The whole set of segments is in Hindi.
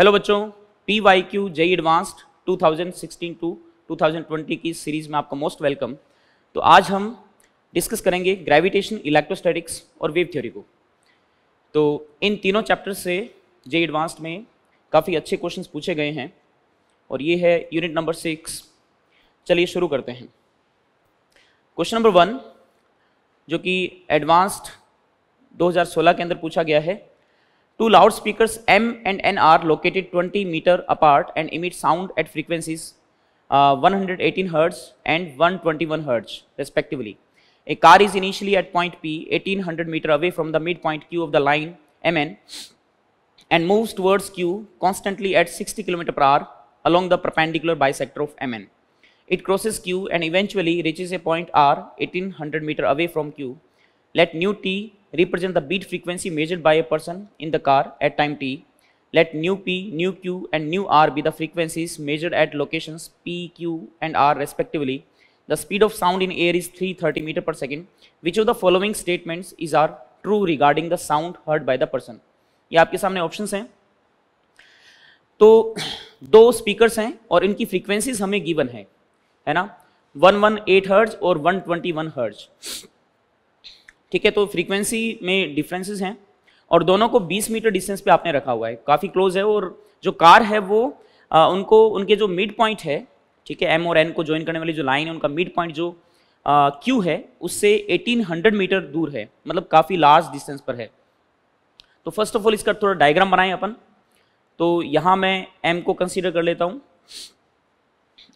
हेलो बच्चों P Y Q JEE advanced 2016 to 2020 की सीरीज में आपका मोस्ट वेलकम तो आज हम डिस्कस करेंगे ग्रेविटेशन इलेक्ट्रोस्टैटिक्स और वेव थ्योरी को तो इन तीनों चैप्टर से जई एडवांस्ड में काफ़ी अच्छे क्वेश्चंस पूछे गए हैं और ये है यूनिट नंबर सिक्स चलिए शुरू करते हैं क्वेश्चन नंबर वन जो कि एडवांस्ड 2016 के अंदर पूछा गया है Two loudspeakers M and N are located 20 meter apart and emit sound at frequencies uh, 118 Hz and 121 Hz respectively. A car is initially at point P 1800 meter away from the midpoint Q of the line MN and moves towards Q constantly at 60 km per hour along the perpendicular bisector of MN. It crosses Q and eventually reaches a point R 1800 meter away from Q. Let nu T represent the beat frequency measured by a person in the car at time t. Let nu p, nu q and nu r be the frequencies measured at locations p, q and r respectively. The speed of sound in air is 330 meter per second. Which of the following statements is are true regarding the sound heard by the person? ye aapke samne options hain to do speakers hain aur inki frequencies hame given hai hai na 118 hertz aur 121 hertz ठीक है तो फ्रीक्वेंसी में डिफरेंसेस हैं और दोनों को 20 मीटर डिस्टेंस पे आपने रखा हुआ है काफ़ी क्लोज है और जो कार है वो आ, उनको उनके जो मिड पॉइंट है ठीक है एम और एन को ज्वाइन करने वाली जो लाइन है उनका मिड पॉइंट जो क्यू है उससे 1800 मीटर दूर है मतलब काफ़ी लार्ज डिस्टेंस पर है तो फर्स्ट ऑफ ऑल इसका थोड़ा डायग्राम बनाएं अपन तो यहाँ मैं एम को कंसिडर कर लेता हूँ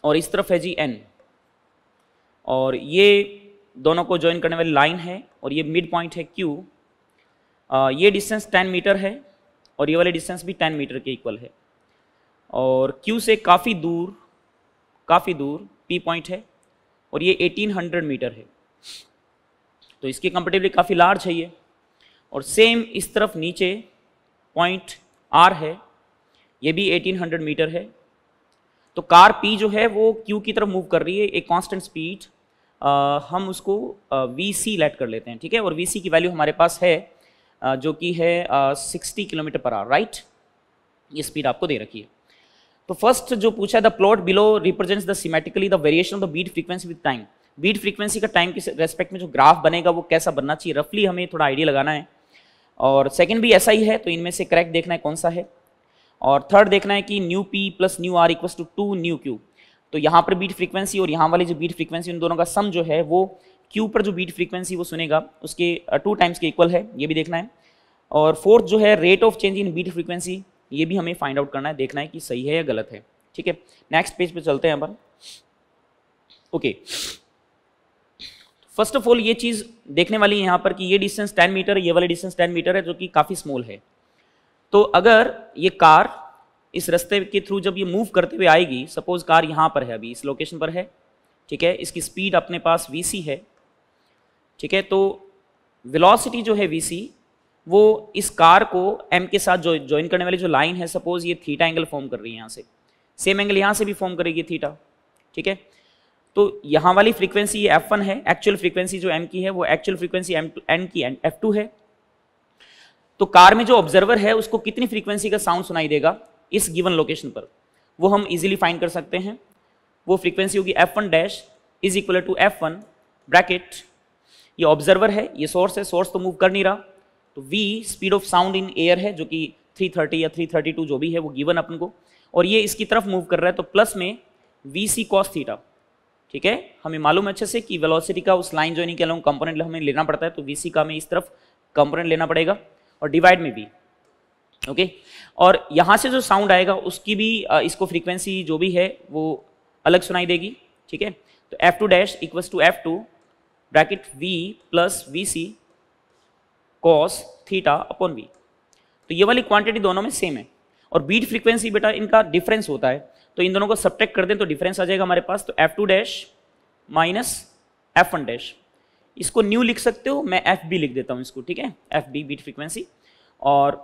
और इस तरफ है जी एन और ये दोनों को ज्वाइन करने वाली लाइन है और ये मिड पॉइंट है क्यू ये डिस्टेंस टेन मीटर है और ये वाले डिस्टेंस भी टेन मीटर के इक्वल है और क्यू से काफ़ी दूर काफ़ी दूर पी पॉइंट है और ये 1800 मीटर है तो इसकी कंपेटिवली काफ़ी लार्ज है ये और सेम इस तरफ नीचे पॉइंट आर है ये भी 1800 मीटर है तो कार पी जो है वो क्यू की तरफ मूव कर रही है एक कांस्टेंट स्पीड आ, हम उसको वी सी लेट कर लेते हैं ठीक है और वी सी की वैल्यू हमारे पास है आ, जो कि है sixty kilometre per hour right ये स्पीड आपको दे रखी है तो फर्स्ट जो पूछा है the plot below represents the schematically the variation of the beat frequency with time beat frequency का टाइम के रेस्पेक्ट में जो ग्राफ बनेगा वो कैसा बनना चाहिए रफली हमें थोड़ा आइडिया लगाना है और सेकंड भी ऐसा ही है तो इनमें से करेक्ट देखना है कौन सा है और थर्ड देखना है कि nu P plus nu R equals to two nu Q तो यहाँ पर बीट फ्रीक्वेंसी और यहाँ वाली जो बीट फ्रीक्वेंसी उन दोनों का सम जो है वो क्यू पर जो बीट फ्रीक्वेंसी वो सुनेगा उसके टू टाइम्स के इक्वल है ये भी देखना है और फोर्थ जो है rate of change in beat frequency ये भी हमें फाइंड आउट करना है देखना है कि सही है या गलत है ठीक है नेक्स्ट पेज पे चलते हैं अपन ओके फर्स्ट ऑफ ऑल ये चीज़ देखने वाली है यहाँ पर कि ये डिस्टेंस 10 मीटर ये वाली डिस्टेंस 10 मीटर है जो कि काफ़ी स्मॉल है तो अगर ये कार इस रस्ते के थ्रू जब ये मूव करते हुए आएगी सपोज कार यहाँ पर है अभी इस लोकेशन पर है ठीक है इसकी स्पीड अपने पास वी है ठीक है तो वेलोसिटी जो है वी वो इस कार को एम के साथ जो ज्वाइन करने वाली जो लाइन है सपोज ये थीटा एंगल फॉर्म कर रही है यहाँ से सेम एंगल यहाँ से भी फॉर्म करेगी थीटा ठीक है तो यहाँ वाली फ्रीक्वेंसी ये वन है एक्चुअल फ्रीक्वेंसी जो एम की है वो एक्चुअल फ्रीक्वेंसी एम एन की टू है तो कार में जो ऑब्जर्वर है उसको कितनी फ्रीक्वेंसी का साउंड सुनाई देगा इस गिवन लोकेशन पर वो हम इजीली फाइंड कर सकते हैं वो फ्रीक्वेंसी होगी F one dash is equal to F one bracket ये ऑब्जर्वर है ये सोर्स है सोर्स तो मूव कर नहीं रहा तो V speed of sound in air है जो कि 330 या 332 जो भी है वो गिवन अपन को और ये इसकी तरफ मूव कर रहा है तो प्लस में वी सी कॉस थीटा ठीक है हमें मालूम है अच्छे से कि वेलोसिटी का उस लाइन जो नहीं कह अलावा कंपोनेंट हमें लेना पड़ता है तो वी सी का हमें इस तरफ कंपोनेंट लेना पड़ेगा और डिवाइड में भी ओके और यहाँ से जो साउंड आएगा उसकी भी इसको फ्रीक्वेंसी जो भी है वो अलग सुनाई देगी ठीक है तो F two dash equals to F two bracket V plus we C cos theta upon V तो ये वाली क्वांटिटी दोनों में सेम है और बीट फ्रीक्वेंसी बेटा इनका डिफरेंस होता है तो इन दोनों को सब्ट्रैक्ट कर दें तो डिफरेंस आ जाएगा हमारे पास तो F two dash minus F one dash इसको न्यू लिख सकते हो मैं एफ बी लिख देता हूँ इसको ठीक है एफ बी बीट फ्रीक्वेंसी और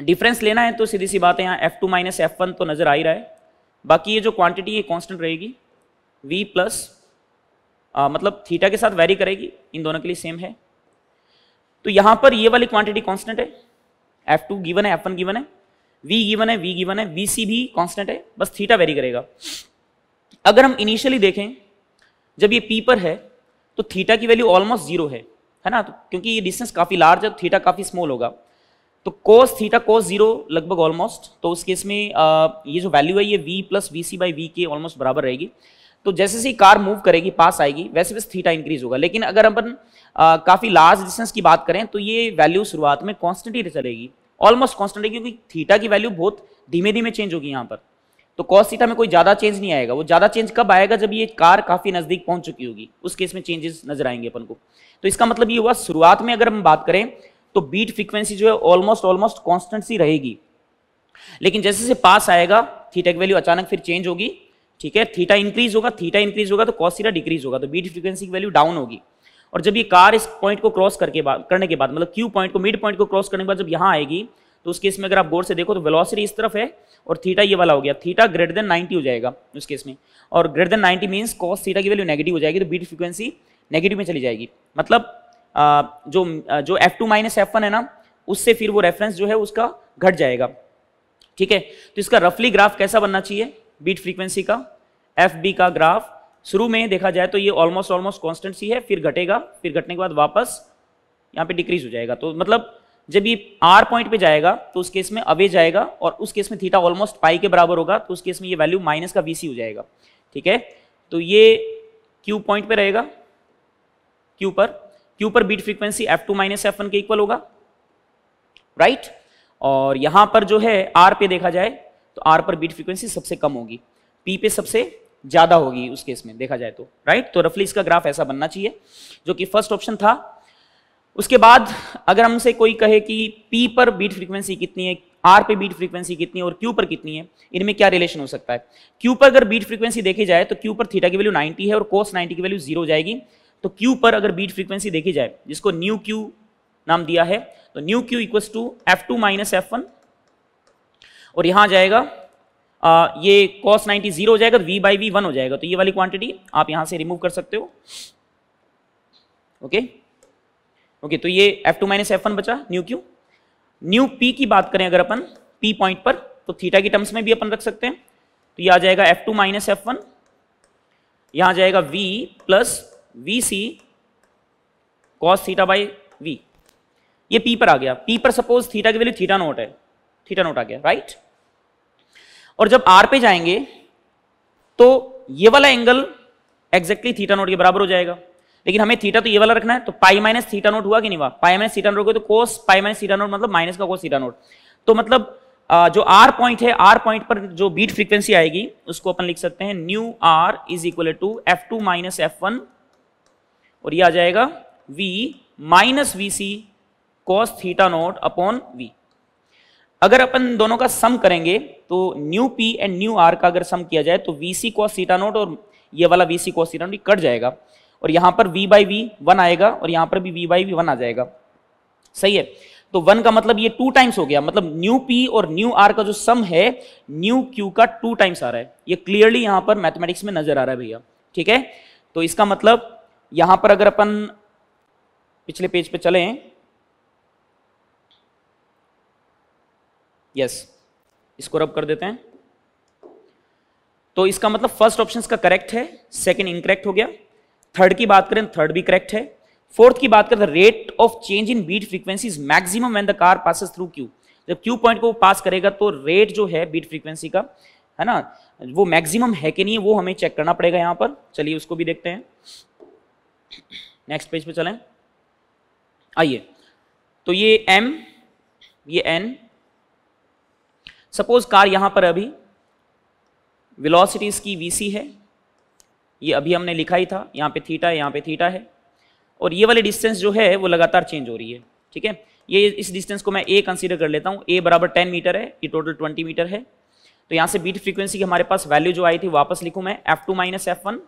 डिफरेंस लेना है तो सीधी सी बात है यहाँ F two minus F one तो नज़र आ ही रहा है बाकी ये जो क्वांटिटी ये कांस्टेंट रहेगी v प्लस मतलब थीटा के साथ वेरी करेगी इन दोनों के लिए सेम है तो यहाँ पर ये वाली क्वांटिटी कांस्टेंट है एफ टू गिवन है एफ वन गिवन है v गिवन है v गिवन है वी सी भी कांस्टेंट है बस थीटा वेरी करेगा अगर हम इनिशियली देखें जब ये पी पर है तो थीटा की वैल्यू ऑलमोस्ट जीरो है है ना तो क्योंकि ये डिस्टेंस काफ़ी लार्ज है थीटा काफ़ी स्मॉल होगा तो कोस थीटा कोस जीरो लगभग ऑलमोस्ट तो उस केस में आ, ये जो वैल्यू है ये V plus we C by we के ऑलमोस्ट बराबर रहेगी तो जैसे जैसे कार मूव करेगी पास आएगी वैसे वैसे थीटा इंक्रीज होगा लेकिन अगर अपन काफ़ी लार्ज डिस्टेंस की बात करें तो ये वैल्यू शुरुआत में कॉन्स्टेंट ही चलेगी ऑलमोस्ट कॉन्स्टेंट है क्योंकि थीटा की वैल्यू बहुत धीमे धीमे चेंज होगी यहाँ पर तो कॉस थीटा में कोई ज़्यादा चेंज नहीं आएगा वो ज़्यादा चेंज कब आएगा जब ये कार काफ़ी नज़दीक पहुँच चुकी होगी उस केस में चेंजेस नजर आएंगे अपन को तो इसका मतलब ये हुआ शुरुआत में अगर हम बात करें तो बीट फ्रीक्वेंसी जो है ऑलमोस्ट ऑलमोस्ट कॉन्स्टेंट सी रहेगी लेकिन जैसे जैसे पास आएगा थीटा की वैल्यू अचानक फिर चेंज होगी ठीक है थीटा इंक्रीज होगा थीटा इंक्रीज होगा तो कॉसिटा डिक्रीज होगा तो बीट फ्रीक्वेंसी की वैल्यू डाउन होगी और जब ये कार इस पॉइंट को क्रॉस करके बाद करने के बाद मतलब क्यू पॉइंट को मिड पॉइंट को क्रॉस करने के बाद जब यहाँ आएगी तो उस केस में अगर आप गौर से देखो तो वेलोसिटी इस तरफ है और थीटा ये वाला हो गया थीटा ग्रेटर देन 90 हो जाएगा उस केस में और greater than 90 means cos theta की वैल्यू नेगेटिव हो जाएगी तो बीट फ्रीक्वेंसी नेगेटिव में चली जाएगी मतलब जो जो F two minus F one है ना उससे फिर वो रेफरेंस जो है उसका घट जाएगा ठीक है तो इसका रफली ग्राफ कैसा बनना चाहिए बीट फ्रीक्वेंसी का एफ बी का ग्राफ शुरू में देखा जाए तो ये ऑलमोस्ट ऑलमोस्ट कॉन्स्टेंट सी है फिर घटेगा फिर घटने के बाद वापस यहाँ पे डिक्रीज हो जाएगा तो मतलब जब ये आर पॉइंट पे जाएगा तो उस केस में अवे जाएगा और उस केस में थीटा ऑलमोस्ट पाई के बराबर होगा तो उस केस में ये वैल्यू माइनस का वीसी हो जाएगा ठीक है तो ये क्यू पॉइंट पे रहेगा क्यू पर के ऊपर beat frequency F two minus F one के इक्वल होगा राइट right? और यहां पर जो है आर पे देखा जाए तो आर पर बीट फ्रीक्वेंसी सबसे कम होगी पी पे सबसे ज्यादा होगी उस केस में देखा जाए तो राइट right? तो रफली इसका ग्राफ ऐसा बनना चाहिए जो कि फर्स्ट ऑप्शन था उसके बाद अगर हमसे कोई कहे कि पी पर बीट फ्रीक्वेंसी कितनी है आर पे बीट फ्रीक्वेंसी कितनी है और क्यू पर कितनी है इनमें क्या रिलेशन हो सकता है क्यू पर अगर बीट फ्रीक्वेंसी देखी जाए तो क्यू पर थीटा की वैल्यू 90 है और कोस 90 की वैल्यू जीरो जाएगी तो क्यू पर अगर बीट फ्रीक्वेंसी देखी जाए जिसको न्यू क्यू नाम दिया है तो nu Q equal to F two minus F one और यहां जाएगा आ, ये कॉस 90 जीरो हो जाएगा तो V बाई वी वन हो जाएगा तो ये वाली क्वांटिटी आप यहां से रिमूव कर सकते हो ओके ओके तो ये F two minus F one बचा न्यू क्यू न्यू पी की बात करें अगर अपन पी पॉइंट पर तो थीटा की टर्म्स में भी अपन रख सकते हैं तो ये आ जाएगा F two minus F one यहां जाएगा V plus we C cos theta by V ये पी पर आ गया पी पर सपोज थीटा की वैल्यू थीटा नोट है थीटा नोट आ गया राइट और जब आर पे जाएंगे तो ये वाला एंगल एग्जैक्टली थीटा नोट के बराबर हो जाएगा लेकिन हमें थीटा तो ये वाला रखना है तो पाई माइनस थीटा नोट हुआ कि नहीं हुआ पाई माइनस थीटा नोट हुआ तो cos pi minus theta naught मतलब माइनस का कोस थीटा नोट तो मतलब जो आर पॉइंट है आर पॉइंट पर जो बीट फ्रीक्वेंसी आएगी उसको अपन लिख सकते हैं nu R is equal to F two minus F one और ये आ जाएगा v minus we C cos theta naught upon V अगर अपन दोनों का सम करेंगे तो nu P and nu R का अगर सम किया जाए तो V C cos theta naught और ये वाला V C cos theta naught cut जाएगा और यहां पर वी बाई वी वन आएगा और यहां पर भी वी बाई वी वन आ जाएगा सही है तो वन का मतलब ये टू टाइम्स हो गया मतलब न्यू पी और न्यू आर का जो सम है न्यू क्यू का टू टाइम्स आ रहा है ये क्लियरली यहां पर मैथमेटिक्स में नजर आ रहा है भैया ठीक है तो इसका मतलब यहां पर अगर अपन पिछले पेज पे चले यस इसको रब कर देते हैं तो इसका मतलब फर्स्ट ऑप्शन का करेक्ट है सेकंड इनकरेक्ट हो गया थर्ड की बात करें थर्ड भी करेक्ट है फोर्थ की बात करें rate of change in beat frequency maximum when the car passes through Q जब क्यू पॉइंट को पास करेगा तो रेट जो है बीट फ्रीक्वेंसी का है ना वो मैक्सिमम है कि नहीं वो हमें चेक करना पड़ेगा यहाँ पर चलिए उसको भी देखते हैं नेक्स्ट पेज पे चलें आइए तो ये एम ये एन सपोज कार यहां पर अभी वेलोसिटीज़ की वीसी है ये अभी हमने लिखा ही था यहां पे थीटा है यहां पे थीटा है और ये वाली डिस्टेंस जो है वो लगातार चेंज हो रही है ठीक है ये इस डिस्टेंस को मैं ए कंसीडर कर लेता हूँ ए बराबर टेन मीटर है ये टोटल ट्वेंटी मीटर है तो यहां से बीट फ्रीक्वेंसी की हमारे पास वैल्यू जो आई थी वापस लिखू मैं F two minus F one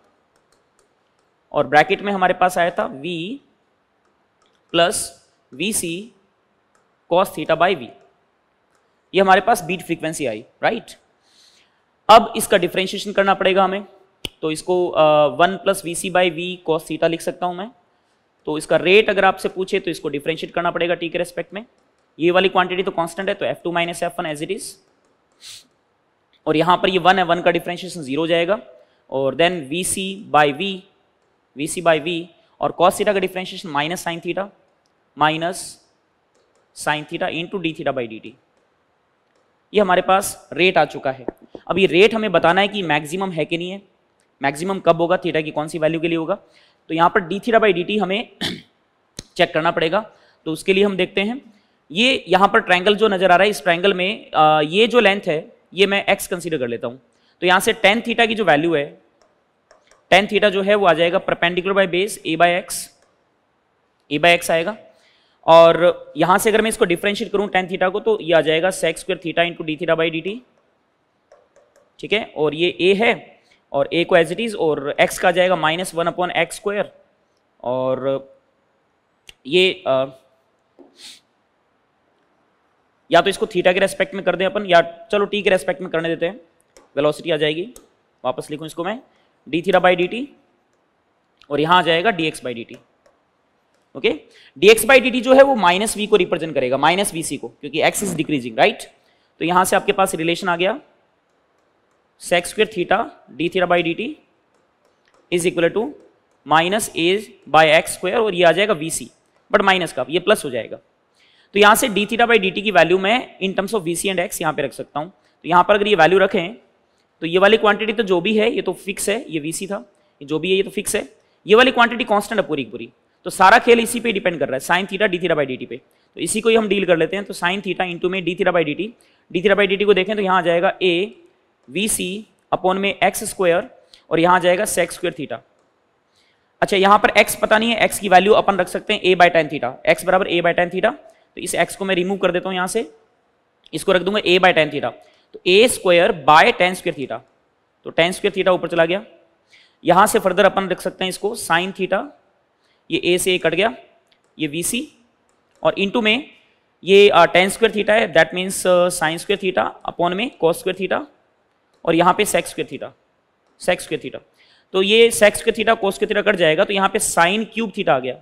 और ब्रैकेट में हमारे पास आया था v plus we C cos theta by V ये हमारे पास बीट फ्रीक्वेंसी आई राइट अब इसका डिफ्रेंशिएशन करना पड़ेगा हमें तो इसको one plus we C by V cos theta लिख सकता हूं मैं तो इसका रेट अगर आपसे पूछे तो इसको डिफ्रेंशिएट करना पड़ेगा टी के रेस्पेक्ट में ये वाली क्वांटिटी तो कांस्टेंट है तो F two minus F one as it is और यहां पर ये वन है वन का डिफ्रेंशिएशन जीरो जाएगा और then V C by V V C by V और कॉस थीटा का differentiation minus sine theta minus sine theta into D theta by D T ये हमारे पास रेट आ चुका है अब ये रेट हमें बताना है कि मैक्सिमम है कि नहीं है मैक्सिमम कब होगा थीटा की कौन सी वैल्यू के लिए होगा तो यहाँ पर D theta by D T हमें चेक करना पड़ेगा तो उसके लिए हम देखते हैं ये यहाँ पर ट्रैंगल जो नज़र आ रहा है इस ट्रैंगल में आ, ये जो लेंथ है ये मैं एक्स कंसिडर कर लेता हूँ तो यहाँ से टेन थीटा की जो वैल्यू है टेन थीटा जो है वो आ जाएगा perpendicular by base A by X A by X आएगा और यहां से अगर मैं इसको डिफ्रेंशिएट करूं टेन थीटा को तो ये आ जाएगा sec square theta into D theta by D T ठीक है और ये ए है और ए को एज इट इज़ और एक्स का आ जाएगा minus one upon X square और ये आ, या तो इसको थीटा के रेस्पेक्ट में कर दें अपन या चलो टी के रेस्पेक्ट में करने देते हैं वेलोसिटी आ जाएगी वापस लिखूँ इसको मैं D theta by D T और यहां आ जाएगा D X by D T okay D X by D T जो है वो माइनस वी को रिप्रेजेंट करेगा माइनस वी सी को क्योंकि एक्स इज डिक्रीजिंग राइट तो यहां से आपके पास रिलेशन आ गया sec square theta D theta by D T is equal to minus A by X square और ये आ जाएगा वी सी बट माइनस का ये प्लस हो जाएगा तो यहां से D theta by D T की वैल्यू मैं in terms of we C and X यहां पे रख सकता हूं तो यहां पर अगर ये वैल्यू रखें तो ये वाली क्वांटिटी तो जो भी है ये तो फिक्स है ये वीसी था ये जो भी है ये तो फिक्स है ये वाली क्वांटिटी कांस्टेंट है पूरी पूरी तो सारा खेल इसी पे डिपेंड कर रहा है sine theta D theta by D पे तो इसी को ही हम डील कर लेते हैं तो साइन थीटा इंटू में D theta by D T D theta by D को देखें तो यहाँ आ जाएगा ए वी सी अपोन में एक्स स्क्वायर और यहाँ आ जाएगा सेक्स स्क्वायर थीटा अच्छा यहाँ पर एक्स पता नहीं है एक्स की वैल्यू अपन रख सकते हैं A by tan theta X बराबर ए बाई टेन थीटा तो इस एक्स को मैं रिमूव कर देता हूँ यहाँ से इसको रख दूंगा ए बाई टेन थीटा तो A square by tan square theta तो टेन स्क्र थीटा ऊपर चला गया यहां से फर्दर अपन रख सकते हैं इसको साइन थीटा ये ए से ए कट गया ये वी सी और इंटू में ये टेन स्क्वेयर थीटा है that means sine square theta upon में कॉस स्क्र थीटा और यहाँ पे sec square theta sec square theta तो ये sec square theta cos square theta cut जाएगा तो यहाँ पे साइन क्यूब थीटा आ गया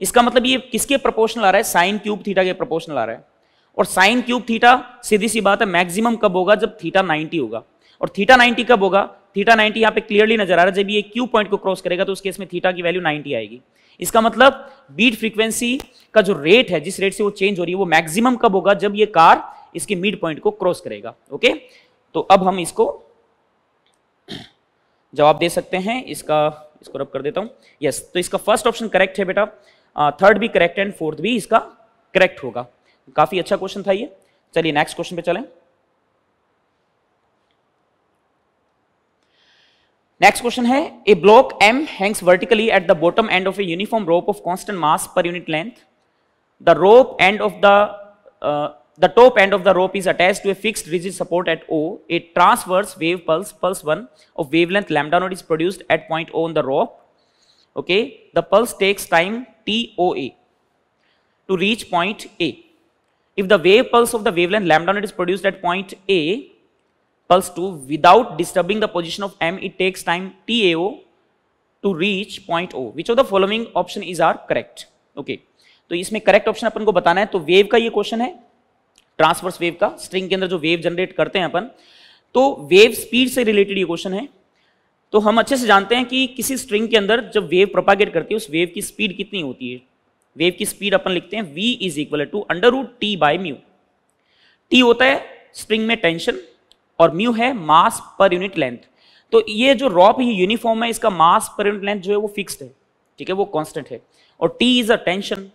इसका मतलब ये किसके प्रोपोर्शनल आ रहा है साइन क्यूब थीटा के प्रोपोर्शनल आ रहा है और साइन क्यूब थीटा सीधी सी बात है मैक्सिमम कब होगा जब थीटा 90 होगा और थीटा 90 कब होगा थीटा 90 यहाँ पे क्लियरली नजर आ रहा है जब ये क्यू पॉइंट को क्रॉस करेगा तो उस केस में थीटा की वैल्यू 90 आएगी इसका मतलब बीट फ्रीक्वेंसी का जो रेट है जिस रेट से वो चेंज हो रही है वो मैक्सिमम कब होगा जब ये कार इसके मिड पॉइंट को क्रॉस करेगा ओके तो अब हम इसको जवाब दे सकते हैं इसका इसको रब कर देता हूं यस तो इसका फर्स्ट ऑप्शन करेक्ट है बेटा थर्ड uh, भी करेक्ट एंड फोर्थ भी इसका करेक्ट होगा काफ़ी अच्छा क्वेश्चन था ये चलिए नेक्स्ट क्वेश्चन पे चलें नेक्स्ट क्वेश्चन है A block M hangs vertically at the bottom end of a uniform rope of constant mass per unit length the rope end of the the top end of the rope is attach to a fixed rigid support at O a transverse wave pulse pulse one of wavelength lambda naught is produced at point O on the rope okay the pulse takes time T O A to reach point A if the wave pulse of the wavelength lambda naught is produced at point A, pulse 2 without disturbing the position of M, it takes time TAO to reach point O. Which of the following option is are correct? Okay. to isme correct option apan ko batana hai to wave ka ye question hai transverse wave का स्ट्रिंग के अंदर जो वेव जनरेट करते हैं अपन तो वेव स्पीड से रिलेटेड ये क्वेश्चन है तो हम अच्छे से जानते हैं कि किसी स्ट्रिंग के अंदर जब वेव प्रोपागेट करती है उस वेव की स्पीड कितनी होती है वेव की स्पीड अपन लिखते हैं V is equal to under root T by mu T होता है स्प्रिंग में टेंशन और म्यू है मास पर यूनिट लेंथ तो ये जो रॉप ये यूनिफॉर्म है इसका मास पर यूनिट लेंथ जो है वो फिक्स्ड है ठीक है वो कांस्टेंट है और T is a tension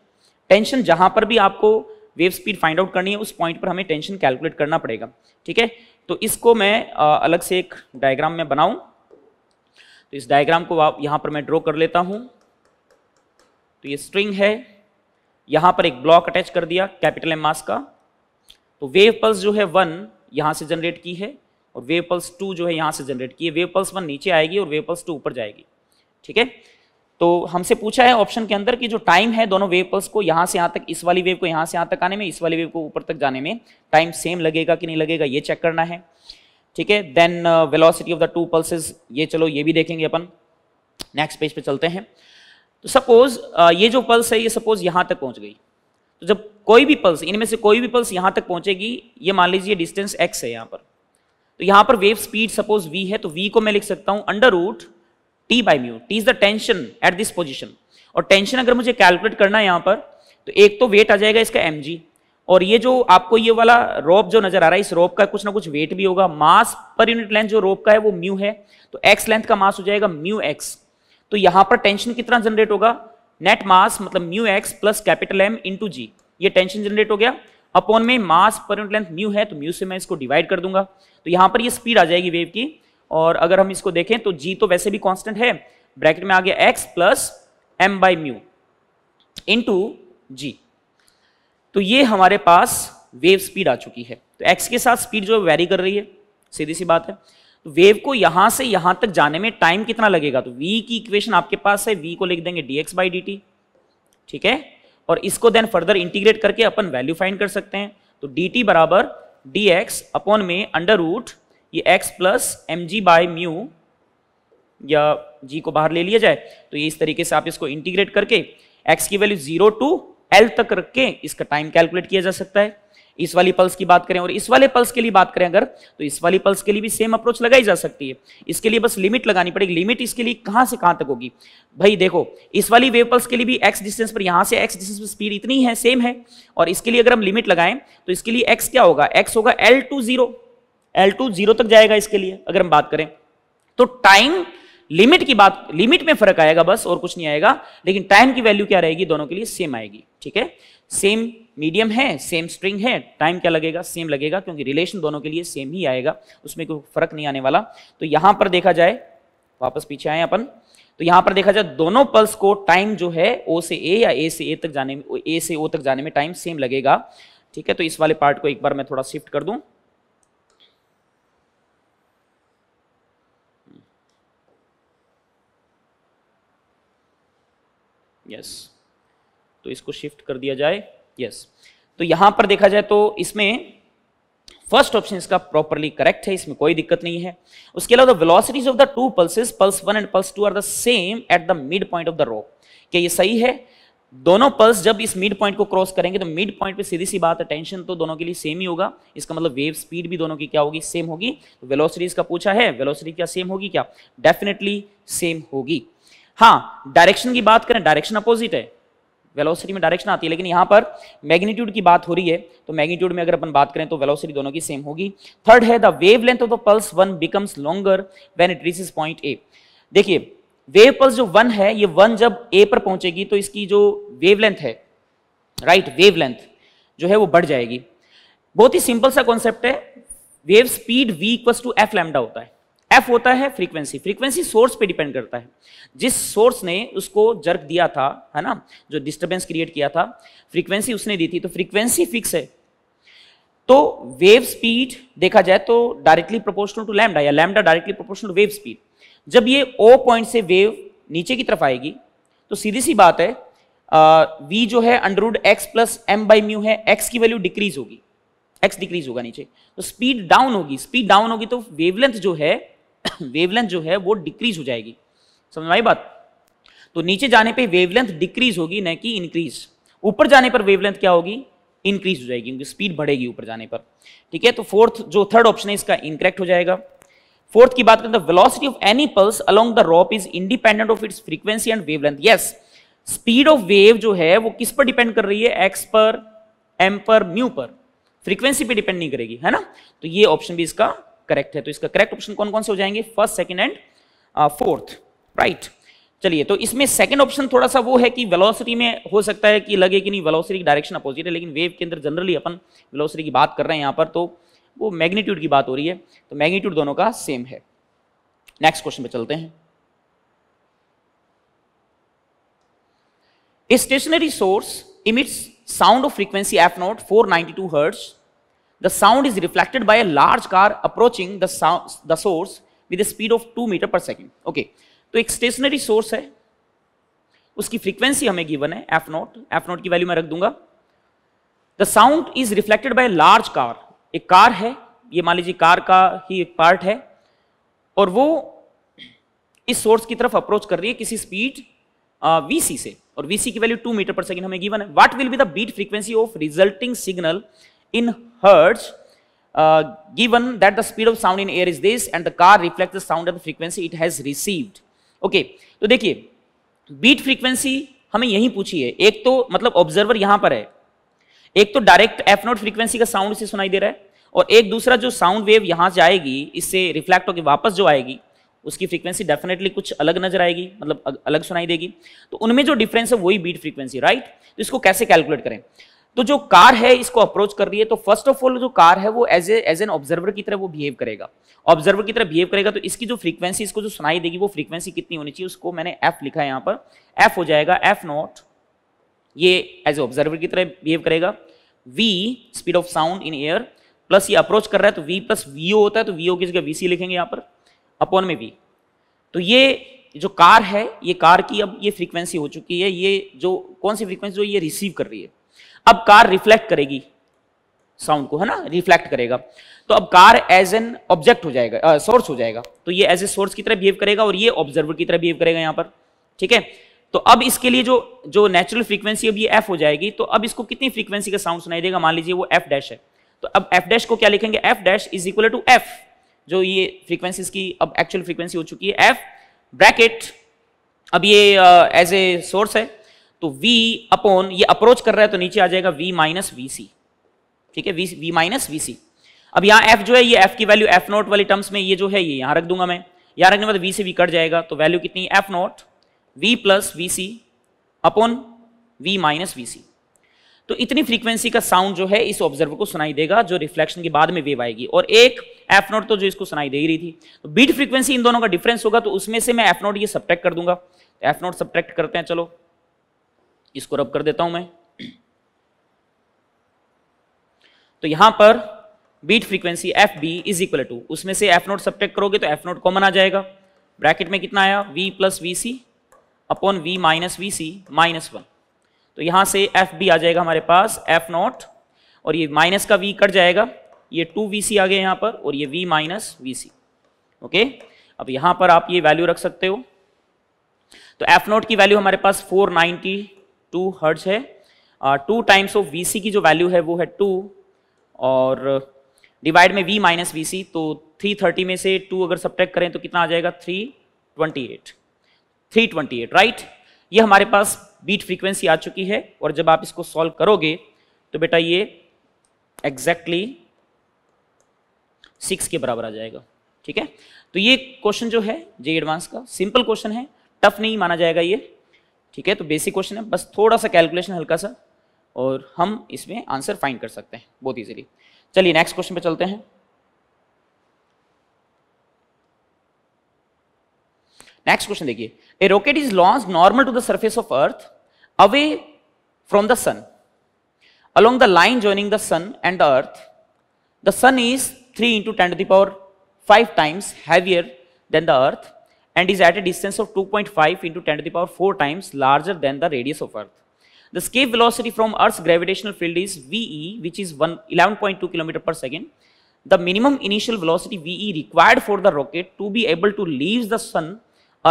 tension जहां पर भी आपको वेव स्पीड फाइंड आउट करनी है उस पॉइंट पर हमें टेंशन कैलकुलेट करना पड़ेगा ठीक है तो इसको मैं अलग से एक डायग्राम में बनाऊं तो इस डायग्राम को आप यहां पर मैं ड्रॉ कर लेता हूं तो ये स्ट्रिंग है यहां पर एक ब्लॉक अटैच कर दिया कैपिटल एम मास का तो वेव पल्स जो है वन यहां से जनरेट की है और वेव पल्स टू जो है यहां से जनरेट की है वेव पल्स वन नीचे आएगी और वेव पल्स टू ऊपर जाएगी ठीक है तो हमसे पूछा है ऑप्शन के अंदर कि जो टाइम है दोनों वेव पल्स को यहां से यहां तक इस वाली वेव को यहां से यहां तक आने में इस वाली वेव को ऊपर तक जाने में टाइम सेम लगेगा कि नहीं लगेगा ये चेक करना है ठीक है then velocity of the two pulses ये चलो ये भी देखेंगे अपन नेक्स्ट पेज पे चलते हैं तो सपोज ये जो पल्स है ये सपोज यहाँ तक पहुँच गई तो जब कोई भी पल्स इनमें से कोई भी पल्स यहाँ तक पहुँचेगी ये मान लीजिए डिस्टेंस एक्स है यहाँ पर तो यहाँ पर वेव स्पीड सपोज वी है तो वी को मैं लिख सकता हूँ under root T by mu T is the tension at this position और टेंशन अगर मुझे कैलकुलेट करना है यहाँ पर तो एक तो वेट आ जाएगा इसका एम और ये जो आपको ये वाला रोप जो नजर आ रहा है इस रोप का कुछ ना कुछ वेट भी होगा मास पर यूनिट लेंथ जो रोप का है वो म्यू है तो एक्स लेंथ का मास हो जाएगा म्यू एक्स तो यहां पर टेंशन कितना जनरेट होगा नेट मास मतलब mu X plus capital M into G ये टेंशन जनरेट हो गया अपॉन में मास पर यूनिट लेंथ म्यू है तो म्यू से मैं इसको डिवाइड कर दूंगा तो यहां पर ये स्पीड आ जाएगी वेव की और अगर हम इसको देखें तो जी तो वैसे भी कॉन्स्टेंट है ब्रैकेट में आ गया X plus M by mu into G तो ये हमारे पास वेव स्पीड आ चुकी है तो एक्स के साथ स्पीड जो वेरी कर रही है सीधी सी बात है तो वेव को यहां से यहां तक जाने में टाइम कितना लगेगा तो वी की इक्वेशन आपके पास है वी को लिख देंगे डीएक्स बाई डी टी ठीक है और इसको देन फर्दर इंटीग्रेट करके अपन वैल्यू फाइंड कर सकते हैं तो डी टी बराबर डी एक्स अपॉन में अंडर रूट ये X plus M G by mu या जी को बाहर ले लिया जाए तो ये इस तरीके से आप इसको इंटीग्रेट करके एक्स की वैल्यू जीरो टू एल तक रख के इसका टाइम कैलकुलेट किया जा सकता है इस वाली पल्स की बात करें और इस वाले पल्स के लिए बात करें अगर तो इस वाली पल्स के लिए भी सेम अप्रोच लगाई जा सकती है इसके लिए बस लिमिट लगानी पड़ेगी लिमिट इसके लिए कहां से कहां तक होगी भाई देखो इस वाली वेव पल्स के लिए भी एक्स डिस्टेंस पर यहां से एक्स डिस्टेंस पर स्पीड इतनी है सेम है और इसके लिए अगर हम लिमिट लगाएं तो इसके लिए एक्स क्या होगा एक्स होगा L to zero L to zero तक जाएगा इसके लिए अगर हम बात करें तो टाइम लिमिट की बात लिमिट में फर्क आएगा बस और कुछ नहीं आएगा लेकिन टाइम की वैल्यू क्या रहेगी दोनों के लिए सेम आएगी ठीक है सेम मीडियम है सेम स्ट्रिंग है टाइम क्या लगेगा सेम लगेगा क्योंकि रिलेशन दोनों के लिए सेम ही आएगा उसमें कोई फर्क नहीं आने वाला तो यहां पर देखा जाए वापस पीछे आए अपन तो यहां पर देखा जाए दोनों पल्स को टाइम जो है ओ से ए या ए से ए तक जाने में ए से ओ तक जाने में टाइम सेम लगेगा ठीक है तो इस वाले पार्ट को एक बार मैं थोड़ा शिफ्ट कर दूं यस तो इसको शिफ्ट कर दिया जाए यस तो यहां पर देखा जाए तो इसमें फर्स्ट ऑप्शन इसका प्रॉपरली करेक्ट है इसमें कोई दिक्कत नहीं है उसके अलावा velocities of the two pulses pulse one and pulse two are the same at the mid point of the rope क्या ये सही है दोनों पल्स जब इस मिड पॉइंट को क्रॉस करेंगे तो मिड पॉइंट पे सीधी सी बात है टेंशन तो दोनों के लिए सेम ही होगा इसका मतलब वेव स्पीड भी दोनों की क्या होगी सेम होगी वेलोसिटीज तो का पूछा है वेलोसिटी क्या सेम होगी क्या डेफिनेटली सेम होगी हाँ डायरेक्शन की बात करें डायरेक्शन अपोजिट है वेलोसिटी में डायरेक्शन आती है लेकिन यहां पर मैग्नीट्यूड की बात हो रही है तो मैग्नीट्यूड में अगर अपन बात करें तो वेलोसिटी दोनों की सेम होगी थर्ड है the wavelength of the pulse one becomes longer when it reach point A देखिए वेव पल्स जो वन है ये वन जब ए पर पहुंचेगी तो इसकी जो वेव लेंथ है राइट वेव लेंथ जो है वो बढ़ जाएगी बहुत ही सिंपल सा कॉन्सेप्ट है wave speed v equal to f lambda होता है एफ होता है फ्रीक्वेंसी फ्रीक्वेंसी सोर्स पे डिपेंड करता है जिस सोर्स ने उसको जर्क दिया था है ना जो डिस्टर्बेंस क्रिएट किया था फ्रीक्वेंसी उसने दी थी तो फ्रीक्वेंसी फिक्स है तो वेव स्पीड देखा जाए तो डायरेक्टली प्रोपोर्शनल टू लैमडा या lambda directly proportional to wave speed जब ये ओ पॉइंट से वेव नीचे की तरफ आएगी तो सीधी सी बात है वी जो है under root x plus M by mu है एक्स की वैल्यू डिक्रीज होगी एक्स डिक्रीज होगा नीचे तो स्पीड डाउन होगी स्पीड डाउन होगी तो वेवलेंथ जो है वेवलेंथ जो है वो डिक्रीज हो जाएगी समझ आई बात तो नीचे जाने पे वेवलेंथ डिक्रीज होगी न कि इंक्रीज ऊपर जाने पर वेवलेंथ क्या होगी इंक्रीज हो जाएगी क्योंकि स्पीड बढ़ेगी ऊपर जाने पर ठीक है तो फोर्थ जो थर्ड ऑप्शन है इसका इनकरेक्ट हो जाएगा फोर्थ की बात करें तो velocity of any pulse along the rope is independent of its frequency and wavelength yes speed of wave जो है वो किस पर डिपेंड कर रही है एक्स पर एम पर म्यू पर फ्रीक्वेंसी पे डिपेंड नहीं करेगी है ना तो ये ऑप्शन भी इसका करेक्ट है तो इसका करेक्ट ऑप्शन कौन कौन से हो जाएंगे first second and fourth right चलिए तो इसमें सेकंड ऑप्शन थोड़ा सा वो है कि वेलोसिटी में हो सकता है कि लगे कि नहीं वेलोसिटी की डायरेक्शन अपोजिट है लेकिन वेव के अंदर जनरली अपन वेलोसिटी की बात कर रहे हैं यहां पर तो वो मैग्नीट्यूड की बात हो रही है तो मैग्नीट्यूड दोनों का सेम है नेक्स्ट क्वेश्चन पे चलते हैं stationary source emits sound of frequency f naught four ninety two hertz The sound is reflected by a large car approaching the, sound, the source with a metre पर सेकेंड ओके तो एक स्टेशनरी सोर्स है उसकी फ्रीक्वेंसी हमें गिवन है एफ नोट एफ नोट की वैल्यू मैं रख दूंगा the sound is reflected by large car एक कार है ये मान लीजिए कार का ही एक पार्ट है और वो इस सोर्स की तरफ अप्रोच कर रही है किसी स्पीड वी uh, से और वीसी की वैल्यू टू मीटर पर सेकेंड हमें गिवन है what will be the beat frequency of resulting signal in hertz uh, given that the speed of sound in air is this and the car reflects the sound at the frequency it has received okay okay, तो देखिए बीट फ्रीक्वेंसी हमें यही पूछी है एक तो मतलब ऑब्जर्वर यहां पर है एक तो डायरेक्ट एफ नोट फ्रीक्वेंसी का साउंड से सुनाई दे रहा है और एक दूसरा जो साउंड वेव यहां जाएगी इससे रिफ्लेक्ट होकर वापस जो आएगी उसकी फ्रीक्वेंसी डेफिनेटली कुछ अलग नजर आएगी मतलब अलग सुनाई देगी तो उनमें जो डिफरेंस है वही बीट फ्रीक्वेंसी राइट तो इसको कैसे कैलकुलेट करें तो जो कार है इसको अप्रोच कर रही है तो फर्स्ट ऑफ ऑल जो कार है वो एज एज एन ऑब्जर्वर की तरह वो बिहेव करेगा ऑब्जर्वर की तरह बिहेव करेगा तो इसकी जो फ्रीक्वेंसी इसको जो सुनाई देगी वो फ्रीक्वेंसी कितनी होनी चाहिए उसको मैंने एफ लिखा है यहाँ पर एफ हो जाएगा एफ नॉट ये एज ऑब्जर्वर की तरह बिहेव करेगा v speed of sound in air plus ये अप्रोच कर रहा है तो वी प्लस वी होता है तो वी ओ की जगह वी सी लिखेंगे यहाँ पर अपॉन में वी तो ये जो कार है ये कार की अब ये फ्रीक्वेंसी हो चुकी है ये जो कौन सी फ्रीक्वेंसी जो ये रिसीव कर रही है अब कार रिफ्लेक्ट करेगी साउंड को है ना रिफ्लेक्ट करेगा तो अब कार एज एन ऑब्जेक्ट हो जाएगा सोर्स uh, हो जाएगा तो ये एज ए सोर्स की तरह बिहेव करेगा और ये ऑब्जर्वर की तरह बिहेव करेगा यहां पर ठीक है तो अब इसके लिए जो जो नेचुरल फ्रीक्वेंसी अब ये एफ हो जाएगी तो अब इसको कितनी फ्रीक्वेंसी का साउंड सुनाई देगा मान लीजिए वो एफ डैश है तो अब एफ डैश को क्या लिखेंगे f dash is equal to f जो ये फ्रीक्वेंसी की अब एक्चुअल फ्रीक्वेंसी हो चुकी है एफ ब्रैकेट अब ये एज ए सोर्स है तो v अपॉन ये अप्रोच कर रहा है तो नीचे आ जाएगा v माइनस वी सी ठीक है v v minus we c अब यहां f जो है ये f की वैल्यू f नोट वाली टर्म्स में ये जो है ये यहां रख दूंगा मैं यहां रखने के बाद v से v कट जाएगा तो वैल्यू कितनी है? f naught v plus we c upon we minus we c तो इतनी फ्रीक्वेंसी का साउंड जो है इस ऑब्जर्वर को सुनाई देगा जो रिफ्लेक्शन के बाद में वेव आएगी और एक एफ नोट तो जो इसको सुनाई दे ही रही थी तो बीट फ्रीक्वेंसी इन दोनों का डिफरेंस होगा तो उसमें से मैं एफ नोट ये सब्ट्रैक्ट कर दूंगा एफ नोट सब्ट्रैक्ट करते हैं चलो इसको रब कर देता हूं मैं तो यहां पर beat frequency f b is equal to उसमें से एफ नोट सब्टेक्ट करोगे तो एफ नोट कॉमन आ जाएगा ब्रैकेट में कितना आया v plus we c upon we minus we c minus one तो यहां से एफ बी आ जाएगा हमारे पास एफ नॉट और ये माइनस का वी कट जाएगा ये टू वी सी आ गया यहां पर और ये v minus we c okay अब यहां पर आप ये वैल्यू रख सकते हो तो एफ नोट की वैल्यू हमारे पास फोर नाइनटी टू हर्ज है two times of we c की जो वैल्यू है वो है टू और डिवाइड में वी माइनस वी सी तो थ्री थर्टी में से टू अगर सब्ट्रैक्ट करें तो कितना आ जाएगा three three twenty eight twenty eight right ये हमारे पास बीट फ्रीक्वेंसी आ चुकी है और जब आप इसको सॉल्व करोगे तो बेटा ये एग्जैक्टली exactly सिक्स के बराबर आ जाएगा ठीक है तो ये क्वेश्चन जो है जे एडवांस का सिंपल क्वेश्चन है टफ नहीं माना जाएगा ये ठीक है तो बेसिक क्वेश्चन है बस थोड़ा सा कैलकुलेशन हल्का सा और हम इसमें आंसर फाइंड कर सकते हैं बहुत ईजिली चलिए नेक्स्ट क्वेश्चन पे चलते हैं नेक्स्ट क्वेश्चन देखिए a rocket is launch normal to the surface of earth away from the sun along the line joining the sun and the earth the sun is three into ten to five times 5 times heavier than and is at a distance of 2.5 into 10 to the power 4 times larger than the radius of Earth. The escape velocity from Earth's gravitational field is VE, which is 11.2 km per second. The minimum initial velocity VE required for the rocket to be able to leave the Sun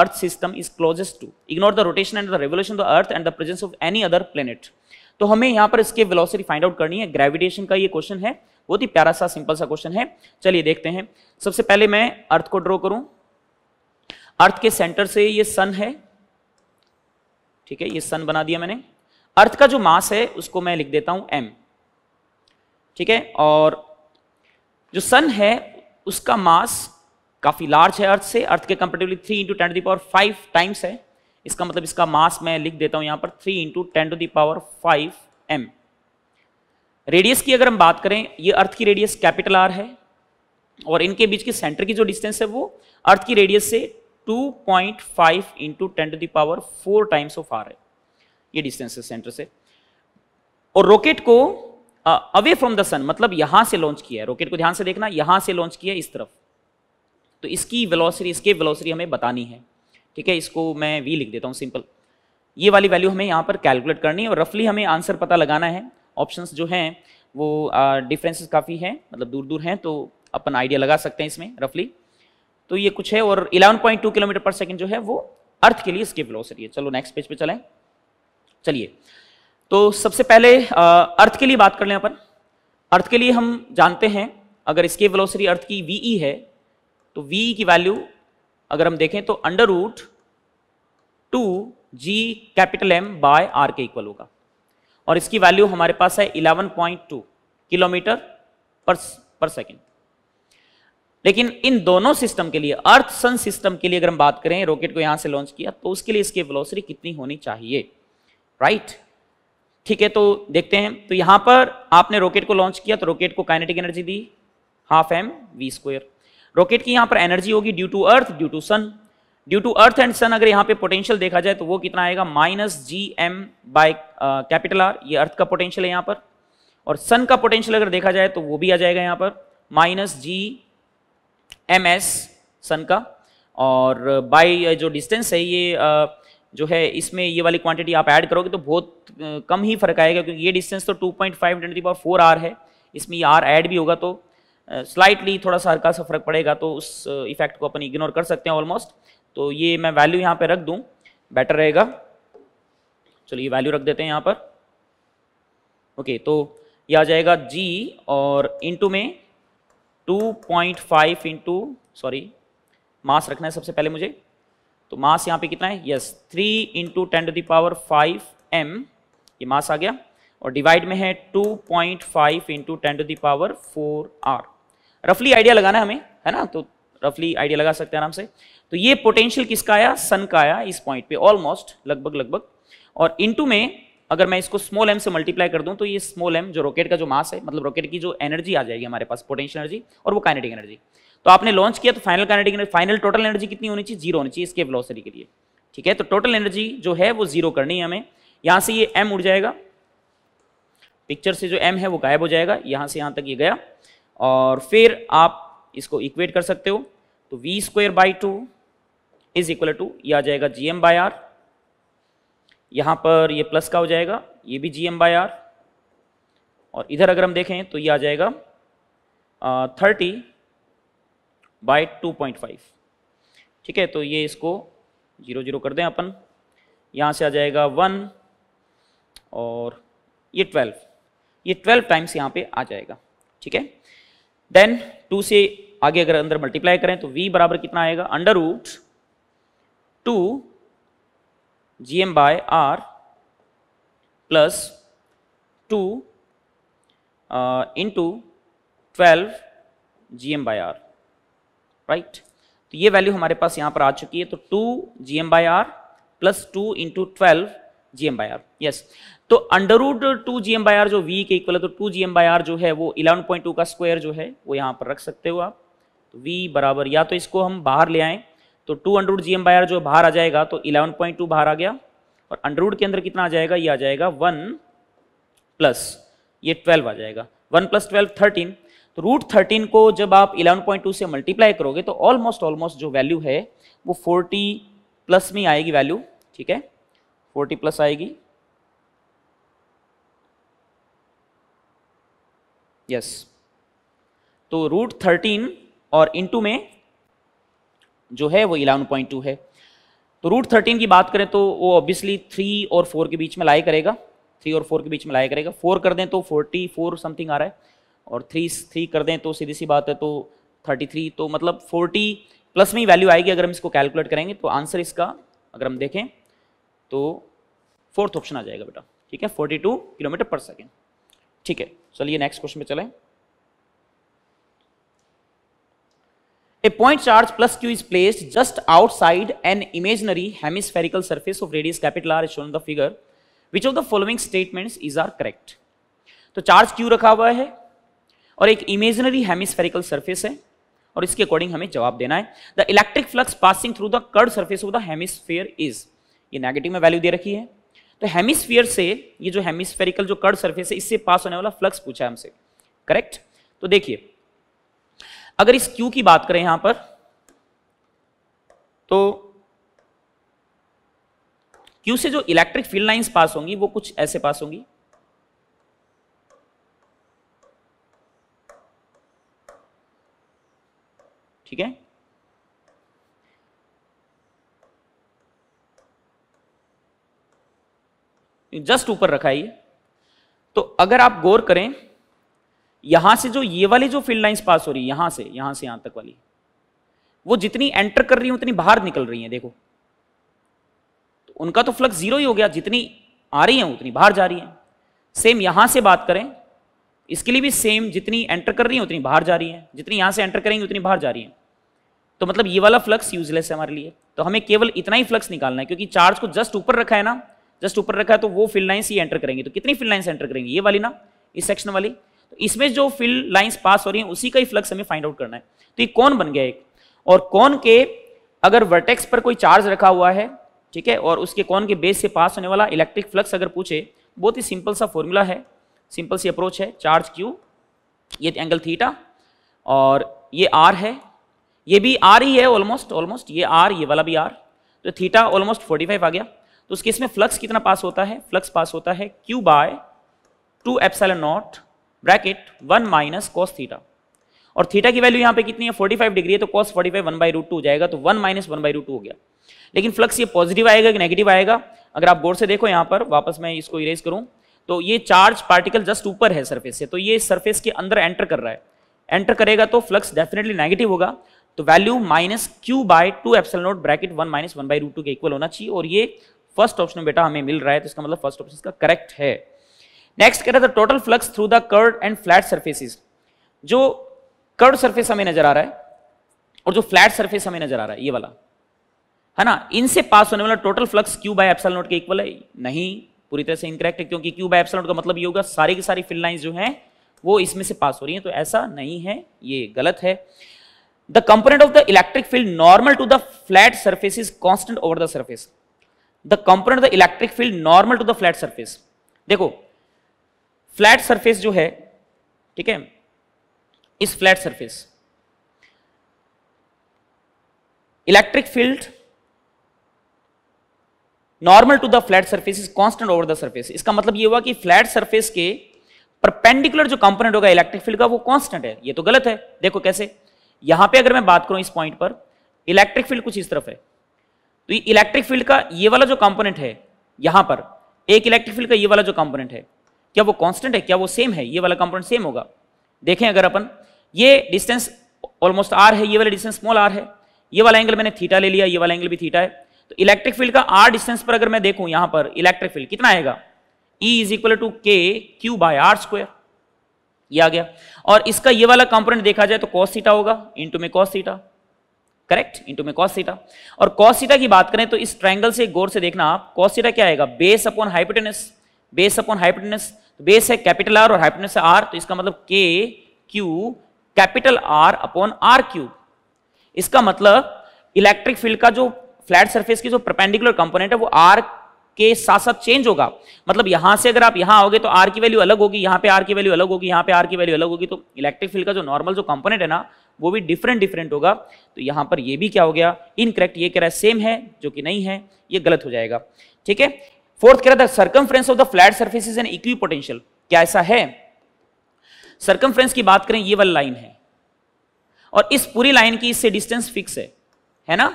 Earth system is closest to. Ignore the rotation and the revolution of the Earth and the presence of any other planet. तो हमें यहाँ पर इसके वेलोसिटी फाइंड आउट करनी है ग्रेविटेशन का ये क्वेश्चन है बहुत ही प्यारा सा सिंपल सा क्वेश्चन है चलिए देखते हैं सबसे पहले मैं अर्थ को ड्रॉ करूँ अर्थ के सेंटर से ये सन है ठीक है ये सन बना दिया मैंने अर्थ का जो मास है उसको मैं लिख देता हूं एम ठीक है और जो सन है उसका मास काफ़ी लार्ज है अर्थ से अर्थ के comparatively three into ten to the power five times है इसका मतलब इसका मास मैं लिख देता हूं यहां पर three into ten to the power five m radius की अगर हम बात करें ये अर्थ की रेडियस कैपिटल आर है और इनके बीच के सेंटर की जो डिस्टेंस है वो अर्थ की रेडियस से 2.5 into ten to the power four times of r है ये डिस्टेंस है सेंटर से और रॉकेट को अवे फ्रॉम द सन मतलब यहां से लॉन्च किया है रॉकेट को ध्यान से देखना यहां से लॉन्च किया है इस तरफ तो इसकी वेलोसिटी इसके वेलोसिटी हमें बतानी है ठीक है इसको मैं वी लिख देता हूँ सिंपल ये वाली वैल्यू हमें यहाँ पर कैलकुलेट करनी है और रफली हमें आंसर पता लगाना है ऑप्शंस जो हैं वो डिफरेंसेस काफ़ी हैं मतलब दूर दूर हैं तो अपन आइडिया लगा सकते हैं इसमें रफली तो ये कुछ है और 11.2 किलोमीटर पर सेकंड जो है वो अर्थ के लिए इसकी वेलोसिटी है चलो नेक्स्ट पेज पे चलें चलिए तो सबसे पहले आ, अर्थ के लिए बात कर लें अपन अर्थ के लिए हम जानते हैं अगर इसकी वेलोसिटी अर्थ की वी e है तो वी e की वैल्यू अगर हम देखें तो under root two g capital m by r के इक्वल होगा और इसकी वैल्यू हमारे पास है 11.2 किलोमीटर पर पर सेकेंड लेकिन इन दोनों सिस्टम के लिए अर्थ सन सिस्टम के लिए अगर हम बात करें रॉकेट को यहां से लॉन्च किया तो उसके लिए इसकी वेलोसिटी कितनी होनी चाहिए राइट ठीक है तो देखते हैं तो यहां पर आपने रॉकेट को लॉन्च किया तो रॉकेट को काइनेटिक एनर्जी दी half m v square rocket की यहां पर एनर्जी होगी due to earth due to sun due to earth and sun अगर यहां पे पोटेंशियल देखा जाए तो वो कितना आएगा minus g m by capital are ये अर्थ का पोटेंशियल है यहां पर और सन का पोटेंशियल अगर देखा जाए तो वो भी आ जाएगा यहां पर minus g m s sun का और बाई uh, जो डिस्टेंस है ये uh, जो है इसमें ये वाली क्वांटिटी आप ऐड करोगे तो बहुत uh, कम ही फर्क आएगा क्योंकि ये डिस्टेंस तो 2.5 point five twenty power four r है इसमें ये आर ऐड भी होगा तो स्लाइटली थोड़ा सा हल्का सा फर्क पड़ेगा तो उस इफेक्ट को अपन इग्नोर कर सकते हैं ऑलमोस्ट तो ये मैं वैल्यू यहाँ पे रख दूँ बेटर रहेगा चलो ये वैल्यू रख देते हैं यहाँ पर ओके तो ये आ जाएगा जी और इंटू में 2.5 पॉइंट इंटू सॉरी मास रखना है सबसे पहले मुझे तो मास यहाँ पे कितना है yes three into ten to the power five m ये मास आ गया और डिवाइड में है 2.5 point five into ten to the power four r रफली आइडिया लगाना है हमें है ना तो रफली आइडिया लगा सकते हैं आराम से तो ये पोटेंशियल किसका आया सन का आया इस पॉइंट पे ऑलमोस्ट लगभग लगभग और इंटू में अगर मैं इसको स्मॉल एम से मल्टीप्लाई कर दूं तो ये स्मॉल एम जो रॉकेट का जो मास है मतलब रॉकेट की जो एनर्जी आ जाएगी हमारे पास पोटेंशियल एनर्जी और वो काइनेटिक एनर्जी तो आपने लॉन्च किया तो final kinetic energy final total energy कितनी होनी चाहिए जीरो होनी चाहिए इसके वेलोसिटी के लिए ठीक है तो टोटल एनर्जी जो है वो जीरो करनी है हमें यहाँ से ये एम उड़ जाएगा पिक्चर से जो एम है वो गायब हो जाएगा यहाँ से यहाँ तक ये गया और फिर आप इसको इक्वेट कर सकते हो तो v square by two is equal to ये आ जाएगा जी एम बाई आर यहाँ पर ये प्लस का हो जाएगा ये भी जी एम बाई आर और इधर अगर हम देखें तो ये आ जाएगा thirty by two point five ठीक है तो ये इसको जीरो जीरो कर दें अपन यहाँ से आ जाएगा वन और ये ट्वेल्व ये ट्वेल्व टाइम्स यहाँ पे आ जाएगा ठीक है देन टू से आगे अगर अंदर मल्टीप्लाई करें तो वी बराबर कितना आएगा under root two g m by r plus two into twelve g m by r right तो ये वैल्यू हमारे पास यहां पर आ चुकी है तो two g m by r plus two into twelve g m by r yes तो under root two g m by r जो वी के इक्वल है तो two g m by r जो है वो इलेवन पॉइंट टू का स्क्वायर जो है वो यहां पर रख सकते हो आप तो वी बराबर या तो इसको हम बाहर ले आए तो two under root g m by r जो बाहर आ जाएगा तो 11.2 बाहर आ गया और अंडरूट के अंदर कितना आ जाएगा ये आ जाएगा वन प्लस ये ट्वेल्व आ जाएगा वन प्लस ट्वेल्व थर्टीन तो रूट थर्टीन को जब आप 11.2 से मल्टीप्लाई करोगे तो ऑलमोस्ट ऑलमोस्ट जो वैल्यू है वो फोर्टी प्लस में आएगी वैल्यू ठीक है फोर्टी प्लस आएगी यस yes. तो रूट थर्टीन और इंटू में जो है वो इलेवन पॉइंट टू है तो रूट थर्टीन की बात करें तो वो ऑब्वियसली थ्री और फोर के बीच में लाई करेगा थ्री और फोर के बीच में लाई करेगा फोर कर दें तो फोर्टी फोर समथिंग आ रहा है और थ्री थ्री कर दें तो सीधी सी बात है तो थर्टी थ्री तो मतलब फोर्टी प्लस में ही वैल्यू आएगी अगर हम इसको कैलकुलेट करेंगे तो आंसर इसका अगर हम देखें तो फोर्थ ऑप्शन आ जाएगा बेटा ठीक है टू किलोमीटर पर सेकेंड ठीक है चलिए नेक्स्ट क्वेश्चन में चलें A point charge plus Q is placed just outside an imaginary hemispherical surface of radius capital R as shown in the figure. Which of the following statements is are correct? तो चार्ज क्यू रखा हुआ है और एक इमेजिनरी हेमिस्फेरिकल सरफेस है और इसके अकॉर्डिंग हमें जवाब देना है the electric flux passing through the curved surface of the hemisphere is ये नेगेटिव में वैल्यू दे रखी है तो हेमिस्फीयर से ये जो हेमिस्फेरिकल जो कर्ड सरफेस है इससे पास होने वाला फ्लक्स पूछा है हमसे करेक्ट तो देखिए अगर इस क्यू की बात करें यहां पर तो क्यू से जो इलेक्ट्रिक फील्ड लाइंस पास होंगी वो कुछ ऐसे पास होंगी ठीक है जस्ट ऊपर रखा है ये तो अगर आप गौर करें यहां से जो ये वाली जो फील्ड लाइन पास हो रही है यहां से यहां से यहां तक वाली वो जितनी एंटर कर रही है उतनी बाहर निकल रही है देखो तो उनका तो फ्लक्स जीरो ही हो गया जितनी आ रही है उतनी बाहर जा रही है सेम यहां से बात करें इसके लिए भी सेम जितनी एंटर कर रही है उतनी बाहर जा रही है जितनी यहां से एंटर करेंगे उतनी बाहर जा रही है तो मतलब ये वाला फ्लक्स यूजलेस है हमारे लिए तो हमें केवल इतना ही फ्लक्स निकालना है क्योंकि चार्ज को जस्ट ऊपर रखा है ना जस्ट ऊपर रखा है तो वो फील्ड लाइन्स ही एंटर करेंगे तो कितनी फील्ड लाइन्स एंटर करेंगे ये वाली ना इस सेक्शन वाली इसमें जो फील्ड लाइंस पास हो रही हैं उसी का ही फ्लक्स हमें फाइंड आउट करना है तो ये कौन बन गया एक और कौन के अगर वर्टेक्स पर कोई चार्ज रखा हुआ है ठीक है और उसके कौन के बेस से पास होने वाला इलेक्ट्रिक फ्लक्स अगर पूछे बहुत ही सिंपल सा फॉर्मूला है सिंपल सी अप्रोच है चार्ज क्यू ये एंगल थीटा और ये आर है ये भी आर ही है ऑलमोस्ट ऑलमोस्ट ये आर ये वाला भी आर तो थीटा ऑलमोस्ट फाइव आ गया तो उसके इसमें फ्लक्स कितना पास होता है फ्लक्स पास होता है q by two epsilon naught bracket one minus cos theta और थीटा की वैल्यू यहाँ पे कितनी है फोर्टी फाइव डिग्री है तो cos forty five one by root two हो जाएगा तो one minus one by root two हो गया लेकिन फ्लक्स ये पॉजिटिव आएगा कि नेगेटिव आएगा अगर आप गौर से देखो यहाँ पर वापस मैं इसको इरेज करूँ तो ये चार्ज पार्टिकल जस्ट ऊपर है सर्फेस से तो ये सर्फेस के अंदर एंटर कर रहा है एंटर करेगा तो फ्लक्स डेफिनेटली नेगेटिव होगा तो value minus q by two epsilon naught bracket one minus one by root two के इक्वल होना चाहिए और ये फर्स्ट ऑप्शन बेटा हमें मिल रहा है तो इसका मतलब फर्स्ट ऑप्शन का करेक्ट है नेक्स्ट कह रहा था total flux through the curved and flat surfaces जो कर्ड सर्फेस हमें नजर आ रहा है और जो फ्लैट सर्फेस हमें नजर आ रहा है ये वाला है ना इनसे पास होने वाला total flux q by epsilon naught के इक्वल है नहीं पूरी तरह से इनकरेक्ट है क्योंकि क्यू बाय एप्सल नोट का मतलब ये होगा सारी की सारी फिल्ड लाइन जो है वो इसमें से पास हो रही है तो ऐसा नहीं है ये गलत है the component of the electric field normal to the flat surface is constant over the surface the component of the electric field normal to the flat surface देखो फ्लैट सरफेस जो है ठीक है इस flat surface electric field normal to the flat surface is constant over the surface इसका मतलब यह हुआ कि फ्लैट सरफेस के परपेंडिकुलर जो कंपोनेंट होगा इलेक्ट्रिक फील्ड का वो कांस्टेंट है ये तो गलत है देखो कैसे यहां पे अगर मैं बात करूं इस पॉइंट पर इलेक्ट्रिक फील्ड कुछ इस तरफ है तो ये इलेक्ट्रिक फील्ड का ये वाला जो कंपोनेंट है यहां पर एक इलेक्ट्रिक फील्ड का ये वाला जो कंपोनेंट है क्या वो कांस्टेंट है क्या वो सेम है ये वाला कंपोनेंट सेम होगा देखें अगर अपन ये डिस्टेंस ऑलमोस्ट आर है ये वाला डिस्टेंस स्मॉल आर है ये वाला एंगल मैंने थीटा ले लिया ये वाला एंगल भी थीटा है तो इलेक्ट्रिक फील्ड का आर डिस्टेंस पर अगर मैं देखूं यहां पर इलेक्ट्रिक फील्ड कितना आएगा E is equal to k Q by are square ये आ गया और इसका ये वाला कंपोनेंट देखा जाए तो कॉस सीटा होगा इंटू में कॉस सीटा करेक्ट इंटू में कॉस सीटा और कॉस सीटा की बात करें तो इस ट्रायंगल से गौर से देखना आप कॉस सीटा क्या आएगा base upon hypotenuse base upon hypotenuse तो बेस है कैपिटल आर और हाइपोटेनस है आर तो इसका मतलब k q capital r upon are cube इसका मतलब इलेक्ट्रिक फील्ड का जो फ्लैट सरफेस की जो परपेंडिकुलर कंपोनेंट है वो आर के साथ साथ चेंज होगा मतलब यहां से अगर आप यहां आओगे तो आर की वैल्यू अलग होगी यहां पे आर की वैल्यू अलग होगी यहां पे आर की वैल्यू अलग होगी तो इलेक्ट्रिक फील्ड का जो नॉर्मल जो कंपोनेंट है ना वो भी डिफरेंट डिफरेंट होगा तो यहां पर ये भी क्या हो गया इनकरेक्ट ये कह रहा है सेम है जो कि नहीं है ये गलत हो जाएगा ठीक है फोर्थ कह रहा था circumference of the flat surface is an equipotential क्या ऐसा है सर्कमफ्रेंस की बात करें ये वाली लाइन है और इस पूरी लाइन की इससे डिस्टेंस फिक्स है है ना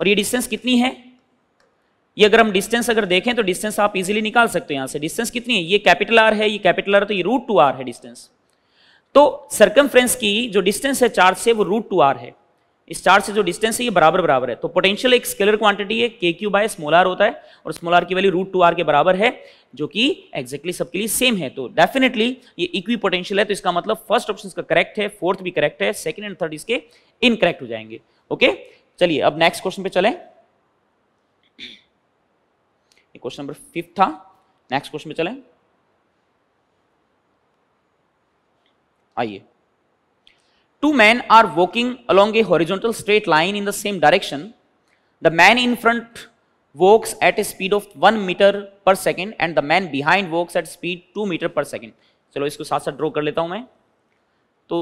और ये डिस्टेंस कितनी है ये अगर हम डिस्टेंस अगर देखें तो डिस्टेंस आप इजीली निकाल सकते हो यहां से डिस्टेंस कितनी है ये कैपिटल आर है ये कैपिटल आर तो ये रूट टू आर है डिस्टेंस तो सर्कमफ्रेंस की जो डिस्टेंस है चार्ज से वो रूट टू आर है स्टार से जो डिस्टेंस है ये बराबर बराबर है तो पोटेंशियल एक स्केलर क्वांटिटी है के क्यू बाय स्मोल आर होता है और स्मोल आर की वैल्यू रूट टू आर के बराबर है जो कि एक्जैक्टली सबके लिए सेम है तो डेफिनेटली ये इक्वी पोटेंशियल है तो इसका मतलब फर्स्ट ऑप्शन का करेक्ट है फोर्थ भी करेक्ट है सेकेंड एंड थर्ड इसके इनकरेक्ट हो जाएंगे ओके चलिए अब नेक्स्ट क्वेश्चन पे चले क्वेश्चन नंबर फिफ्थ था नेक्स्ट क्वेश्चन पे चले आइए Two men are walking along a horizontal straight line in the same direction. The man in front walks at a speed of 1 meter per second and the man behind walks at speed 2 meter per second. चलो इसको साथ साथ ड्रॉ कर लेता हूं मैं तो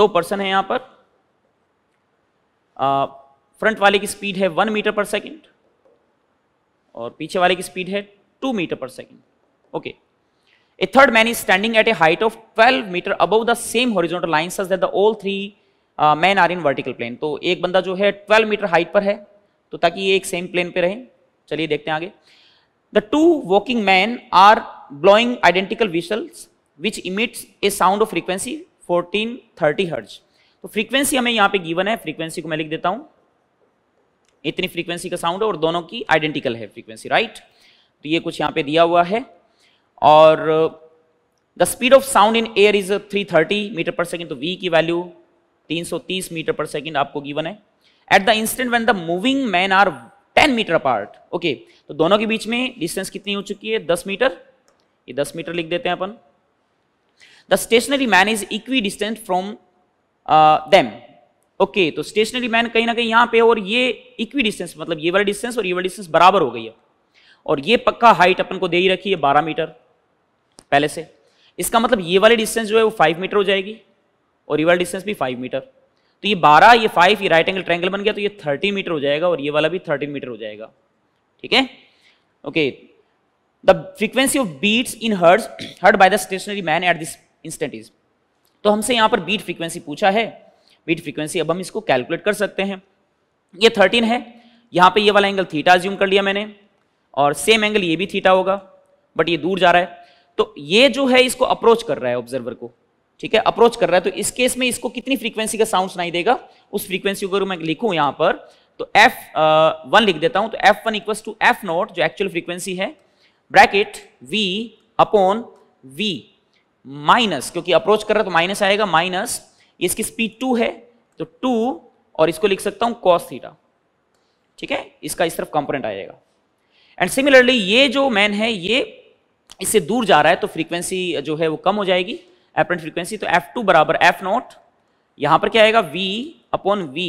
दो पर्सन है यहां पर फ्रंट वाले की स्पीड है वन मीटर पर सेकंड और पीछे वाले की स्पीड है टू मीटर पर second okay A third man is standing at a height of 12 meter above the same horizontal line such that the all three uh, men are in vertical plane. तो एक बंदा जो है 12 meter height पर है तो ताकि ये एक same plane पे रहे चलिए देखते हैं आगे The two walking men are blowing identical whistles, which emits a sound of frequency 14 30 हर्ज तो frequency हमें यहाँ पे given है frequency को मैं लिख देता हूँ इतनी frequency का sound है और दोनों की identical है frequency, right? तो ये कुछ यहाँ पे दिया हुआ है और the speed of sound in air is 330 metre पर सेकेंड तो वी की वैल्यू 330 मीटर पर सेकेंड आपको गिवन है at the instant when the moving man are 10 metre apart okay तो दोनों के बीच में डिस्टेंस कितनी हो चुकी है 10 मीटर ये 10 मीटर लिख देते हैं अपन the stationary man is equidistant from them okay तो स्टेशनरी मैन कहीं ना कहीं यहाँ पे और ये इक्वी डिस्टेंस मतलब ये वाला डिस्टेंस और ये वाला डिस्टेंस बराबर हो गई है और ये पक्का हाइट अपन को दे ही रखी है बारह मीटर पहले से इसका मतलब ये वाली डिस्टेंस जो है वो फाइव मीटर हो जाएगी और ये वाला डिस्टेंस भी फाइव मीटर तो ये बारह ये फाइव ये राइट एंगल ट्रैंगल बन गया तो ये थर्टीन मीटर हो जाएगा और ये वाला भी थर्टीन मीटर हो जाएगा ठीक है okay the frequency of beats in hertz heard by the stationary man at this instant is तो हमसे यहाँ पर बीट फ्रीक्वेंसी पूछा है बीट फ्रीक्वेंसी अब हम इसको कैलकुलेट कर सकते हैं ये थर्टीन है यहाँ पे ये वाला एंगल थीटा ज्यूम कर लिया मैंने और सेम एंगल ये भी थीटा होगा बट ये दूर जा रहा है तो ये जो है इसको अप्रोच कर रहा है ऑब्जर्वर को ठीक है अप्रोच कर रहा है तो इस केस में इसको कितनी फ्रीक्वेंसी का साउंड सुनाई देगा उस फ्रीक्वेंसी को मैं लिखूं यहां पर तो एफ वन लिख देता हूं तो F one equal to F not जो एक्चुअल फ्रीक्वेंसी है bracket V upon we minus क्योंकि अप्रोच कर रहा है तो माइनस आएगा माइनस इसकी स्पीड टू है तो टू और इसको लिख सकता हूं कॉस थीटा ठीक है इसका इस तरफ कंपोनेंट आएगा एंड सिमिलरली ये जो मैन है ये इससे दूर जा रहा है तो फ्रीक्वेंसी जो है वो कम हो जाएगी एपरेंट फ्रीक्वेंसी तो एफ टू बराबर एफ नॉट यहाँ पर क्या आएगा वी अपॉन वी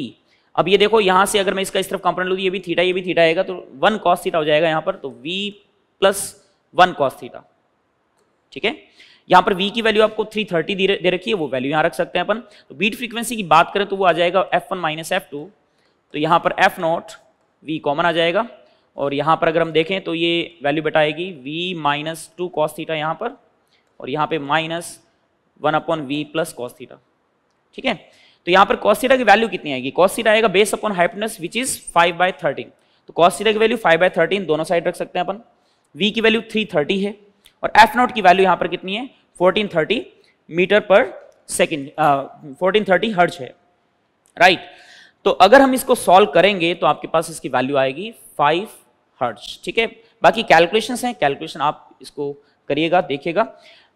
अब ये देखो यहाँ से अगर मैं इसका इस तरफ कंपोनेंट लूँ तो ये भी थीटा ये भी थीटा आएगा तो वन कॉस थीटा हो जाएगा यहाँ पर तो V plus one cos theta ठीक है यहाँ पर v की वैल्यू आपको 330 दे, दे रखी है वो वैल्यू यहाँ रख सकते हैं अपन तो बीट फ्रीक्वेंसी की बात करें तो वो आ जाएगा f1 वन माइनस एफ तो यहाँ पर f नॉट v कॉमन आ जाएगा और यहाँ पर अगर हम देखें तो ये वैल्यू बताएगी v minus two cos theta यहाँ पर और यहाँ पे minus one upon V plus cos theta ठीक है तो यहाँ पर कॉस थीटा की वैल्यू कितनी आएगी कॉस थीटा आएगा base upon hypotenuse which is five by thirteen तो कॉस थीटा की वैल्यू फाइव बाय थर्टीन दोनों साइड रख सकते हैं अपन वी की वैल्यू थ्री थर्टी है और एफ नॉट की वैल्यू यहाँ पर कितनी है फोर्टीन थर्टी मीटर पर सेकेंड फोर्टीन थर्टी हर्ज है राइट right. तो अगर हम इसको सॉल्व करेंगे तो आपके पास इसकी वैल्यू आएगी फाइव हर्ट्ज ठीक है बाकी कैलकुलेशंस हैं कैलकुलेशन आप इसको करिएगा देखिएगा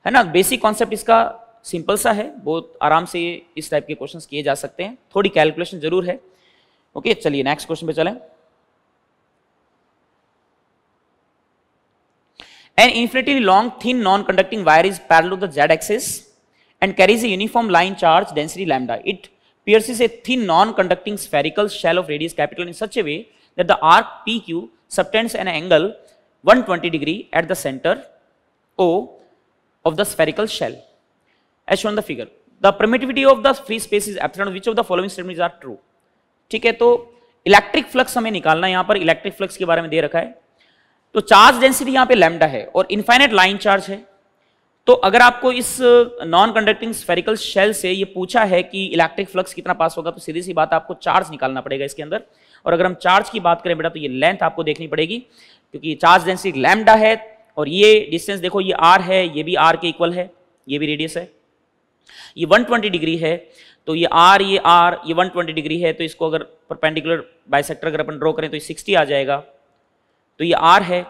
है ना बेसिक कॉन्सेप्ट इसका सिंपल सा है बहुत आराम से इस टाइप के क्वेश्चंस किए जा सकते हैं थोड़ी कैलकुलेशन जरूर है ओके चलिए नेक्स्ट क्वेश्चन पे चलें an infinitely long thin non conducting wire is parallel the Z axis and carries a uniform line charge density lambda it pierces a thin non conducting spherical shell of radius capital in such a way that the R P Q subtends an angle 120 degree at the center O of the spherical shell as shown in the figure. The permittivity of the free space is epsilon. Which of the following statements are true? ठीक है तो इलेक्ट्रिक फ्लक्स हमें निकालना है यहाँ पर इलेक्ट्रिक फ्लक्स के बारे में दे रखा है तो चार्ज डेंसिटी यहाँ पे लैम्डा है और इनफाइनाइट लाइन चार्ज है तो अगर आपको इस नॉन कंडक्टिंग स्फेरिकल शेल से ये पूछा है कि इलेक्ट्रिक फ्लक्स कितना पास होगा तो सीधी सी बात आपको चार्ज निकालना पड़ेगा इसके अंदर और अगर हम चार्ज की बात करें बेटा तो ये लेंथ आपको देखनी पड़ेगी क्योंकि चार्ज डेंसिटी लैमडा है और ये डिस्टेंस देखो ये आर है ये भी आर के इक्वल है ये भी रेडियस है ये 120 डिग्री है तो ये आर ये आर ये 120 डिग्री है तो इसको अगर परपेंडिकुलर बाइसेक्टर अगर अपन ड्रॉ करें तो ये 60 आ जाएगा तो ये आर है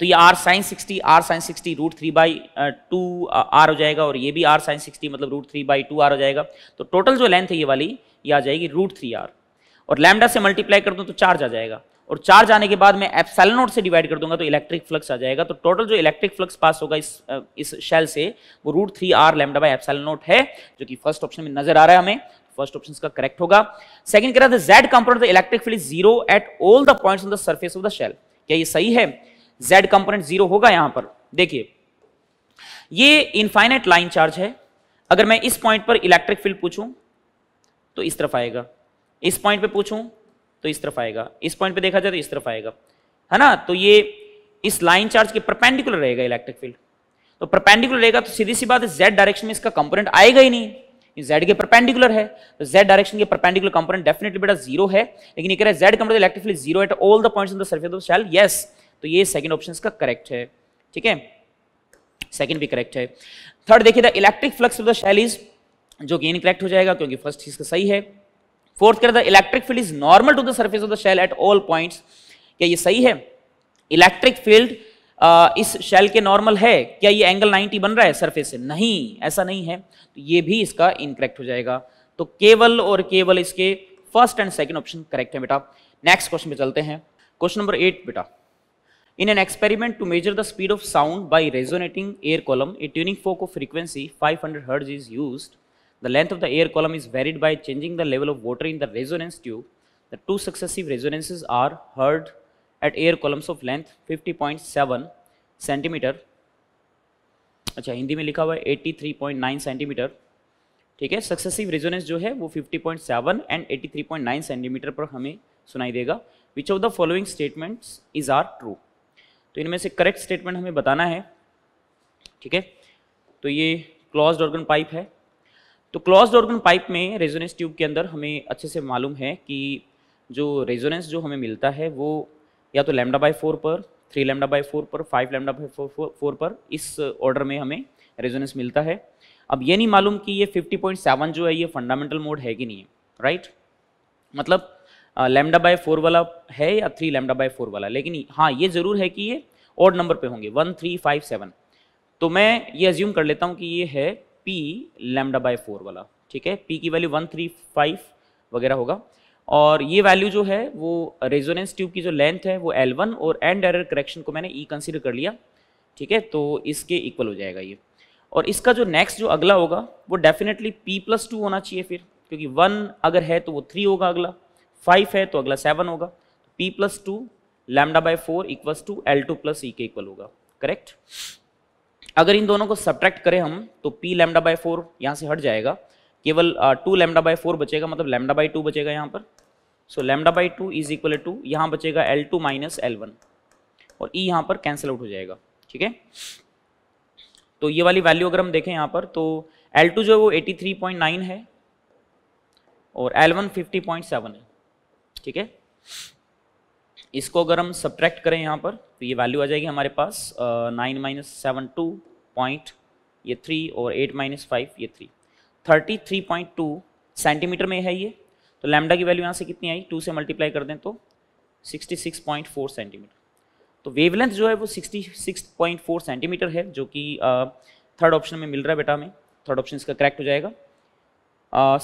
तो ये R sine sixty R sine sixty root three by two R हो जाएगा और ये भी आर साइन सिक्सटी मतलब root three by two R हो जाएगा तो टोटल जो लेंथ है ये वाली ये आ जाएगी रूट थ्री आर और लैमडा से मल्टीप्लाई कर दूं तो चार्ज आ जाएगा और चार्ज आने के बाद मैं एप्सलनोट से डिवाइड कर दूंगा तो इलेक्ट्रिक फ्लक्स आ जाएगा तो टोटल जो इलेक्ट्रिक फ्लक्स पास होगा इस इस शेल से वो root three R lambda by epsilon naught है जो कि फर्स्ट ऑप्शन में नजर आ रहा है हमें फर्स्ट ऑप्शन का करेक्ट होगा सेकंड कह रहा था Z component electric field zero at all the point on the surface of the shell क्या ये सही है जेड कंपोनेट जीरो होगा यहां पर देखिए ये इनफाइनाइट लाइन चार्ज है अगर मैं इस पॉइंट पर इलेक्ट्रिक फील्ड पूछूं तो इस तरफ आएगा इस पॉइंट पे पूछूं तो इस तरफ आएगा इस पॉइंट पे देखा जाए तो इस तरफ आएगा है ना तो ये इस लाइन चार्ज के परपेंडिकुलर रहेगा इलेक्ट्रिक फील्ड तो परपेंडिकुलर रहेगा तो सीधी सी बात है जेड डायरेक्शन में इसका कंपोनेंट आएगा ही नहीं जेड के परपेंडिकुलर है तो जेड डायरेक्शन के परपेंडिकुलर कंपोनेंट डेफिनेटली बेटा जीरो है लेकिन ये कह रहा है Z component electric field zero at all the points in the surface of shell yes तो ये सेकंड ऑप्शन का करेक्ट है ठीक है सेकंड भी करेक्ट है थर्ड देखिए the electric flux of the shell is जो गेन करेक्ट हो जाएगा क्योंकि फर्स्ट चीज का सही है फोर्थ कह रहा था electric field is normal to the surface of the shell at all point क्या ये सही है इलेक्ट्रिक फील्ड इस शेल के नॉर्मल है क्या ये एंगल 90 बन रहा है सरफेस से नहीं ऐसा नहीं है तो ये भी इसका इनकरेक्ट हो जाएगा तो केवल और केवल इसके first and second option correct है बेटा नेक्स्ट क्वेश्चन पे चलते हैं क्वेश्चन नंबर एट बेटा in an experiment to measure the speed of sound by resonating air column a tuning fork of frequency five hundred is used. The length of the air column is varied by changing the level of water in the resonance tube. The two successive resonances are heard at air columns of length 50.7 cm अच्छा हिंदी में लिखा हुआ है 83.9 सेंटीमीटर ठीक है सक्सेसिव रेजोनेंस जो है वो 50.7 एंड 83.9 सेंटीमीटर पर हमें सुनाई देगा which of the following statements is are true तो इनमें से करेक्ट स्टेटमेंट हमें बताना है ठीक है तो ये क्लॉज्ड ऑर्गन पाइप है तो क्लोज ऑर्गन पाइप में रेजोनेंस ट्यूब के अंदर हमें अच्छे से मालूम है कि जो रेजोनेंस जो हमें मिलता है वो या तो लेमडा बाई फोर पर थ्री लेमडा बाई फोर पर five lambda by four four पर इस ऑर्डर में हमें रेजोनेंस मिलता है अब ये नहीं मालूम कि ये 50.7 जो है ये फंडामेंटल मोड है कि नहीं है राइट मतलब लेमडा बाय फोर वाला है या थ्री लेमडा बाय फोर वाला लेकिन हाँ ये ज़रूर है कि ये ऑड नंबर पे होंगे वन थ्री फाइव सेवन तो मैं ये अज्यूम कर लेता हूँ कि ये है पी लेमडा बाय फोर वाला ठीक है पी की वैल्यू वन थ्री फाइव वगैरह होगा और ये वैल्यू जो है वो रेजोनेंस ट्यूब की जो लेंथ है वो एल वन और एंड एरर करेक्शन को मैंने ई e कंसिडर कर लिया ठीक है तो इसके इक्वल हो जाएगा ये और इसका जो नेक्स्ट जो अगला होगा वो डेफिनेटली पी प्लस टू होना चाहिए फिर क्योंकि वन अगर है तो वो थ्री होगा अगला फाइव है तो अगला सेवन होगा P plus two lambda by four equal to L two plus E के इक्वल होगा करेक्ट अगर इन दोनों को सब्ट्रैक्ट करें हम तो पी लेमडा बाई फोर यहाँ से हट जाएगा केवल टू लेमडा बाई फोर बचेगा मतलब लेमडा बाई टू बचेगा यहाँ पर so lambda by two is equal to यहाँ बचेगा L two minus L one और ई e यहाँ पर कैंसिल आउट हो जाएगा ठीक है तो ये वाली वैल्यू अगर हम देखें यहाँ पर तो एल टू जो है वो एटी थ्री पॉइंट नाइन है और L one fifty point seven है ठीक है इसको अगर हम सब्ट्रैक्ट करें यहाँ पर तो ये वैल्यू आ जाएगी हमारे पास nine minus seven two point ये थ्री और एट माइनस फाइव ये three thirty three point two centimetre में है ये तो लैमडा की वैल्यू यहाँ से कितनी आई टू से मल्टीप्लाई कर दें तो sixty six point four centimetre तो वेवलेंथ जो है वो sixty six point four centimetre है जो कि थर्ड ऑप्शन में मिल रहा है बेटा हमें थर्ड ऑप्शन इसका करेक्ट हो जाएगा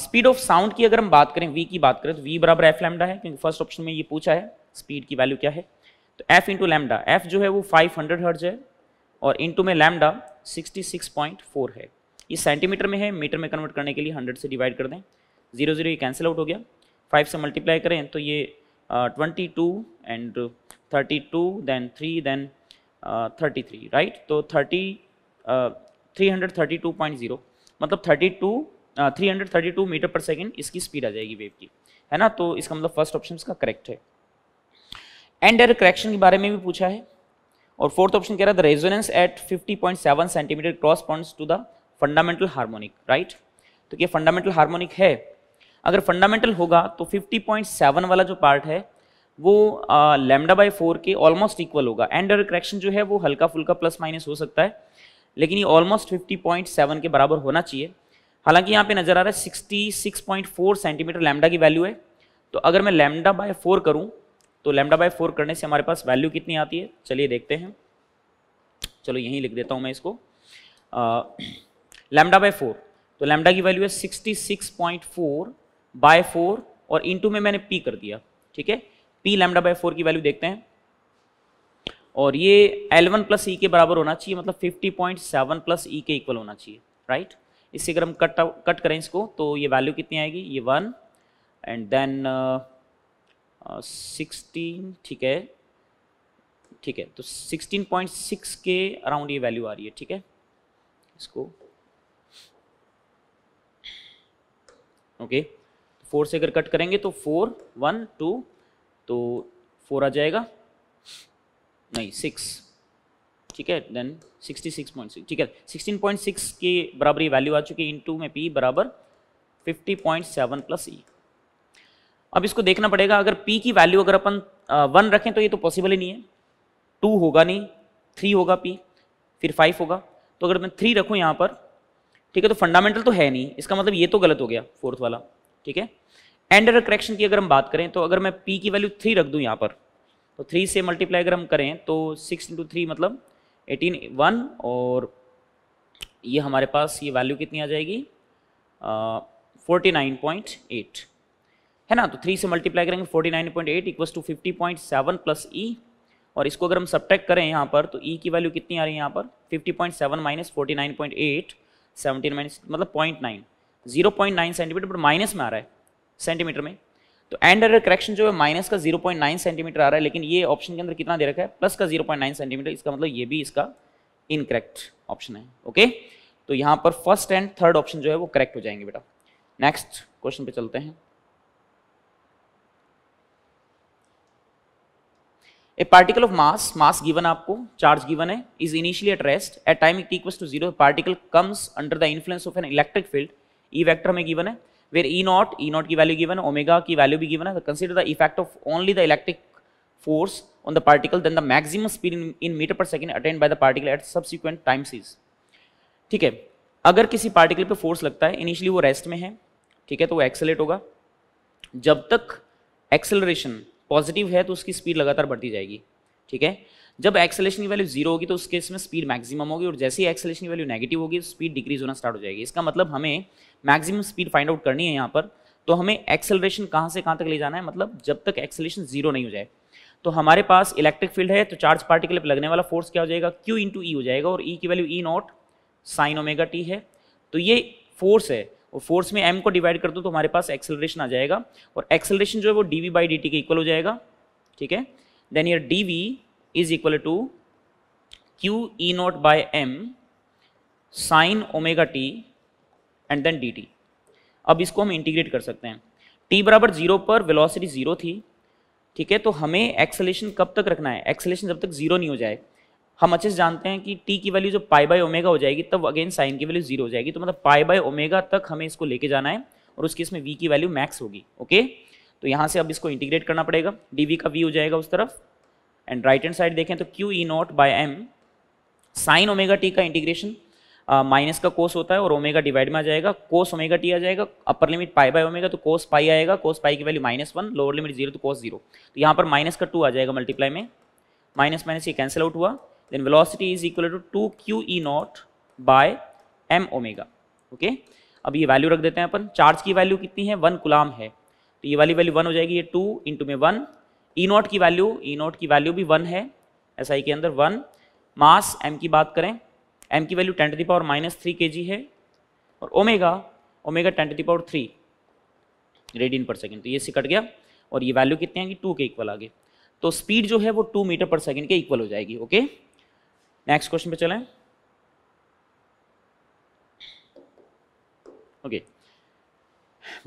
स्पीड ऑफ साउंड की अगर हम बात करें वी की बात करें तो वी बराबर एफ लैमडा है क्योंकि फर्स्ट ऑप्शन में ये पूछा है स्पीड की वैल्यू क्या है तो एफ इंटू लैमडा एफ जो है वो 500 हर्ट्ज है और इन टू में लैमडा 66.4 है ये सेंटीमीटर में है मीटर में कन्वर्ट करने के लिए 100 से डिवाइड कर दें जीरो जीरो ये कैंसिल आउट हो गया फाइव से मल्टीप्लाई करें तो ये twenty two and thirty two then three then thirty three right तो thirty three hundred thirty two point zero मतलब thirty two three hundred thirty two metre पर सेकेंड इसकी स्पीड आ जाएगी वेव की है ना तो इसका मतलब फर्स्ट ऑप्शन का करेक्ट है एंड एयर करेक्शन के बारे में भी पूछा है और फोर्थ ऑप्शन कह रहा है the resonance at 50.7 centimetre cross points to the fundamental harmonic right तो ये फंडामेंटल हार्मोनिक है अगर फंडामेंटल होगा तो 50.7 वाला जो पार्ट है वो लेमडा बाई फोर के ऑलमोस्ट इक्वल होगा एंड करेक्शन जो है वो हल्का फुल्का प्लस माइनस हो सकता है लेकिन ये ऑलमोस्ट 50.7 के बराबर होना चाहिए हालांकि यहाँ पे नज़र आ रहा है 66.4 सेंटीमीटर लैमडा की वैल्यू है तो अगर मैं लैमडा बाय फोर करूँ तो लेमडा बाई फोर करने से हमारे पास वैल्यू कितनी आती है चलिए देखते हैं चलो यहीं लिख देता हूँ मैं इसको लेमडा बाई फोर तो लेमडा की वैल्यू है sixty six point four by four और इंटू में मैंने पी कर दिया ठीक है पी लेमडा बाई फोर की वैल्यू देखते हैं और ये एल वन प्लस ई के बराबर होना चाहिए मतलब fifty point seven plus E के इक्वल होना चाहिए राइट इससे अगर हम कट कट करें इसको तो ये वैल्यू कितनी आएगी ये one and then uh, sixteen ठीक है ठीक है तो सिक्सटीन पॉइंट सिक्स के अराउंड ये वैल्यू आ रही है ठीक है इसको ओके फोर तो से अगर कट करेंगे तो फोर वन टू तो फोर आ जाएगा नहीं सिक्स ठीक है then sixty six point six ठीक है सिक्सटीन पॉइंट सिक्स के बराबर ये वैल्यू आ चुकी है इन टू में पी बराबर fifty point seven plus E अब इसको देखना पड़ेगा अगर पी की वैल्यू अगर अपन वन रखें तो ये तो पॉसिबल ही नहीं है टू होगा नहीं थ्री होगा पी फिर फाइव होगा तो अगर मैं थ्री रखूँ यहाँ पर ठीक है तो फंडामेंटल तो है नहीं इसका मतलब ये तो गलत हो गया फोर्थ वाला ठीक है एंड करेक्शन की अगर हम बात करें तो अगर मैं पी की वैल्यू थ्री रख दूँ यहाँ पर तो थ्री से मल्टीप्लाई अगर हम करें तो सिक्स इंटू थ्री मतलब एटीन वन और ये हमारे पास ये वैल्यू कितनी आ जाएगी फोर्टी नाइन पॉइंट एट है ना तो थ्री से मल्टीप्लाई करेंगे forty nine point eight equals two fifty point seven plus E और इसको अगर हम सब्ट्रैक्ट करें यहाँ पर तो ई e की वैल्यू कितनी आ रही है यहाँ पर fifty point seven minus forty nine point eight seventeen minus मतलब point nine zero point nine centimetre but minus में आ रहा है सेंटीमीटर में तो एंड अर करेक्शन जो है माइनस का जीरो पॉइंट नाइन सेंटीमीटर आ रहा है लेकिन ये ऑप्शन के अंदर कितना दे रखा है प्लस का जीरो पॉइंट नाइन सेंटीमीटर इसका मतलब ये भी इसका इनकरेक्ट ऑप्शन है ओके तो यहाँ पर फर्स्ट एंड थर्ड ऑप्शन जो है वो करेक्ट हो जाएंगे बेटा नेक्स्ट क्वेश्चन पे चलते हैं a particle of mass mass given आपको चार्ज गिवन है is initially at rest at time it equals to zero particle comes under the influence of an electric field E vector हमें गिवन है where E not E not की वैल्यू गिवन ओमेगा की वैल्यू भी गिवन है consider the effect of only the electric force on the particle then the maximum speed in metre पर second attend by the particle at subsequent times is ठीक है अगर किसी पार्टिकल पे फोर्स लगता है इनिशियली वो रेस्ट में है ठीक है तो वो एक्सेलेट होगा जब तक एक्सेलरेशन पॉजिटिव है तो उसकी स्पीड लगातार बढ़ती जाएगी ठीक है जब एक्सेलेशन की वैल्यू जीरो होगी तो उसके इसमें स्पीड मैक्सिमम होगी और जैसे ही एक्सेलेशन की वैल्यू नेगेटिव होगी तो स्पीड डिक्रीज होना स्टार्ट हो जाएगी इसका मतलब हमें मैक्सिमम स्पीड फाइंड आउट करनी है यहाँ पर तो हमें एक्सेलरेशन कहाँ से कहाँ तक ले जाना है मतलब जब तक एक्सेलेशन जीरो नहीं हो जाए तो हमारे पास इलेक्ट्रिक फील्ड है तो चार्ज पार्टिकल पर लगने वाला फोर्स क्या हो जाएगा क्यू इंटू ई हो जाएगा और ई e की value E not sine omega T है तो ये फोर्स है और फोर्स में एम को डिवाइड कर दो तो हमारे पास एक्सेलरेशन आ जाएगा और एक्सेलरेशन जो है वो D V by D T के इक्वल हो जाएगा ठीक है then yeah D V is equal to Q E not by M sine omega T and then D T अब इसको हम इंटीग्रेट कर सकते हैं टी बराबर जीरो पर वेलोसिटी जीरो थी ठीक है तो हमें एक्सेलेशन कब तक रखना है एक्सेलेशन जब तक जीरो नहीं हो जाए हम अच्छे से जानते हैं कि टी की वैल्यू जो पाई बाय ओमेगा हो जाएगी तब अगेन साइन की वैल्यू जीरो हो जाएगी तो मतलब पाई बाय ओमेगा तक हमें इसको लेके जाना है और उसकी इसमें वी की वैल्यू मैक्स होगी ओके तो यहाँ से अब इसको इंटीग्रेट करना पड़ेगा डी का वी हो जाएगा उस तरफ एंड राइट हैंड साइड देखें तो q E not by M sine omega t का इंटीग्रेशन माइनस का कोस होता है और ओमेगा डिवाइड में आ जाएगा कोस ओमेगा टी आ जाएगा upper limit pi by omega तो कोस पाई आएगा कोस पाई की value minus one lower limit zero तो कोस जीरो तो यहाँ पर माइनस का टू आ जाएगा मल्टीप्लाई में माइनस माइनस ये कैंसिल आउट हुआ then velocity is equal to 2 q e naught by m omega okay okay? अब ये वैल्यू रख देते हैं अपन चार्ज की वैल्यू कितनी है वन गुलाम है तो ये वाली वैल्यू वन हो जाएगी ये टू इंटू में वन ई नॉट की वैल्यू ई नॉट की वैल्यू भी वन है एस SI के अंदर वन मास एम की बात करें एम की value ten to the power minus three k g है और omega omega ten to the power three radian per second तो ये सिकट गया और ये वैल्यू कितनी आएगी टू के इक्वल आ गई तो स्पीड जो है वो टू मीटर पर सेकेंड के इक्वल हो जाएगी ओके okay? नेक्स्ट क्वेश्चन पे चलें ओके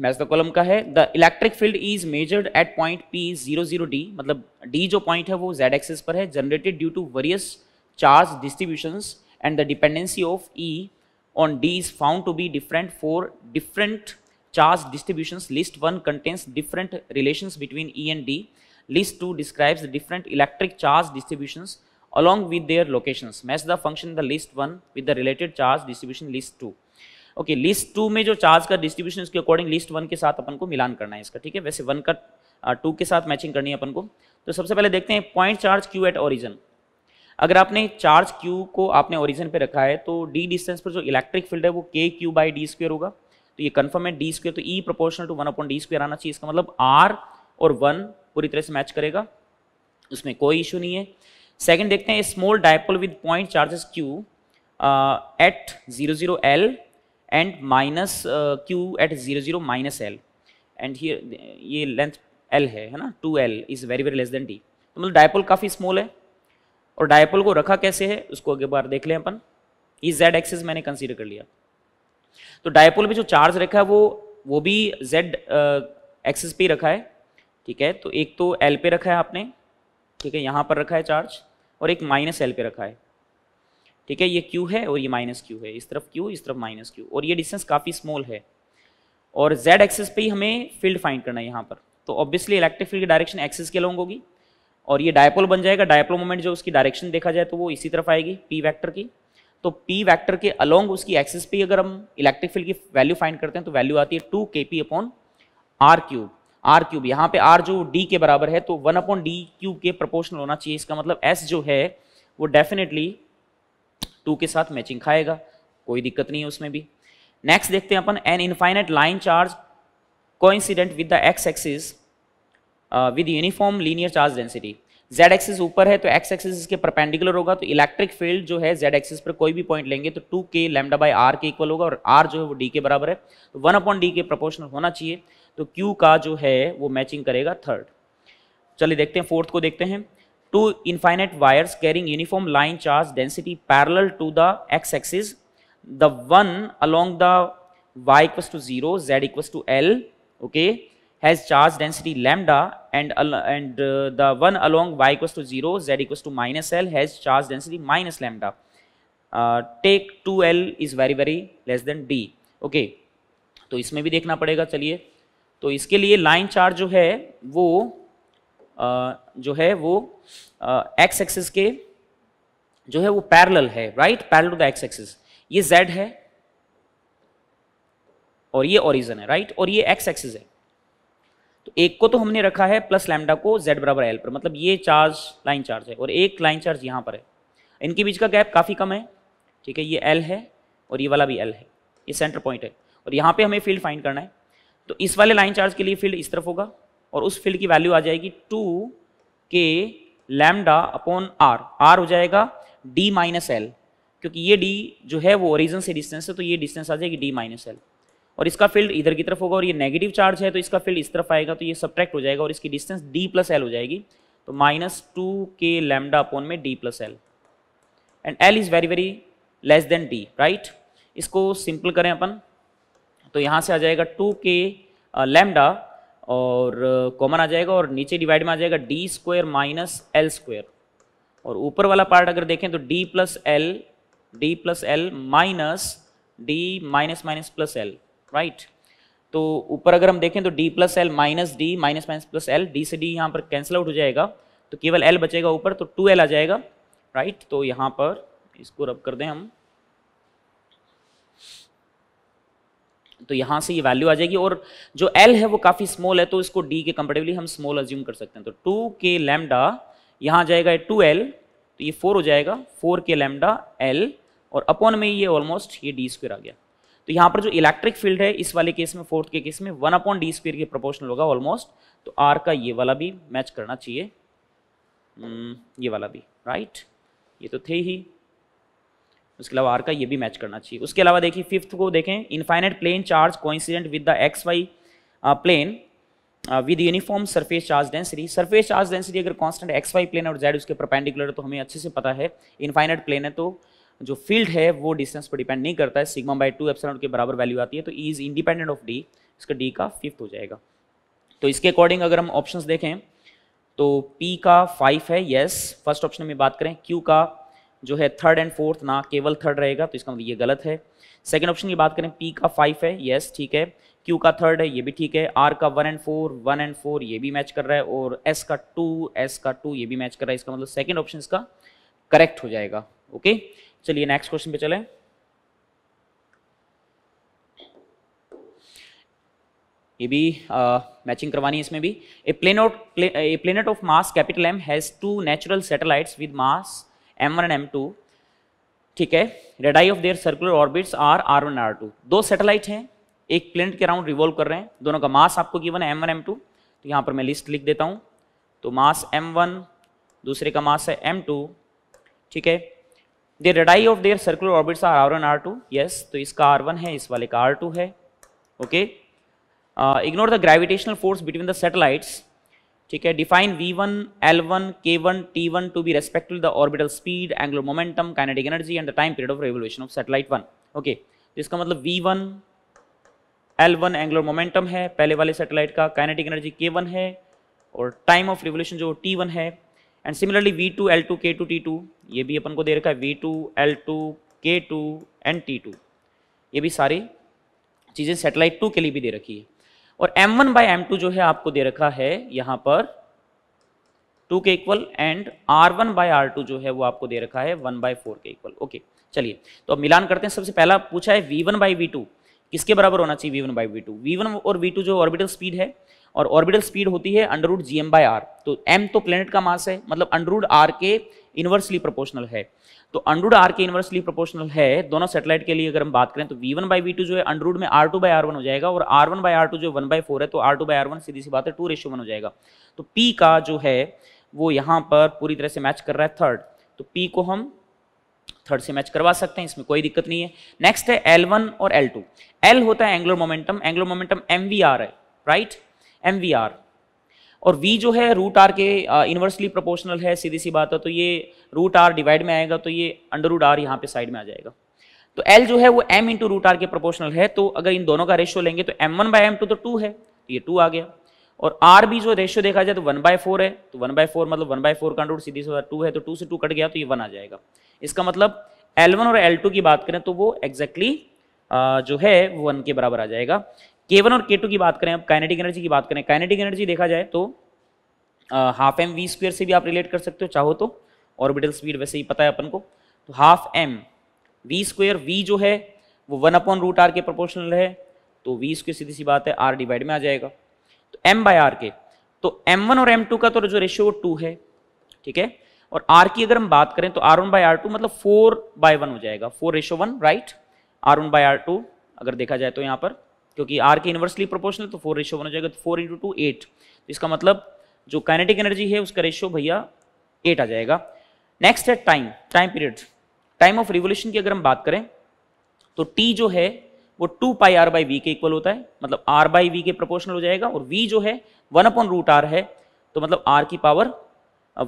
मैथ द कॉलम का है the electric field is measured at point p zero zero d मतलब डी जो पॉइंट है वो जेड एक्सिस पर है generated due to various charge distribution and the dependency of e on d is found to be different for different charge distribution list one contains different relation between e and d list two describes different electric charge distribution along with their locations. Match the function in the list 1 with the related charge distribution list 2. Okay list two में जो चार्ज का डिस्ट्रीब्यूशन उसके अकॉर्डिंग लिस्ट वन के साथ अपन को मिलान करना है इसका ठीक है वैसे वन का टू के साथ मैचिंग करनी है अपन को तो सबसे पहले देखते हैं point charge q at origin अगर आपने चार्ज क्यू को आपने ओरिजन पे रखा है तो डी डिस्टेंस पर जो इलेक्ट्रिक फील्ड है वो के क्यू बाई डी स्क्वेयर होगा तो ये कन्फर्म है डी स्क्वेयर तो e proportional to one upon d square आना चाहिए इसका मतलब आर और वन पूरी तरह से मैच करेगा उसमें कोई इशू नहीं है सेकंड देखते हैं small dipole with point charges q at zero zero l and minus q at zero zero minus l and ये लेंथ एल है है ना two l is very very less than d तो मतलब डायपोल काफ़ी स्मॉल है और डायपोल को रखा कैसे है उसको अगले बार देख लें अपन ई जेड एक्सेस मैंने कंसीडर कर लिया तो डायपोल में जो चार्ज रखा है वो वो भी जेड एक्सेस uh, पे रखा है ठीक है तो एक तो एल पे रखा है आपने ठीक है यहाँ पर रखा है चार्ज और एक माइनस एल पे रखा है ठीक है ये क्यू है और ये माइनस क्यू है इस तरफ क्यू इस तरफ माइनस क्यू और ये डिस्टेंस काफ़ी स्मॉल है और जेड एक्सेस पे ही हमें फील्ड फाइंड करना है यहाँ पर तो ऑब्वियसली इलेक्ट्रिक फील्ड की डायरेक्शन एक्सेस के लॉन्ग होगी और ये डायपोल बन जाएगा डायपोल मोमेंट जो उसकी डायरेक्शन देखा जाए तो वो इसी तरफ आएगी पी वैक्टर की तो पी वैक्टर के अलॉन्ग उसकी एक्सेस पे अगर हम इलेक्ट्रिक फील्ड की वैल्यू फाइंड करते हैं तो वैल्यू आती है टू के P upon are cube r cube यहाँ पे आर जो डी के बराबर है तो वन अपॉन डी क्यूब के प्रपोर्शनल होना चाहिए इसका मतलब एस जो है वो डेफिनेटली टू के साथ मैचिंग खाएगा कोई दिक्कत नहीं है उसमें भी नेक्स्ट देखते हैं अपन an infinite line charge coincident with the x axis with uniform linear charge density z axis ऊपर है तो एक्स एक्सिस इसके परपेंडिकुलर होगा तो इलेक्ट्रिक फील्ड जो है जेड एक्सिस पर कोई भी पॉइंट लेंगे तो two k lambda by are के इक्वल होगा और आर जो है वो डी के बराबर है तो वन अपॉन डी के प्रपोर्शनल होना चाहिए तो क्यू का जो है वो मैचिंग करेगा थर्ड चलिए देखते हैं फोर्थ को देखते हैं two infinite wires carrying uniform line charge density parallel to the x axis the one along the y equals to zero z equals to l okay has charge density lambda and, and uh, the one along y equals to 0, z equals to minus L has charge density minus lambda. Uh, take 2L is very very less than D. Okay. तो इसमें भी देखना पड़ेगा चलिए तो इसके लिए लाइन चार्ज जो है वो आ, जो है वो एक्स एक्सिस के जो है वो पैरेलल है right parallel to the x axis ये जेड है और ये ओरिजन है राइट और ये एक्स एक्सिस है एक को तो हमने रखा है प्लस लैमडा को जेड बराबर एल पर मतलब ये चार्ज लाइन चार्ज है और एक लाइन चार्ज यहाँ पर है इनके बीच का गैप काफ़ी कम है ठीक है ये एल है और ये वाला भी एल है ये सेंटर पॉइंट है और यहाँ पर हमें फील्ड फाइंड करना है तो इस वाले लाइन चार्ज के लिए फील्ड इस तरफ होगा और उस फील्ड की वैल्यू आ जाएगी टू के लैमडा अपॉन आर आर हो जाएगा डी माइनस एल क्योंकि ये डी जो है वो ओरिजिन से डिस्टेंस है तो ये डिस्टेंस आ जाएगी डी माइनस एल और इसका फील्ड इधर की तरफ होगा और ये नेगेटिव चार्ज है तो इसका फील्ड इस तरफ आएगा तो ये सब्ट्रैक्ट हो जाएगा और इसकी डिस्टेंस डी प्लस एल हो जाएगी तो minus two k lambda upon में d plus l and l is very very less than d right इसको सिंपल करें अपन तो यहाँ से आ जाएगा टू के लेमडा और कॉमन आ जाएगा और नीचे डिवाइड में आ जाएगा d square minus l square और ऊपर वाला पार्ट अगर देखें तो d plus l d plus l minus d minus minus plus l right तो ऊपर अगर हम देखें तो d plus l minus d minus minus plus l d से डी यहाँ पर कैंसिल आउट हो जाएगा तो केवल एल बचेगा ऊपर तो टू एल आ जाएगा राइट तो यहाँ पर इसको रब कर दें हम तो यहाँ से ये वैल्यू आ जाएगी और जो एल है वो काफ़ी स्मॉल है तो इसको डी के कंपेरेटिवली हम स्मॉल अज्यूम कर सकते हैं तो टू के लेमडा यहाँ जाएगा टू एल तो ये फोर हो जाएगा फोर के लेमडा एल और अपॉन में ये ऑलमोस्ट ये डी स्क्वेयर आ गया तो यहाँ पर जो इलेक्ट्रिक फील्ड है इस वाले केस में फोर्थ के केस में वन अपॉन डी स्क्र के प्रोपोर्शनल होगा ऑलमोस्ट तो आर का ये वाला भी मैच करना चाहिए हम्म, ये वाला भी राइट ये तो थे ही उसके अलावा आर का ये भी मैच करना चाहिए उसके अलावा देखिए फिफ्थ को देखें infinite plane charge coincident with the x y plane with uniform surface charge density surface charge density अगर कांस्टेंट एक्स वाई प्लेन और जेड उसके परपेंडिकुलर तो हमें अच्छे से पता है इनफाइनेट प्लेन है तो uh, जो फील्ड है वो डिस्टेंस पर डिपेंड नहीं करता है सिग्मा बाई टू एप्सलॉन के बराबर वैल्यू आती है तो e is independent of d इसका डी का फिफ्थ हो जाएगा तो इसके अकॉर्डिंग अगर हम ऑप्शंस देखें तो पी का फाइव है येस फर्स्ट ऑप्शन में बात करें क्यू का जो है थर्ड एंड फोर्थ ना केवल थर्ड रहेगा तो इसका मतलब ये गलत है सेकेंड ऑप्शन की बात करें पी का फाइव है येस ठीक है क्यू का थर्ड है ये भी ठीक है आर का one and four one and four ये भी मैच कर रहा है और एस का टू एस का टू ये भी मैच कर रहा है इसका मतलब सेकेंड ऑप्शन इसका करेक्ट हो जाएगा ओके चलिए नेक्स्ट क्वेश्चन पे चलें ये भी मैचिंग करवानी है इसमें भी a planet a planet of mass capital M has two natural satellites with mass m one and m two ठीक है radii of their circular orbits are r one r two दो सैटेलाइट हैं एक प्लेनेट के अराउंड रिवॉल्व कर रहे हैं दोनों का मास आपको गिवन है एम वन एम टू तो यहाँ पर मैं लिस्ट लिख देता हूँ तो मास एम वन दूसरे का मास है एम टू ठीक है their radii of their circular orbits are r one r two yes तो इसका आर वन है इस वाले का आर टू है okay ignore the gravitational force between the satellites ठीक है define v one l one k one t one to be respective the orbital speed angular momentum kinetic energy and the time period of revolution of satellite one okay इसका मतलब v one l one angular momentum है पहले वाले सेटेलाइट का काइनेटिक एनर्जी के वन है और टाइम ऑफ रिवोल्यूशन जो टी वन है and similarly v two L two k two t two ये भी अपन को दे रखा है v two L two k two and t two ये भी सारी चीज़ें सेटेलाइट टू के लिए भी दे रखी है और m one by m two जो है आपको दे रखा है यहाँ पर टू के equal and r one by r two जो है वो आपको दे रखा है वन बाई फोर के इक्वल ओके चलिए तो अब मिलान करते हैं सबसे पहला पूछा है v one by v two किसके बराबर होना चाहिए v one by v two v one और वी टू जो ऑर्बिटल स्पीड है और ऑर्बिटल स्पीड होती है under root g m by are तो एम तो प्लेनेट का मास है मतलब अंडर रूट आर के इन्वर्सली प्रोपोर्शनल है तो अंडरूड आर के इन्वर्सली प्रोपोर्शनल है दोनों सैटेलाइट के लिए अगर हम बात करें तो v one by v two जो है अंडरूड में r two by r one हो जाएगा और r one by r two जो वन बाई फोर है तो r two by r one सीधी सी बात है टू रेशो वन हो जाएगा तो पी का जो है वो यहाँ पर पूरी तरह से मैच कर रहा है थर्ड तो पी को हम थर्ड से मैच करवा सकते हैं इसमें कोई दिक्कत नहीं है नेक्स्ट है एल वन और एल टू एल होता है angular momentum angular momentum m v r है right right? M v r और वी जो है रूट आर के इन्वर्सली uh, प्रोपोर्शनल है सीधी सी बात है तो ये रूट आर डिवाइड में आएगा तो ये अंडर रूट आर यहाँ पे साइड में आ जाएगा तो एल जो है वो एम इंटू रूट आर के प्रोपोर्शनल है तो अगर इन दोनों का रेशियो लेंगे तो m one by m two तो टू है तो ये टू आ गया और आर भी जो रेशियो देखा जाए तो वन बाय फोर है तो वन बाय फोर मतलब वन बाय फोर का रूट सीधी सी टू है तो टू से टू कट गया तो ये वन आ जाएगा इसका मतलब एल वन और एल टू की बात करें तो वो एग्जैक्टली exactly, uh, जो है वो वन के बराबर आ जाएगा के वन और के टू की बात करें अब काइनेटिक एनर्जी की बात करें काइनेटिक एनर्जी देखा जाए तो हाफ एम वी स्क्वेयर से भी आप रिलेट कर सकते हो चाहो तो ऑर्बिटल स्पीड वैसे ही पता है अपन को तो half m v square v जो है वो वन अपॉन रूट आर के प्रोपोर्शनल है तो वी स्क्वेयर सीधी सी बात है आर डिवाइड में आ जाएगा तो एम बाय आर के तो एम वन और एम टू का तो जो रेशियो वो टू है ठीक है और आर की अगर हम बात करें तो r one by r two मतलब फोर बाय वन हो जाएगा four ratio one right r one by r two अगर देखा जाए तो यहाँ पर क्योंकि आर के इन्वर्सली प्रोपोर्शनल तो फोर रेशियो वन जाएगा तो फोर इंटू टू एट इसका मतलब जो काइनेटिक एनर्जी है उसका रेशियो भैया एट आ जाएगा नेक्स्ट है time time period time of revolution की अगर हम बात करें तो टी जो है वो two pi r by we के इक्वल होता है मतलब आर बाई वी के प्रोपोर्शनल हो जाएगा और वी जो है वन अपॉन रूट आर है तो मतलब आर की पावर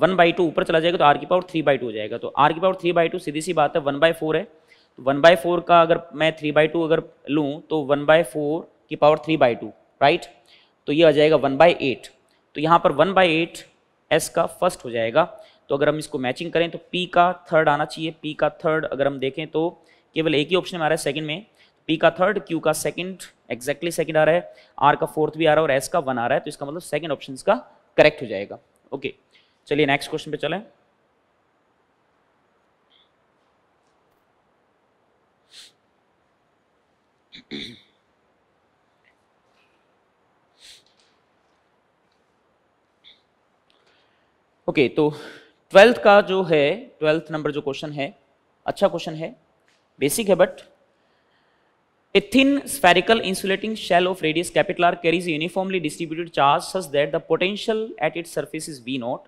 वन बाई टू ऊपर चला जाएगा तो आर की पावर थ्री बाई टू हो जाएगा तो आर की पावर थ्री बाई टू सीधी सी बात है वन बाई फोर है वन बाय फोर का अगर मैं थ्री बाई टू अगर लूँ तो वन बाय फोर की power three by two right तो ये आ जाएगा वन बाई एट तो यहाँ पर वन बाई एट एस का फर्स्ट हो जाएगा तो अगर हम इसको मैचिंग करें तो पी का थर्ड आना चाहिए पी का थर्ड अगर हम देखें तो केवल एक ही ऑप्शन में आ रहा है सेकेंड में पी का थर्ड क्यू का सेकंड एग्जैक्टली सेकंड आ रहा है आर का फोर्थ भी आ रहा है और एस का वन आ रहा है तो इसका मतलब सेकंड ऑप्शन का करेक्ट हो जाएगा ओके चलिए नेक्स्ट क्वेश्चन पे चलें ओके okay, तो ट्वेल्थ का जो है ट्वेल्थ नंबर जो क्वेश्चन है अच्छा क्वेश्चन है बेसिक है but a thin spherical insulating shell of radius capital R carries uniformly distributed charge such that the potential at its surface is V naught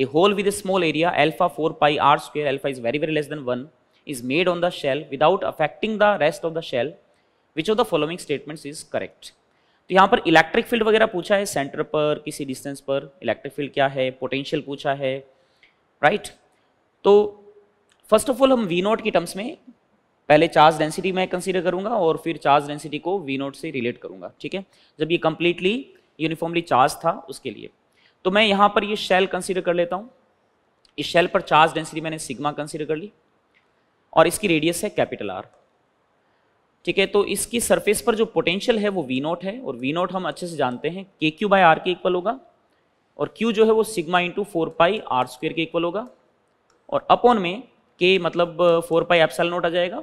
a hole with a small area alpha four pi R square alpha is very very less than one is made on the shell without affecting the rest of the shell which of the following statements is correct तो यहाँ पर इलेक्ट्रिक फील्ड वगैरह पूछा है सेंटर पर किसी डिस्टेंस पर इलेक्ट्रिक फील्ड क्या है पोटेंशियल पूछा है राइट right? तो फर्स्ट ऑफ ऑल हम वी नोट की टर्म्स में पहले चार्ज डेंसिटी मैं कंसीडर करूंगा और फिर चार्ज डेंसिटी को वी नोट से रिलेट करूंगा ठीक है जब ये कंप्लीटली यूनिफॉर्मली चार्ज था उसके लिए तो मैं यहाँ पर ये शेल कंसीडर कर लेता हूँ इस शेल पर चार्ज डेंसिटी मैंने सिग्मा कंसीडर कर ली और इसकी रेडियस है कैपिटल आर ठीक है तो इसकी सरफेस पर जो पोटेंशियल है वो वी नॉट है और वी नॉट हम अच्छे से जानते हैं के क्यू बाई आर के इक्वल होगा और क्यू जो है वो sigma into four pi R square के इक्वल होगा और अपॉन में के मतलब फोर पाई एप्सल नोट आ जाएगा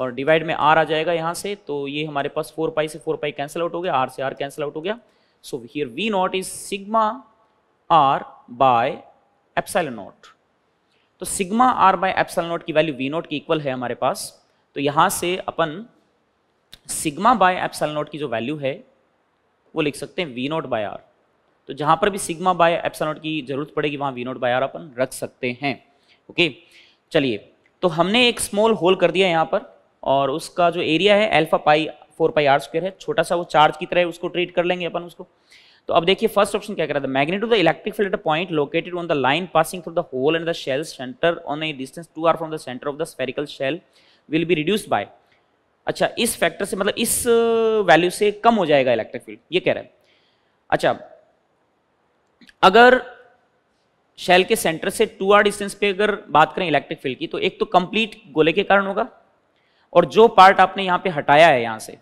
और डिवाइड में आर आ जाएगा यहाँ से तो ये हमारे पास फोर पाई से फोर पाई कैंसिल आउट हो गया आर से आर कैंसिल आउट हो गया so here V naught is sigma R by epsilon naught तो sigma R by epsilon naught की वैल्यू वी नोट की इक्वल है हमारे पास तो यहाँ से अपन सिग्मा बाय एप्सल नोट की जो वैल्यू है वो लिख सकते हैं वी नोट बाय आर तो जहां पर भी सिग्मा बाय एप्सल नोट की जरूरत पड़ेगी वहां वी नोट बाय आर अपन रख सकते हैं ओके चलिए तो हमने एक स्मॉल होल कर दिया यहाँ पर और उसका जो एरिया है alpha pi four pi R square है छोटा सा वो चार्ज की तरह उसको ट्रीट कर लेंगे अपन उसको तो अब देखिए फर्स्ट ऑप्शन क्या कर रहा था magnitude of the electric field at point located on the line passing through the hole and the shell center on a distance two R from the center of the spherical shell will be reduced by अच्छा इस फैक्टर से मतलब इस वैल्यू से कम हो जाएगा इलेक्ट्रिक फील्ड ये कह रहा है अच्छा अगर शेल के सेंटर से टू आर डिस्टेंस पे अगर बात करें इलेक्ट्रिक फील्ड की तो एक तो कंप्लीट गोले के कारण होगा और जो पार्ट आपने यहाँ पे हटाया है यहाँ से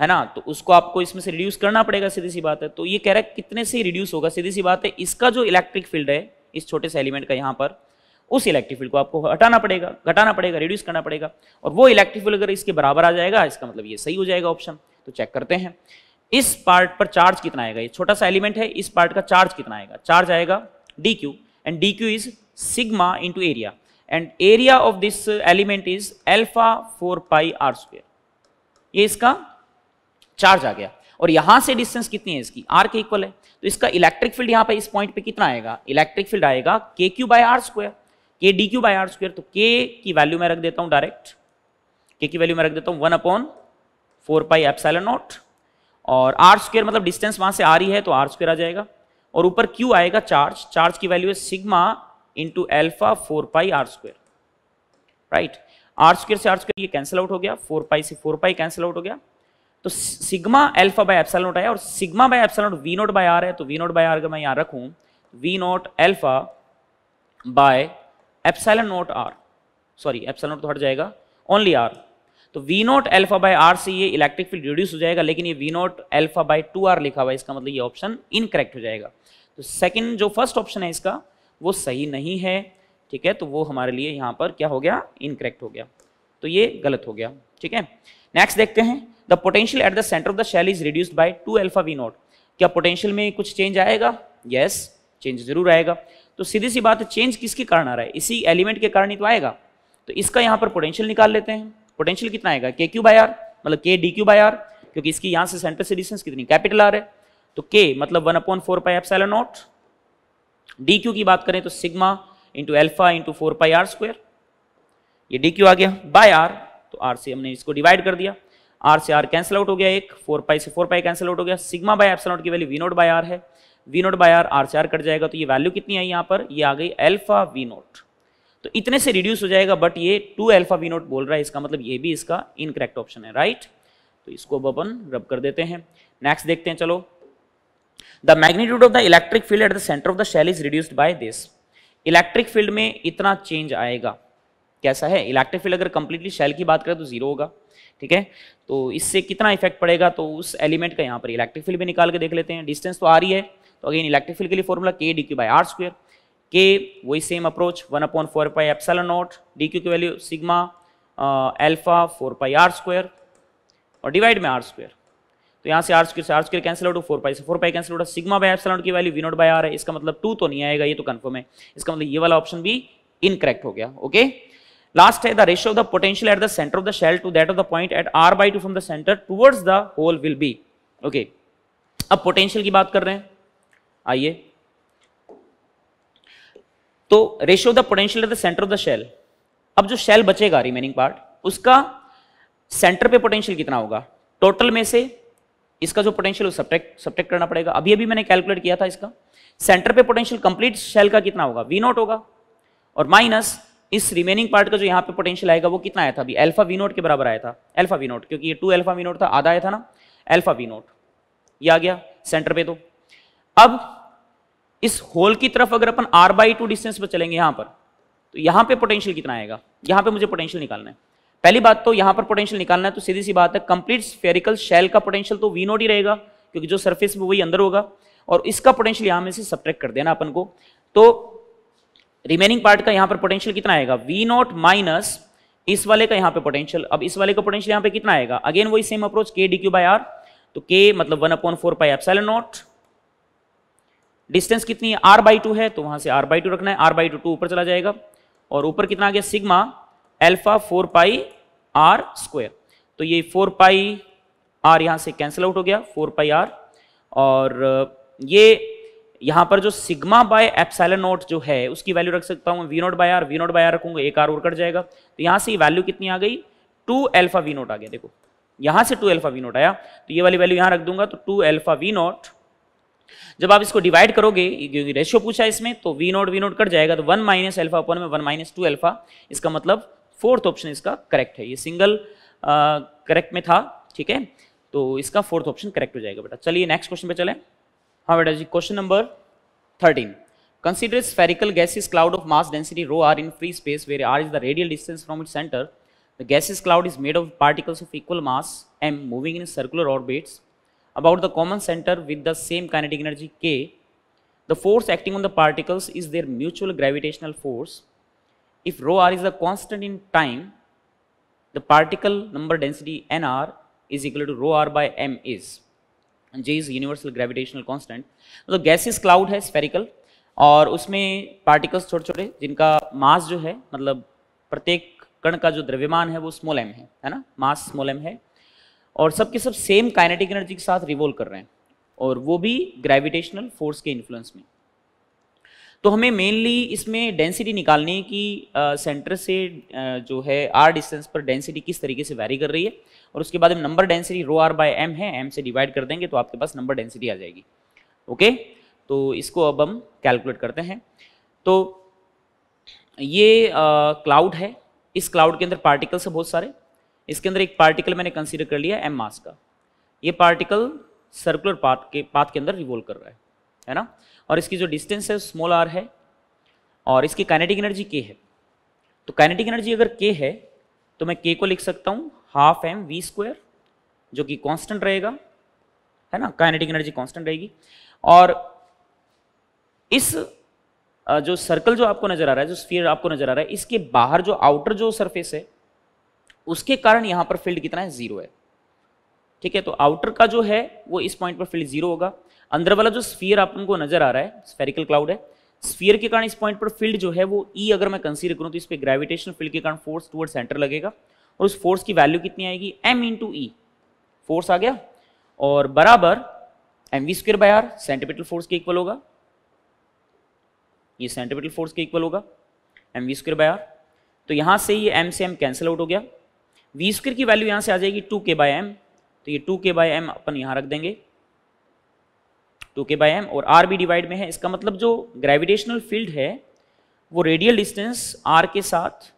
है ना तो उसको आपको इसमें से रिड्यूस करना पड़ेगा सीधी सी बात है तो ये कह रहा है कितने से रिड्यूस होगा सीधी सी बात है इसका जो इलेक्ट्रिक फील्ड है इस छोटे से एलिमेंट का यहाँ पर उस इलेक्ट्रिक फील्ड को आपको हटाना पड़ेगा घटाना पड़ेगा रिड्यूस करना पड़ेगा और वो इलेक्ट्रिक फील्ड अगर इसके बराबर आ जाएगा इसका मतलब ये सही हो जाएगा ऑप्शन तो चेक करते हैं इस पार्ट पर चार्ज कितना आएगा ये छोटा सा एलिमेंट है इस पार्ट का चार्ज कितना आएगा चार्ज आएगा d Q and d Q is sigma into area and area of this element is alpha four pi R square ये इसका चार्ज आ गया और यहां से डिस्टेंस कितनी है इसकी आर के इक्वल है तो इसका इलेक्ट्रिक फील्ड यहां पे इस पॉइंट पे कितना आएगा इलेक्ट्रिक फील्ड आएगा K Q by are square K d Q by R square तो के की वैल्यू मैं रख देता हूं डायरेक्ट के की वैल्यू मैं रख देता हूं one upon four pi epsilon naught और आर स्क्वेयर मतलब डिस्टेंस वहां से आ रही है तो आर स्क्वेयर आ जाएगा और ऊपर क्यू आएगा चार्ज चार्ज की वैल्यू है sigma into alpha four pi R square right R square से आर स्क्वेयर ये कैंसिल आउट हो गया फोर पाई से फोर पाई कैंसिल आउट हो गया तो sigma alpha by epsilon naught आया और sigma by epsilon naught V naught by R है तो वी नोट बाय आर अगर मैं यहाँ रखू V naught alpha by epsilon naught R sorry epsilon naught तो हट जाएगा ओनली आर तो V naught alpha by R से ये इलेक्ट्रिक फील्ड रिड्यूस हो जाएगा लेकिन ये V naught alpha by two R लिखा हुआ है इसका मतलब ये ऑप्शन इनकरेक्ट हो जाएगा तो सेकेंड जो फर्स्ट ऑप्शन है इसका वो सही नहीं है ठीक है तो वो हमारे लिए यहाँ पर क्या हो गया इनकरेक्ट हो गया तो ये गलत हो गया ठीक है नेक्स्ट देखते हैं the potential at the center of the shell is reduced by two alpha V naught क्या पोटेंशियल में कुछ चेंज आएगा यस yes, चेंज जरूर आएगा तो सीधी सी बात चेंज किसके कारण आ रहा है इसी एलिमेंट के कारण ही तो आएगा तो इसका यहाँ पर पोटेंशियल निकाल लेते हैं पोटेंशियल कितना आएगा के क्यू बाई आर मतलब के डी क्यू बाई आर क्योंकि इसकी यहाँ से सेंटर से डिस्टेंस कितनी कैपिटल आर है तो के मतलब one upon four pi F naught d Q की बात करें तो sigma into alpha into four pi R square ये डी क्यू आ गया बाय आर तो आर से हमने इसको डिवाइड कर दिया आर से आर कैंसिल आउट हो गया एक फोर पाई से फोर पाई कैंसिल आउट हो गया सिग्मा बाय एप्सलॉट की value V naught by R है V naught by R R से आर कट जाएगा तो ये वैल्यू कितनी आई यहाँ पर ये आ गई एल्फा वी नोट तो इतने से रिड्यूस हो जाएगा बट ये टू एल्फा वी नोट बोल रहा है इसका मतलब ये भी इसका इनकरेक्ट ऑप्शन है राइट तो इसको अब अपन रब कर देते हैं नेक्स्ट देखते हैं चलो the magnitude of the electric field at the center of the shell is reduced by this electric field में इतना चेंज आएगा कैसा है इलेक्ट्रिक फील्ड अगर कंप्लीटली शेल की बात करें तो जीरो होगा ठीक है तो इससे कितना इफेक्ट पड़ेगा तो उस एलिमेंट का यहाँ पर इलेक्ट्रिक फील्ड भी निकाल के देख लेते हैं डिस्टेंस तो आ रही है तो अगेन इलेक्ट्रिक फील्ड के लिए formula K d Q by R square के वही same approach one upon four pi epsilon naught d Q की value sigma alpha four pi R square और डिवाइड में आर स्क्वेयर तो यहाँ से आर स्क्र से R square cancel out four pi से four pi cancel out sigma by epsilon naught की value V naught by R है इसका मतलब टू तो नहीं आएगा ये तो कन्फर्म है इसका मतलब ये वाला ऑप्शन भी इनकरेक्ट हो गया ओके लास्ट है the ratio of the potential at the center of the shell to that of the point at R by two from the center towards the hole will be okay अब पोटेंशियल की बात कर रहे हैं आइए तो ratio the potential at the center of the shell अब जो शेल बचेगा रिमेनिंग पार्ट उसका सेंटर पे पोटेंशियल कितना होगा टोटल में से इसका जो पोटेंशियल वो सब्ट्रैक्ट सब्ट्रैक्ट करना पड़ेगा अभी अभी मैंने कैलकुलेट किया था इसका सेंटर पे पोटेंशियल कंप्लीट शेल का कितना होगा वी नॉट होगा और माइनस इस रिमेनिंग पार्ट का जो यहाँ पे पोटेंशियल आएगा वो कितना आया था अभी अल्फा वी नोट के बराबर आया था अल्फा वी नोट क्योंकि ये टू अल्फा वी नोट था आधा आया था ना अल्फा वी नोट ये आ गया सेंटर पे तो अब इस होल की तरफ अगर अपन आर बाई टू डिस्टेंस पर चलेंगे यहां पर तो यहां पे पोटेंशियल कितना आएगा यहां पे मुझे पोटेंशियल निकालना है पहली बात तो यहां पर पोटेंशियल निकालना है तो सीधी सी बात है कंप्लीट फेरिकल शेल का पोटेंशियल तो वी नोट ही रहेगा क्योंकि जो सर्फेस में वही अंदर होगा और इसका पोटेंशियल यहां में से सब्ट्रैक्ट कर देना अपन को तो रिमेनिंग पार्ट का यहां पर पोटेंशियल कितना आएगा वी नॉट माइनस इस वाले का यहां पे पोटेंशियल अब इस वाले का पोटेंशियल यहां पे कितना आएगा अगेन वही same approach K d Q by are तो के मतलब one upon four pi epsilon naught distance कितनी है आर बाई टू है तो वहां से आर बाई टू रखना है आर बाई टू टू ऊपर चला जाएगा और ऊपर कितना आ गया sigma alpha four pi R square तो ये फोर पाई आर यहाँ से कैंसिल आउट हो गया फोर पाई आर और ये यहाँ पर जो सिग्मा बाय एप्साइलन नोट जो है उसकी वैल्यू रख सकता हूँ V naught by R V naught by R रखूंगा एक आर और कट जाएगा तो यहाँ से वैल्यू कितनी आ गई टू एल्फा वी नोट आ गया देखो यहाँ से टू एल्फा वी नोट आया तो ये वाली वैल्यू यहाँ रख दूंगा तो टू एल्फा वी नोट जब आप इसको डिवाइड करोगे क्योंकि रेशियो पूछा है इसमें तो V naught V naught cut जाएगा तो वन माइनस एल्फा अपन में वन माइनस टू एल्फा इसका मतलब फोर्थ ऑप्शन इसका करेक्ट है ये सिंगल करेक्ट में था ठीक है तो इसका फोर्थ ऑप्शन करेक्ट हो जाएगा बेटा चलिए नेक्स्ट क्वेश्चन पे चले हाँ बेटा जी question number thirteen consider spherical gaseous cloud of mass density rho R in free space where R is the radial distance from it center the gaseous cloud is made of particles of equal mass M moving in circular orbits about the common center with the same kinetic energy K, the force acting on the particles is their mutual gravitational force. If rho r is a constant in time, the particle number density nr is equal to rho r by m is. And J is universal gravitational constant. तो गैसेस क्लाउड है स्फेरिकल और उसमें पार्टिकल्स छोटे छोटे जिनका मास जो है मतलब प्रत्येक कण का जो द्रव्यमान है वो स्मॉल एम है है ना मास स्मॉल एम है और सब के सब सेम काइनेटिक एनर्जी के साथ रिवोल्व कर रहे हैं और वो भी ग्रेविटेशनल फोर्स के इन्फ्लुएंस में तो हमें मेनली इसमें डेंसिटी निकालनी है कि सेंटर से आ, जो है आर डिस्टेंस पर डेंसिटी किस तरीके से वैरी कर रही है और उसके बाद हम number density rho R by M है एम से डिवाइड कर देंगे तो आपके पास नंबर डेंसिटी आ जाएगी ओके तो इसको अब हम कैलकुलेट करते हैं तो ये क्लाउड है इस क्लाउड के अंदर पार्टिकल्स हैं बहुत सारे इसके अंदर एक पार्टिकल मैंने कंसीडर कर लिया एम मास का ये पार्टिकल सर्कुलर पाथ के पाथ के अंदर रिवोल्व कर रहा है है ना और इसकी जो डिस्टेंस है स्मॉल आर है और इसकी काइनेटिक एनर्जी के है तो काइनेटिक एनर्जी अगर के है तो मैं के को लिख सकता हूँ हाफ एम वी स्क्वायर जो कि कांस्टेंट रहेगा है ना काइनेटिक एनर्जी कांस्टेंट रहेगी और इस जो सर्कल जो आपको नजर आ रहा है जो स्फीयर आपको नजर आ रहा है इसके बाहर जो आउटर जो सरफेस है उसके कारण यहां पर फील्ड कितना है जीरो है ठीक है तो आउटर का जो है वो इस पॉइंट पर फील्ड जीरो होगा अंदर वाला जो स्फीयर अपन को नजर आ रहा है स्फेरिकल क्लाउड है स्फीयर के कारण इस पॉइंट पर फील्ड जो है वो ई e अगर मैं कंसीडर करूं तो इस पर ग्रेविटेशन फील्ड के कारण फोर्स टूवर्ड सेंटर लगेगा और उस फोर्स की वैल्यू कितनी आएगी एम इंटू ई फोर्स आ गया और बराबर M V square by R centripetal force के इक्वल होगा ये सेंटिपिटल फोर्स के इक्वल होगा M V square by R तो यहां से ये एम से एम कैंसिल आउट हो गया वी स्क्र की वैल्यू यहां से आ जाएगी टू के बाय एम तो ये to K by M upon यहां रख देंगे टू के बाय एम और आर भी डिवाइड में है इसका मतलब जो ग्रेविटेशनल फील्ड है वो रेडियल डिस्टेंस आर के साथ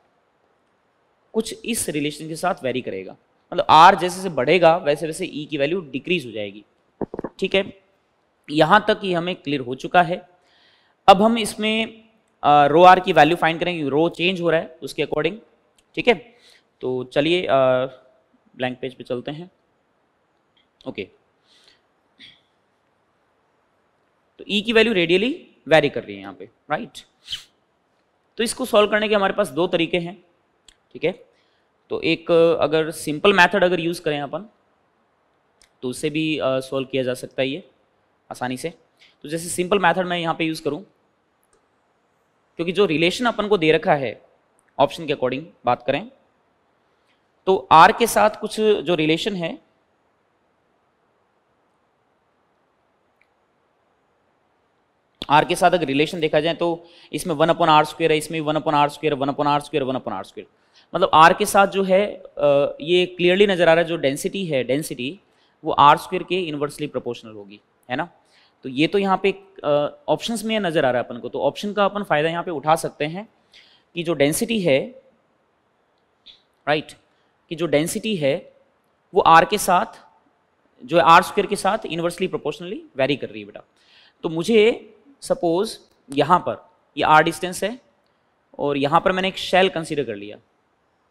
कुछ इस रिलेशन के साथ वेरी करेगा मतलब आर जैसे जैसे बढ़ेगा वैसे वैसे ई e की वैल्यू डिक्रीज हो जाएगी ठीक है यहां तक ये हमें क्लियर हो चुका है अब हम इसमें रो आर की वैल्यू फाइंड करेंगे रो चेंज हो रहा है उसके अकॉर्डिंग ठीक है तो चलिए ब्लैंक पेज पे चलते हैं ओके तो ई e की वैल्यू रेडियली वेरी कर रही है यहाँ पे राइट तो इसको सॉल्व करने के हमारे पास दो तरीके हैं ठीक है तो एक अगर सिंपल मेथड अगर यूज़ करें अपन तो उसे भी सॉल्व किया जा सकता है ये आसानी से तो जैसे सिंपल मेथड मैं यहाँ पे यूज़ करूँ क्योंकि जो रिलेशन अपन को दे रखा है ऑप्शन के अकॉर्डिंग बात करें तो आर के साथ कुछ जो रिलेशन है आर के साथ अगर रिलेशन देखा जाए तो इसमें वन अपॉन आर स्क्वेयर है इसमें one upon R square one upon R square one upon R square मतलब आर के साथ जो है ये क्लियरली नज़र आ रहा है जो डेंसिटी है डेंसिटी वो आर स्क्वेयर के इन्वर्सली प्रोपोर्शनल होगी है ना तो ये तो यहाँ पे ऑप्शन में नज़र आ रहा है अपन को तो ऑप्शन का अपन फ़ायदा यहाँ पे उठा सकते हैं कि जो डेंसिटी है राइट कि जो डेंसिटी है वो आर के साथ जो है आर स्क्वेयर के साथ इन्वर्सली प्रोपोर्शनली वेरी कर रही है बेटा तो मुझे सपोज यहाँ पर ये यह आर डिस्टेंस है और यहाँ पर मैंने एक शेल कंसीडर कर लिया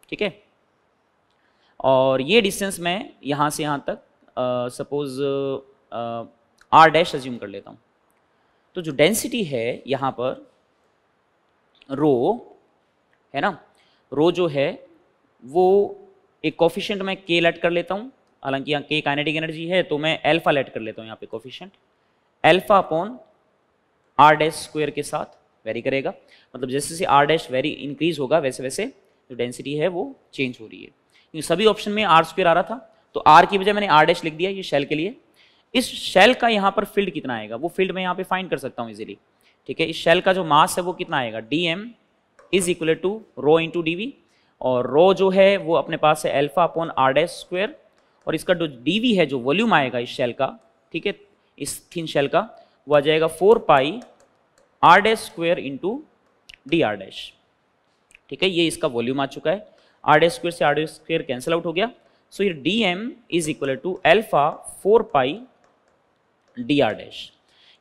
ठीक है और ये डिस्टेंस मैं यहाँ से यहाँ तक सपोज आर डैश एज्यूम कर लेता हूँ तो जो डेंसिटी है यहाँ पर रो है ना रो जो है वो एक कॉफिशेंट मैं के लेट कर लेता हूँ हालांकि यहाँ के काइनेटिक एनर्जी है तो मैं एल्फा लेट कर लेता हूँ यहाँ पे coefficient alpha upon R dash square के साथ वेरी करेगा मतलब जैसे जैसे आर डैश वेरी इंक्रीज होगा वैसे वैसे जो डेंसिटी है वो चेंज हो रही है क्योंकि सभी ऑप्शन में आर स्क्वेयर आ रहा था तो आर की वजह मैंने आर डैश लिख दिया ये शेल के लिए इस शेल का यहाँ पर फील्ड कितना आएगा वो फील्ड मैं यहाँ पे फाइंड कर सकता हूँ इजिली ठीक है इस शेल का जो मास है वो कितना आएगा d M is equal to rho into d V और रो जो है वो अपने पास है alpha upon R day square और इसका जो डी है जो वॉल्यूम आएगा इस शेल का ठीक है इस थीन शेल का वो आ जाएगा four pi R day square into d R dash ठीक है ये इसका वॉल्यूम आ चुका है आर डे स्क्वेयर से R day square cancel out हो गया सो ये d M is equal to alpha four pi d R dash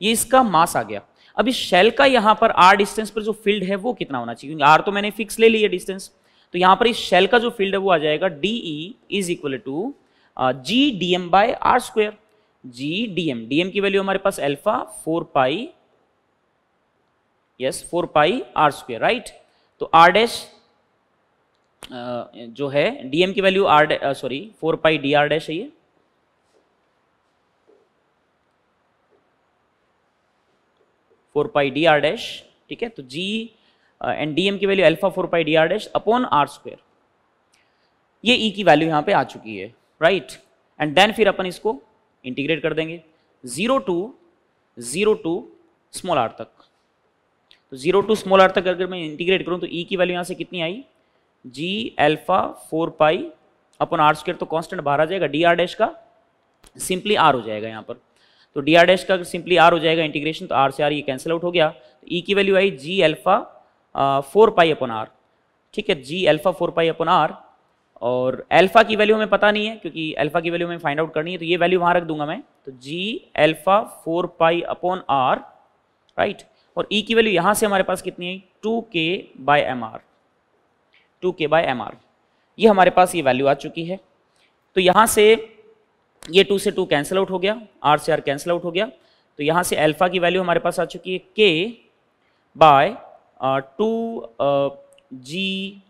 ये इसका मास आ गया अब इस शेल का यहाँ पर आर डिस्टेंस पर जो फील्ड है वो कितना होना चाहिए क्योंकि आर तो मैंने फिक्स ले लिया डिस्टेंस तो यहां पर इस शेल का जो फील्ड है वो आ जाएगा d is equal to G d M by R square G d M d M की वैल्यू हमारे पास alpha four pi yes four pi R square right तो आर डैश uh, जो है डीएम की value R sorry four pi d R dash है ये four pi d R dash ठीक है तो जी एंड डीएम की value alpha four pi d R dash upon are square ये ई e की वैल्यू यहाँ पे आ चुकी है राइट एंड देन फिर अपन इसको इंटीग्रेट कर देंगे zero to zero to small R तक तो जीरो टू स्मॉल आर तक अगर मैं इंटीग्रेट करूँ तो ई e की वैल्यू यहाँ से कितनी आई G alpha four pi upon R square तो कॉन्स्टेंट बाहर आ जाएगा डी आर डैश का सिंपली आर हो जाएगा यहाँ पर तो डी आर डैश का सिंपली आर हो जाएगा इंटीग्रेशन तो आर से आर ये कैंसिल आउट हो गया ई e की वैल्यू आई G alpha four pi upon R ठीक है G alpha four pi upon R और अल्फा की वैल्यू हमें पता नहीं है क्योंकि अल्फा की वैल्यू हमें फाइंड आउट करनी है तो ये वैल्यू वहाँ रख दूंगा मैं तो G alpha four pi upon R right और ई e की वैल्यू यहाँ से हमारे पास कितनी है two K by M R two K by M R ये हमारे पास ये वैल्यू आ चुकी है तो यहाँ से ये टू से टू कैंसिल आउट हो गया आर से आर कैंसिल आउट हो गया तो यहाँ से एल्फा की वैल्यू हमारे पास आ चुकी है K by two G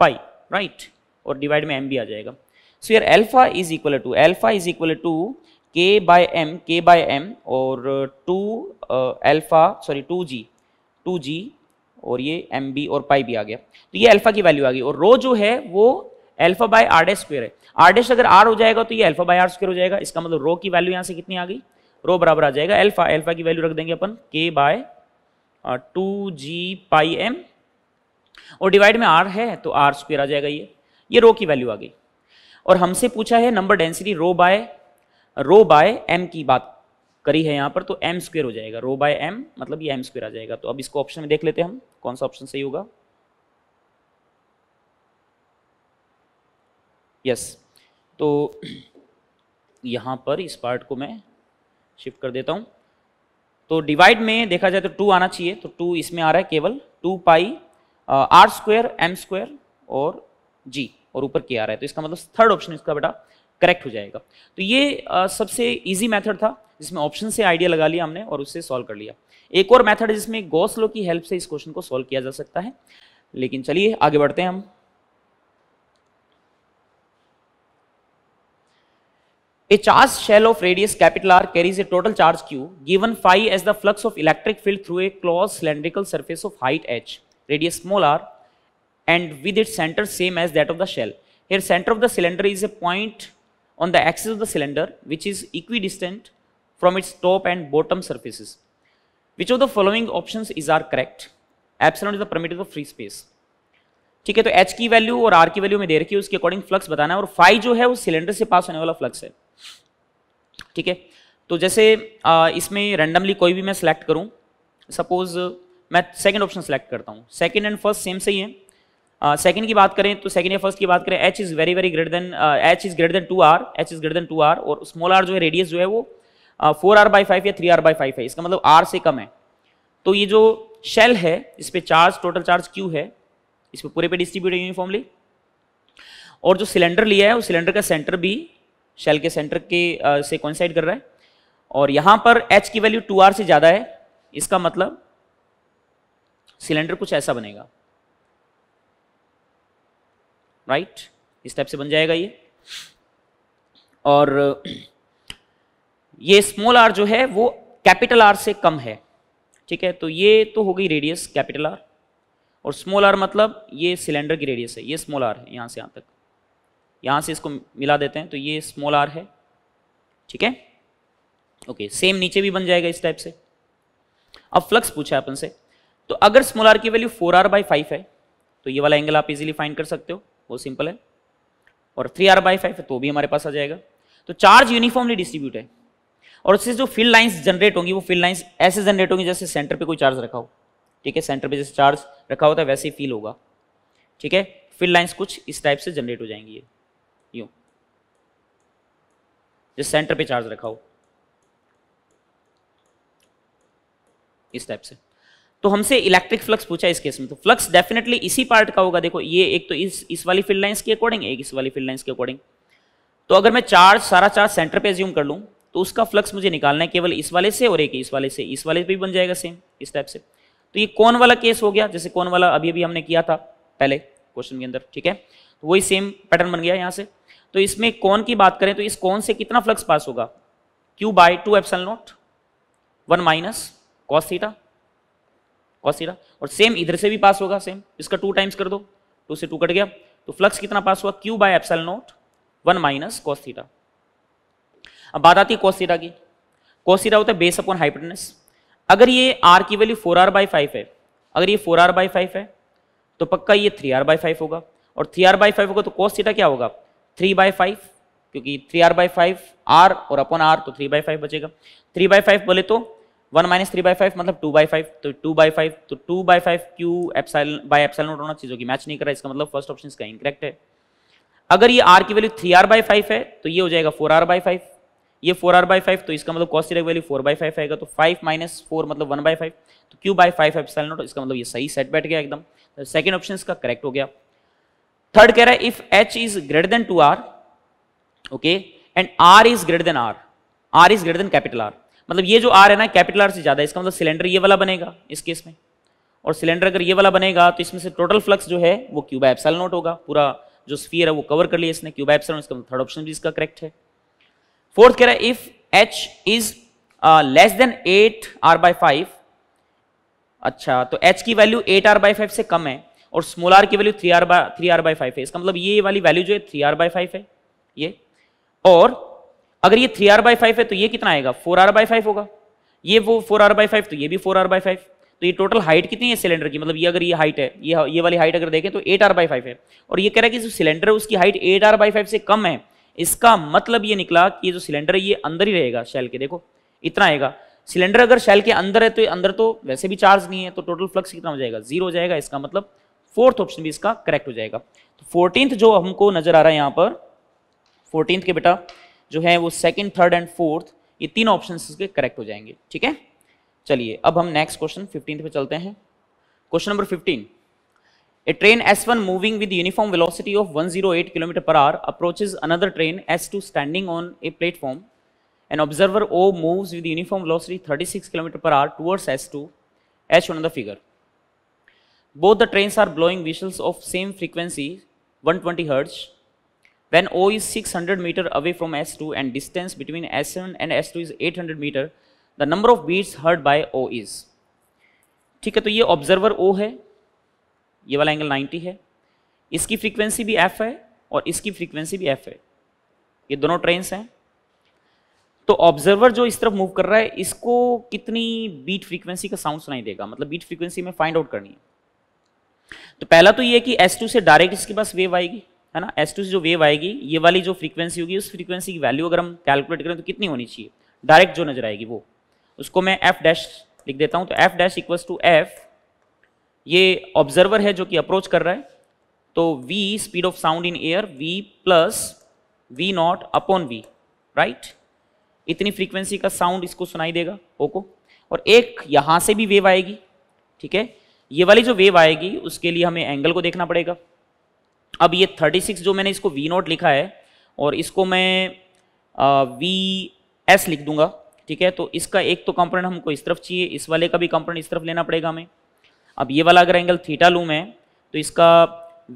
pi right और डिवाइड में एम भी आ जाएगा सो यार alpha is equal to alpha is equal to K by M K by M और two alpha sorry two G two G और ये एम बी और पाई भी आ गया तो ये अल्फा की वैल्यू आ गई और रो जो है वो alpha by R day square है आर डे अगर आर हो जाएगा तो ये अल्फा बाय आर स्क्वेयर हो जाएगा इसका मतलब रो की वैल्यू यहाँ से कितनी आ गई रो बराबर आ जाएगा अल्फा अल्फा की वैल्यू रख देंगे अपन K by two G pi M और डिवाइड में आर है तो आर स्क्वेयर आ जाएगा ये ये रो की वैल्यू आ गई और हमसे पूछा है number density rho by rho by M की बात करी है यहाँ पर तो एम स्क्वेयर हो जाएगा रो बाय एम मतलब ये एम स्क्वेयर आ जाएगा तो अब इसको ऑप्शन में देख लेते हैं हम कौन सा ऑप्शन सही होगा यस yes. तो यहां पर इस पार्ट को मैं शिफ्ट कर देता हूं तो डिवाइड में देखा जाए तो टू आना चाहिए तो टू इसमें आ रहा है केवल two pi R square M square और जी और ऊपर के आ रहा है तो इसका मतलब थर्ड ऑप्शन इसका बेटा करेक्ट हो जाएगा तो ये आ, सबसे इजी मेथड था जिसमें ऑप्शन से आइडिया लगा लिया हमने और उससे सॉल्व कर लिया एक और मेथड है जिसमें गौसलो की हेल्प से इस क्वेश्चन को सॉल्व किया जा सकता है लेकिन चलिए आगे बढ़ते हैं हम A charged shell of radius capital R carries a total charge Q given phi as the flux of electric field through a closed cylindrical surface of height h, radius small r and with its center same as that of the shell. Here center of the cylinder is a point on the axis of the cylinder which is equidistant from its top and bottom surfaces. Which of the following options is R correct? Epsilon is the primitive of free space. ठीक है तो h की वैल्यू और r की वैल्यू में दे रखी है उसके अकॉर्डिंग फ्लक्स बताना है और फाई जो है वो सिलेंडर से पास होने वाला फ्लक्स है ठीक है तो जैसे इसमें रैंडमली कोई भी मैं सिलेक्ट करूँ सपोज मैं सेकेंड ऑप्शन सेलेक्ट करता हूँ सेकेंड एंड फर्स्ट सेम से ही है सेकेंड की बात करें तो सेकेंड या फर्स्ट की बात करें H is very very greater than H is greater than two R H is greater than two R और स्मॉल आर जो है रेडियस जो है वो फोर आर बाई फाइव या थ्री आर बाई फाइव है इसका मतलब आर से कम है तो ये जो शेल है इस पर चार्ज टोटल चार्ज क्यू है इस पर पूरे पे डिस्ट्रीब्यूट है यूनिफॉर्मली और जो सिलेंडर लिया है वो सिलेंडर का सेंटर भी शेल के सेंटर के आ, से कॉन्साइड कर रहा है और यहाँ पर एच की वैल्यू टू आर से ज़्यादा है इसका मतलब सिलेंडर कुछ ऐसा बनेगा राइट right? इस टाइप से बन जाएगा ये और ये स्मॉल आर जो है वो कैपिटल आर से कम है ठीक है तो ये तो हो गई रेडियस कैपिटल आर और स्मॉल आर मतलब ये सिलेंडर की रेडियस है ये स्मॉल आर है यहां से यहां तक यहाँ से इसको मिला देते हैं तो ये स्मॉल आर है ठीक है ओके सेम नीचे भी बन जाएगा इस टाइप से अब फ्लक्स पूछा है अपन से तो अगर स्मॉल आर की value four R by five है तो ये वाला एंगल आप इजीली फाइंड कर सकते हो वो सिंपल है और थ्री आर बाई फाइव है तो भी हमारे पास आ जाएगा तो चार्ज यूनिफॉर्मली डिस्ट्रीब्यूट है और उससे जो फील्ड लाइन्स जनरेट होंगी वो फील्ड लाइन्स ऐसे जनरेट होंगी जैसे सेंटर पर कोई चार्ज रखा हो ठीक है सेंटर पर जैसे चार्ज रखा होता है वैसे ही फील होगा ठीक है फील्ड लाइन्स कुछ इस टाइप से जनरेट हो जाएंगी ये यू जिस सेंटर पे चार्ज रखा हो इस टाइप से तो हमसे इलेक्ट्रिक फ्लक्स पूछा इस केस में तो फ्लक्स डेफिनेटली इसी पार्ट का होगा देखो ये एक तो इस इस वाली फील्ड लाइंस के अकॉर्डिंग एक इस वाली फील्ड लाइंस के अकॉर्डिंग तो अगर मैं चार्ज सारा चार्ज सेंटर पे एज्यूम कर लूँ तो उसका फ्लक्स मुझे निकालना है केवल इस वाले से और एक इस वाले से इस वाले पे भी बन जाएगा सेम इस टाइप से तो ये कौन वाला केस हो गया जैसे कौन वाला अभी अभी हमने किया था पहले क्वेश्चन के अंदर ठीक है तो वही सेम पैटर्न बन गया यहाँ से तो इसमें कौन की बात करें तो इस कौन से कितना फ्लक्स पास होगा Q by two epsilon naught one minus cos theta cos theta और सेम इधर से भी पास होगा सेम इसका टू टाइम्स कर दो टू से टू कट गया तो फ्लक्स कितना पास हुआ Q by epsilon naught one minus cos theta अब बात आती है कॉस थीटा की कॉस थीटा होता है बेस अपॉन हाइपटनेस अगर ये आर की value four R by five है अगर ये फोर आर बाई फाइव है तो पक्का ये थ्री आर बाई फाइव होगा और थ्री आर बाई फाइव होगा तो कॉस थीटा क्या होगा थ्री बाय फाइव क्योंकि three R by five R और अपन आर तो थ्री बाई फाइव बचेगा थ्री बाई फाइव बोले तो one minus three by five मतलब टू बाई फाइव तो टू बाई फाइव तो two by five Q epsilon by epsilon naught होना चीज़ों की मैच नहीं कर करा इसका मतलब फर्स्ट ऑप्शन इसका इनकरेक्ट है अगर ये आर की value three R by five है तो ये हो जाएगा फोर आर बाई फाइव ये फोर आर बाई फाइव तो इसका मतलब कॉस्ट कॉस्टिक वैल्यू फोर बाई फाइव आएगा तो फाइव माइनस फोर मतलब वन बाई फाइव तो Q by five epsilon naught इसका मतलब ये सही सेट बैठ गया एकदम सेकेंड तो ऑप्शन इसका करेक्ट हो गया थर्ड कह रहा है if H is greater than two R okay and R is greater than R R is greater than capital R मतलब ये जो आर है ना कैपिटल आर से ज्यादा इसका मतलब सिलेंडर ये वाला बनेगा इस केस में और सिलेंडर अगर ये वाला बनेगा तो इसमें से टोटल फ्लक्स जो है वो क्यूबा एप्सल नोट होगा पूरा जो स्फीयर है वो कवर कर लिया इसने क्यूबा एप्सल इसका थर्ड मतलब ऑप्शन भी इसका करेक्ट है फोर्थ कह रहा है if H is less than eight R by five अच्छा तो एच की value eight R by five से कम है और स्मॉल आर की value three R by three R by five है इसका मतलब ये वाली वैल्यू जो है थ्री आर बाई फाइव है ये और अगर ये थ्री आर बाई फाइव है तो ये कितना आएगा फोर आर बाई फाइव होगा ये वो फोर आर बाई फाइव तो ये भी फोर आर बाई फाइव तो ये टोटल हाइट कितनी है सिलेंडर की मतलब ये अगर ये हाइट है ये ये वाली हाइट अगर देखें तो एट आर बाई फाइव है और ये कह रहा है कि जो सिलेंडर है उसकी height eight R by five से कम है इसका मतलब ये निकला कि ये जो सिलेंडर है ये अंदर ही रहेगा शैल के देखो इतना आएगा सिलेंडर अगर शैल के अंदर है तो अंदर तो वैसे भी चार्ज नहीं है तो टोटल फ्लक्स कितना हो जाएगा जीरो हो जाएगा इसका मतलब फोर्थ ऑप्शन भी इसका करेक्ट हो जाएगा तो फोर्टींथ जो हमको नजर आ रहा है यहाँ पर फोर्टींथ के बेटा जो है वो सेकेंड थर्ड एंड फोर्थ ये तीन ऑप्शन इसके करेक्ट हो जाएंगे ठीक है चलिए अब हम नेक्स्ट क्वेश्चन फिफ्टींथ पे चलते हैं question number fifteen A train S1 moving with uniform velocity of 108 km per hour approaches another train S2 standing on a platform. An observer O moves with uniform velocity 36 km per hour towards S2, as shown in the figure. Both the trains are blowing whistles of same frequency, 120 hertz When O is 600 meter away from S2 and distance between S1 and S2 is 800 meter, the number of beats heard by O is. ठीक है तो ये ऑब्जर्वर O है ये वाला एंगल 90 है इसकी फ्रीक्वेंसी भी F है और इसकी फ्रीक्वेंसी भी F है ये दोनों ट्रेन्स हैं तो ऑब्जर्वर जो इस तरफ मूव कर रहा है इसको कितनी बीट फ्रीक्वेंसी का साउंड सुनाई देगा मतलब बीट फ्रीक्वेंसी में फाइंड आउट करनी है तो पहला तो ये कि S2 से डायरेक्ट इसके पास वेव आएगी है ना S2 से जो वेव आएगी ये वाली जो फ्रीक्वेंसी होगी उस फ्रीक्वेंसी की वैल्यू अगर हम कैलकुलेट करें तो कितनी होनी चाहिए डायरेक्ट जो नजर आएगी वो उसको मैं एफ डैश लिख देता हूँ तो F dash equals to F ये ऑब्जर्वर है जो कि अप्रोच कर रहा है तो V speed of sound in air V plus V naught upon V right इतनी फ्रीक्वेंसी का साउंड इसको सुनाई देगा ओको और एक यहाँ से भी वेव आएगी ठीक है ये वाली जो वेव आएगी उसके लिए हमें एंगल को देखना पड़ेगा अब ये 36 जो मैंने इसको वी नोट लिखा है और इसको मैं वी एस लिख दूंगा ठीक है तो इसका एक तो कंपोनेंट हमको इस तरफ चाहिए इस वाले का भी कंपोनेंट इस तरफ लेना पड़ेगा हमें अब ये वाला अगर एंगल थीटा लूम है तो इसका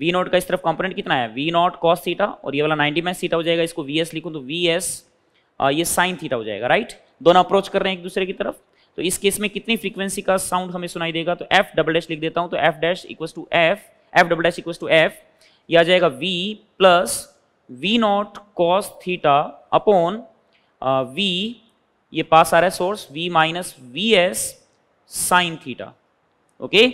वी नॉट का इस तरफ कंपोनेंट कितना है वी नॉट कॉस थीटा और ये वाला 90 में थीटा हो जाएगा इसको वी एस लिखूँ तो वी एस ये साइन थीटा हो जाएगा राइट दोनों अप्रोच कर रहे हैं एक दूसरे की तरफ तो इस केस में कितनी फ्रीक्वेंसी का साउंड हमें सुनाई देगा तो एफ डबल डैश लिख देता हूं तो F dash equal to F F double dash equal to F यह आ जाएगा V plus V naught cos theta upon V ये पास आ रहा है source V minus V S sine theta okay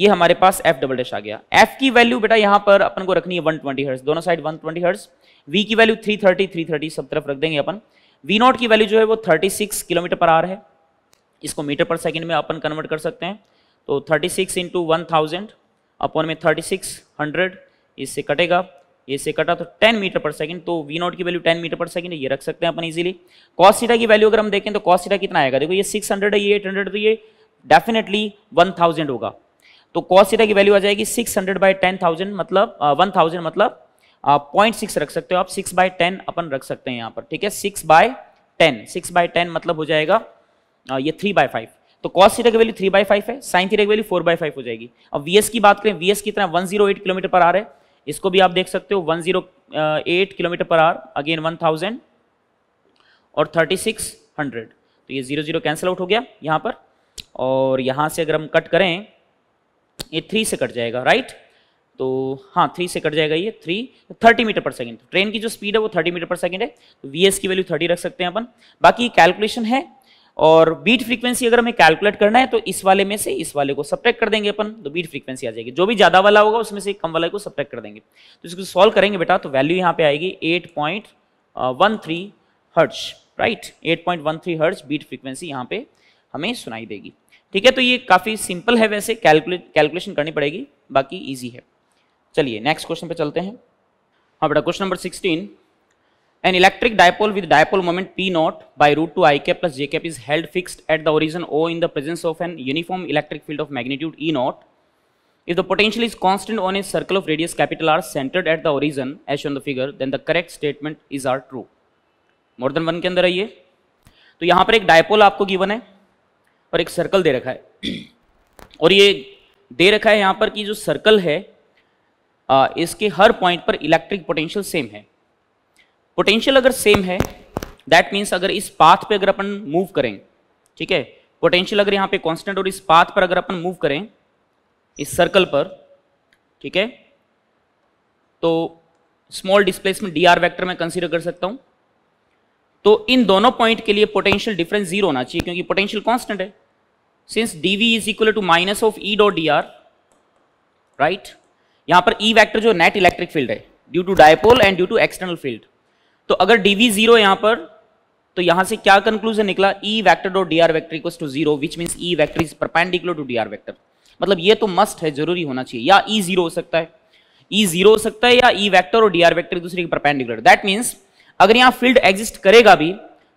ये हमारे पास एफ डबल डैश आ गया एफ की वैल्यू बेटा यहां पर अपन को रखनी है 120 ट्वेंटी हर्ट्स दोनों साइड 120 ट्वेंटी हर्ट्स वी की वैल्यू 330 330 सब तरफ रख देंगे अपन वी नॉट की वैल्यू जो है वो 36 किलोमीटर पर आर है इसको मीटर पर सेकेंड में अपन कन्वर्ट कर सकते हैं तो 36 six into one thousand upon में 3600 इससे कटेगा इससे कटा तो 10 मीटर पर सेकंड तो वी नॉट की वैल्यू 10 मीटर पर सेकंड ये रख सकते हैं अपन इजीली कॉस सीटा की वैल्यू अगर हम देखें तो कॉस सीटा कितना आएगा देखो ये 600 है ये 800 तो ये डेफिनेटली 1000 होगा तो कॉस सीटा की वैल्यू आ जाएगी 600 हंड्रेड बाई टेन मतलब वन थाउजेंड मतलब पॉइंट सिक्स रख सकते हो आप सिक्स बाय टेन अपन रख सकते हैं यहाँ पर ठीक है six by ten six by ten मतलब हो जाएगा हाँ, ये थ्री बाय फाइव तो कॉस सीटा की वैल्यू थ्री बाई फाइव है साइन थीटा की वैल्यू फोर बाई फाइव हो जाएगी अब वीएस की बात करें वी कितना वन जीरो एट किलोमीटर पर रहा है इसको भी आप देख सकते हो one zero eight kilometre per hour again one thousand और थर्टी सिक्स हंड्रेड तो ये जीरो जीरो कैंसिल आउट हो गया यहाँ पर और यहाँ से अगर हम कट करें ये थ्री से कट जाएगा राइट तो हाँ थ्री से कट जाएगा ये थ्री थर्टी मीटर पर सेकेंड ट्रेन की जो स्पीड है वो थर्टी मीटर पर सेकेंड है तो वी की वैल्यू थर्टी रख सकते हैं अपन बाकी कैलकुलेशन है और बीट फ्रीक्वेंसी अगर हमें कैलकुलेट करना है तो इस वाले में से इस वाले को सब्ट्रैक्ट कर देंगे अपन तो बीट फ्रीक्वेंसी आ जाएगी जो भी ज़्यादा वाला होगा उसमें से कम वाले को सब्ट्रैक्ट कर देंगे तो इसको सॉल्व करेंगे बेटा तो वैल्यू यहाँ पे आएगी eight point one three hertz right eight point one three hertz beat frequency यहाँ पे हमें सुनाई देगी ठीक है तो ये काफ़ी सिंपल है वैसे कैलकुलेट कैलकुलेशन करनी पड़ेगी बाकी ईजी है चलिए नेक्स्ट क्वेश्चन पर चलते हैं हाँ बेटा question number sixteen An electric dipole with dipole moment P naught by root 2 i cap plus j cap is held fixed at the origin O in the presence of an uniform electric field of magnitude E naught. If the potential is constant on a circle of radius capital R centered at the origin as shown the figure, then the correct statement is R true. More than one के अंदर आइए तो यहाँ पर एक डायपोल आपको गिवन है और एक सर्कल दे रखा है और ये दे रखा है यहाँ पर कि जो सर्कल है आ, इसके हर पॉइंट पर इलेक्ट्रिक पोटेंशियल सेम है पोटेंशियल अगर सेम है दैट मीन्स अगर इस पाथ पे अगर अपन मूव करें ठीक है पोटेंशियल अगर यहाँ पे कांस्टेंट और इस पाथ पर अगर अपन मूव करें इस सर्कल पर ठीक है तो small displacement D R vector में कंसिडर कर सकता हूँ तो इन दोनों पॉइंट के लिए पोटेंशियल डिफरेंस जीरो होना चाहिए क्योंकि पोटेंशियल कॉन्स्टेंट है since D V is equal to minus of E dot D R right यहाँ पर ई e वैक्टर जो नेट इलेक्ट्रिक फील्ड है due to dipole and due to external field तो अगर डीवी जीरो यहां पर तो यहां से क्या कंक्लूजन निकला E vector dot D R vector equal to zero which mean E vector is perpendicular to D R vector मतलब ये तो मस्ट है जरूरी होना चाहिए या ई e जीरो हो सकता है ई e जीरो हो सकता है या ई e वैक्टर और डी आर वैक्टर एक दूसरे के परपेंडिकुलर दैट मीन्स अगर यहां फील्ड एग्जिस्ट करेगा भी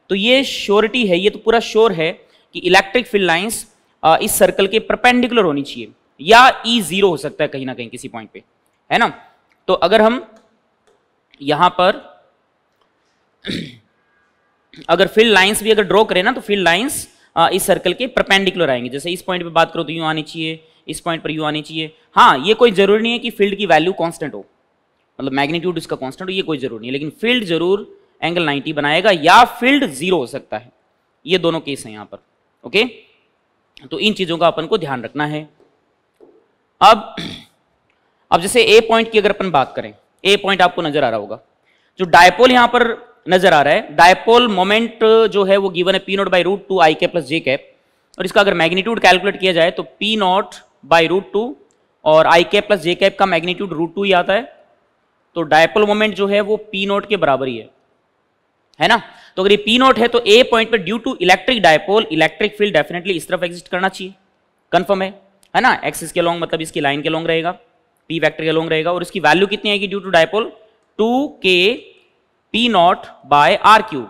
तो ये श्योरिटी है ये तो पूरा श्योर है कि इलेक्ट्रिक फील्ड लाइन्स इस सर्कल के परपेंडिकुलर होनी चाहिए या ई जीरो हो सकता है कहीं ना कहीं किसी पॉइंट पे है ना तो अगर हम यहां पर अगर फील्ड लाइंस भी अगर ड्रॉ करें ना तो फील्ड लाइंस इस सर्कल के परपेंडिकुलर आएंगे जैसे इस पॉइंट पे बात करो तो यूँ आनी चाहिए इस पॉइंट पर यूँ आनी चाहिए हाँ ये कोई जरूरी नहीं है कि फील्ड की वैल्यू कॉन्स्टेंट हो मतलब मैग्नीट्यूड इसका कांस्टेंट हो ये कोई जरूरी नहीं लेकिन फील्ड जरूर एंगल 90 बनाएगा या फील्ड जीरो हो सकता है ये दोनों केस हैं यहाँ पर ओके तो इन चीज़ों का अपन को ध्यान रखना है अब अब जैसे ए पॉइंट की अगर अपन बात करें ए पॉइंट आपको नजर आ रहा होगा जो डायपोल यहाँ पर नजर आ रहा है डायपोल मोमेंट जो है वो गिवन है P naught by root two I K plus J cap और इसका अगर मैग्नीट्यूड कैलकुलेट किया जाए तो P naught by root two और I K plus J cap का मैग्नीट्यूड रूट टू ही आता है तो डायपोल मोमेंट जो है वो पी नॉट के बराबर ही है है ना तो अगर ये पी नॉट है तो ए पॉइंट पर due to electric dipole electric field definitely इस तरफ एग्जिस्ट करना चाहिए कन्फर्म है है ना एक्सिस के लॉन्ग मतलब इसकी लाइन के लॉन्ग रहेगा पी वैक्टर के लॉन्ग रहेगा और इसकी वैल्यू कितनी आएगी ड्यू टू डायपोल टू के P naught by R cube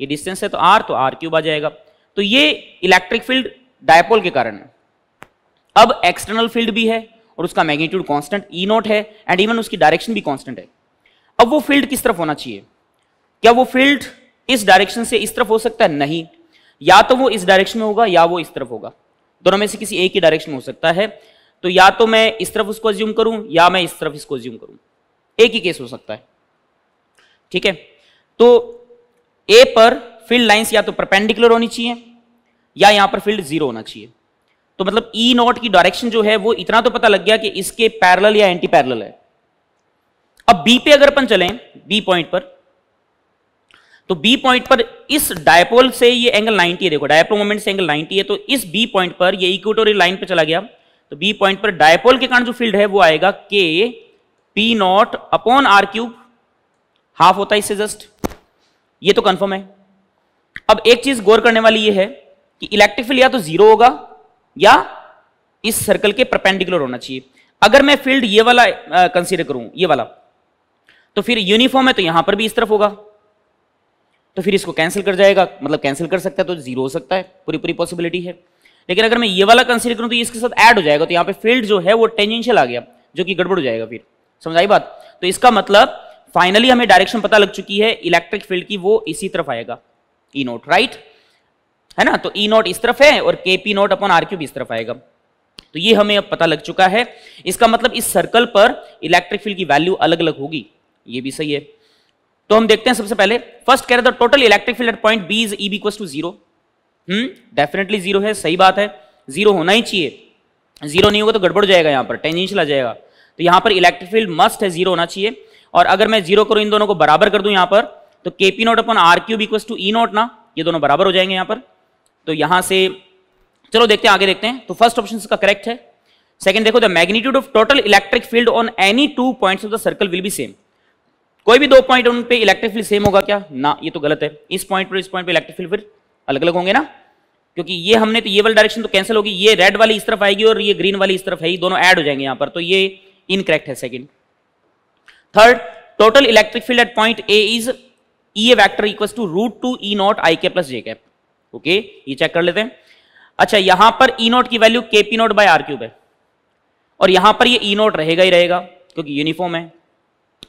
ये डिस्टेंस है तो आर तो आर क्यूब आ जाएगा तो ये इलेक्ट्रिक फील्ड डायपोल के कारण है अब एक्सटर्नल फील्ड भी है और उसका मैग्नीट्यूड कांस्टेंट ई नॉट है एंड इवन उसकी डायरेक्शन भी कांस्टेंट है अब वो फील्ड किस तरफ होना चाहिए क्या वो फील्ड इस डायरेक्शन से इस तरफ हो सकता है नहीं या तो वो इस डायरेक्शन में होगा या वो इस तरफ होगा दोनों में से किसी एक ही डायरेक्शन में हो सकता है तो या तो मैं इस तरफ उसको ज्यूम करूं या मैं इस तरफ इसको ज्यूम करूं एक ही केस हो सकता है ठीक है तो ए पर फील्ड लाइंस या तो परपेंडिकुलर होनी चाहिए या यहां पर फील्ड जीरो होना चाहिए तो मतलब ई e नॉट की डायरेक्शन जो है वो इतना तो पता लग गया कि इसके पैरल या एंटी पैरल है अब बी पे अगर अपन चलें बी पॉइंट पर तो बी पॉइंट पर इस डायपोल से ये एंगल 90 है देखो डायपोल मोमेंट से एंगल 90 है तो इस बी पॉइंट पर ये इक्वेटोरियल लाइन पे चला गया तो बी पॉइंट पर डायपोल के कारण जो फील्ड है वो आएगा K P naught upon are cube half होता है इससे जस्ट ये तो कंफर्म है अब एक चीज गौर करने वाली ये है कि इलेक्ट्रिक फील्ड या तो जीरो होगा या इस सर्कल के परपेंडिकुलर होना चाहिए अगर मैं फील्ड ये वाला कंसीडर करूं ये वाला तो फिर यूनिफॉर्म है तो यहां पर भी इस तरफ होगा तो फिर इसको कैंसिल कर जाएगा मतलब कैंसिल कर सकता है तो जीरो हो सकता है पूरी पूरी पॉसिबिलिटी है लेकिन अगर मैं ये वाला कंसीडर करूं तो इसके साथ ऐड हो जाएगा तो यहां पे फील्ड जो है वो टेंजेंशियल आ गया जो कि गड़बड़ हो जाएगा फिर समझाई बात तो इसका मतलब फाइनली हमें डायरेक्शन पता लग चुकी है इलेक्ट्रिक फील्ड की वो इसी तरफ आएगा ई नोट राइट है ना तो ई e नोट इस तरफ है और K P naught upon R cube इस तरफ आएगा तो ये हमें अब पता लग चुका है इसका मतलब इस सर्कल पर इलेक्ट्रिक फील्ड की वैल्यू अलग अलग होगी ये भी सही है तो हम देखते हैं सबसे पहले फर्स्ट कह रहे थे total electric field at point B is E B equal to zero definitely zero है सही बात है जीरो होना ही चाहिए जीरो नहीं होगा तो गड़बड़ जाएगा यहां पर टेंजेंशियल आ जाएगा तो यहां पर इलेक्ट्रिक फील्ड मस्ट है जीरो होना चाहिए और अगर मैं जीरो करूं इन दोनों को बराबर कर दूं यहां पर तो K P naught upon R cube equal to E naught ना ये दोनों बराबर हो जाएंगे यहां पर तो यहां से चलो देखते हैं आगे देखते हैं तो फर्स्ट ऑप्शन का करेक्ट है सेकंड देखो the magnitude of total electric field on any two point of the circle will be same कोई भी दो पॉइंट उन पे इलेक्ट्रिक फील्ड सेम होगा क्या ना ये तो गलत है इस पॉइंट पर इस पॉइंट पे इलेक्ट्रिक फील्ड फिर अलग अलग होंगे ना क्योंकि ये हमने तो ये वाली डायरेक्शन तो कैंसिल होगी ये रेड वाली इस तरफ आएगी और ये ग्रीन वाली इस तरफ है दोनों ऐड हो जाएंगे यहां पर तो ये इनकरेक्ट है second third total electric field at point A is E A vector equal to root two E naught I K plus J cap okay ये चेक कर लेते हैं अच्छा यहां पर ई e नॉट की value K P naught by R cube है और यहां पर ये ई e नॉट रहेगा ही रहेगा क्योंकि यूनिफॉर्म है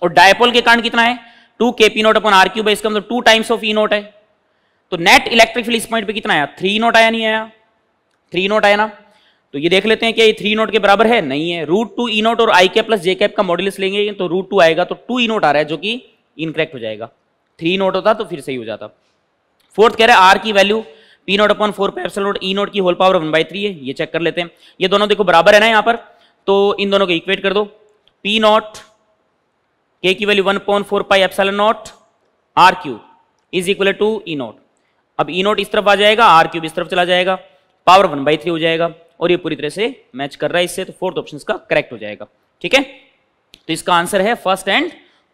और डायपोल के कारण कितना है टू के P naught upon R cube है इसका मतलब two times of E naught है तो नेट इलेक्ट्रिक फील्ड इस पॉइंट पे कितना आया थ्री नॉट आया नहीं आया थ्री नॉट आया ना तो ये देख लेते हैं क्या ये थ्री नोट के बराबर है नहीं है रूट टू ई नोट और I K plus J cap का मॉडलिस लेंगे तो रूट टू आएगा तो टू ई नोट आ रहा है जो कि इनकरेक्ट हो जाएगा थ्री नोट होता तो फिर सही हो जाता फोर्थ कह रहा है आर की value P naught upon four epsilon naught E naught की whole power one by three है ये चेक कर लेते हैं ये दोनों देखो बराबर है ना यहाँ पर तो इन दोनों को इक्वेट कर दो पी नोट के की value one point four pi epsilon naught R Q is equal to E naught अब ई e नोट इस तरफ आ जाएगा आर क्यूब इस तरफ चला जाएगा पावर वन बाई थ्री हो जाएगा और ये पूरी तरह से मैच कर रहा है इससे तो फोर्थ ऑप्शन का करेक्ट हो जाएगा ठीक है तो इसका आंसर है फर्स्ट एंड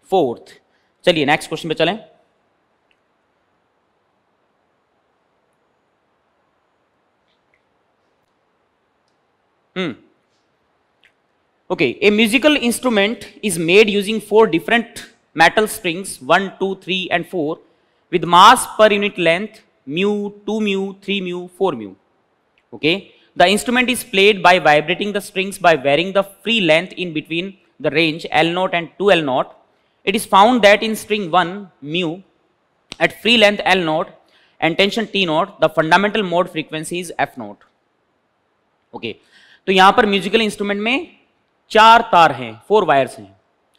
फोर्थ चलिए नेक्स्ट क्वेश्चन पे चलें hmm okay a musical instrument is made using four different strings one two three and four with mass per unit length mu two mu three mu four mu okay Okay. The instrument is played by vibrating the strings by varying the free length in between the range L0 and 2L0. It is found that in string 1, mu, at free length L0 and tension T0, the fundamental mode frequency is F0. Okay. तो यहाँ पर म्यूजिकल इंस्ट्रूमेंट में चार तार हैं फोर वायर्स हैं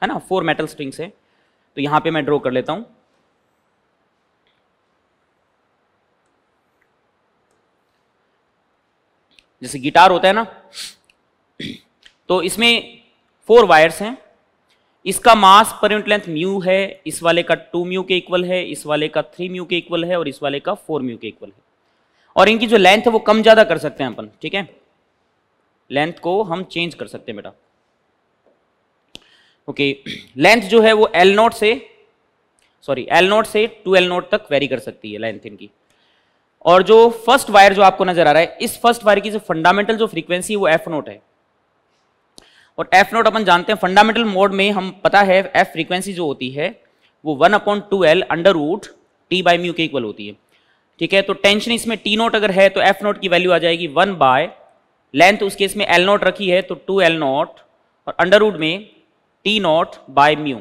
है ना फोर मेटल स्ट्रिंग्स हैं तो यहाँ पे मैं ड्रॉ कर लेता हूँ जैसे गिटार होता है ना तो इसमें फोर वायर्स हैं इसका mass per unit length mu है इस वाले का टू म्यू के इक्वल है इस वाले का थ्री म्यू के इक्वल है और इस वाले का फोर म्यू के इक्वल है और इनकी जो लेंथ है वो कम ज़्यादा कर सकते हैं अपन ठीक है लेंथ को हम चेंज कर सकते हैं बेटा ओके लेंथ जो है वो एल नोट से सॉरी एल नोट से टू एल नोट तक वेरी कर सकती है लेंथ इनकी और जो फर्स्ट वायर जो आपको नजर आ रहा है इस फर्स्ट वायर की जो फंडामेंटल जो फ्रीक्वेंसी वो एफ नोट है और एफ नोट अपन जानते हैं फंडामेंटल मोड में हम पता है एफ फ्रीक्वेंसी जो होती है वो one upon two L under root T by mu के इक्वल होती है ठीक है तो टेंशन इसमें टी नोट अगर है तो एफ नोट की वैल्यू आ जाएगी वन बाय लेंथ उसके इसमें एल नोट रखी है तो टू एल नोट और अंडर रूट में T naught by mu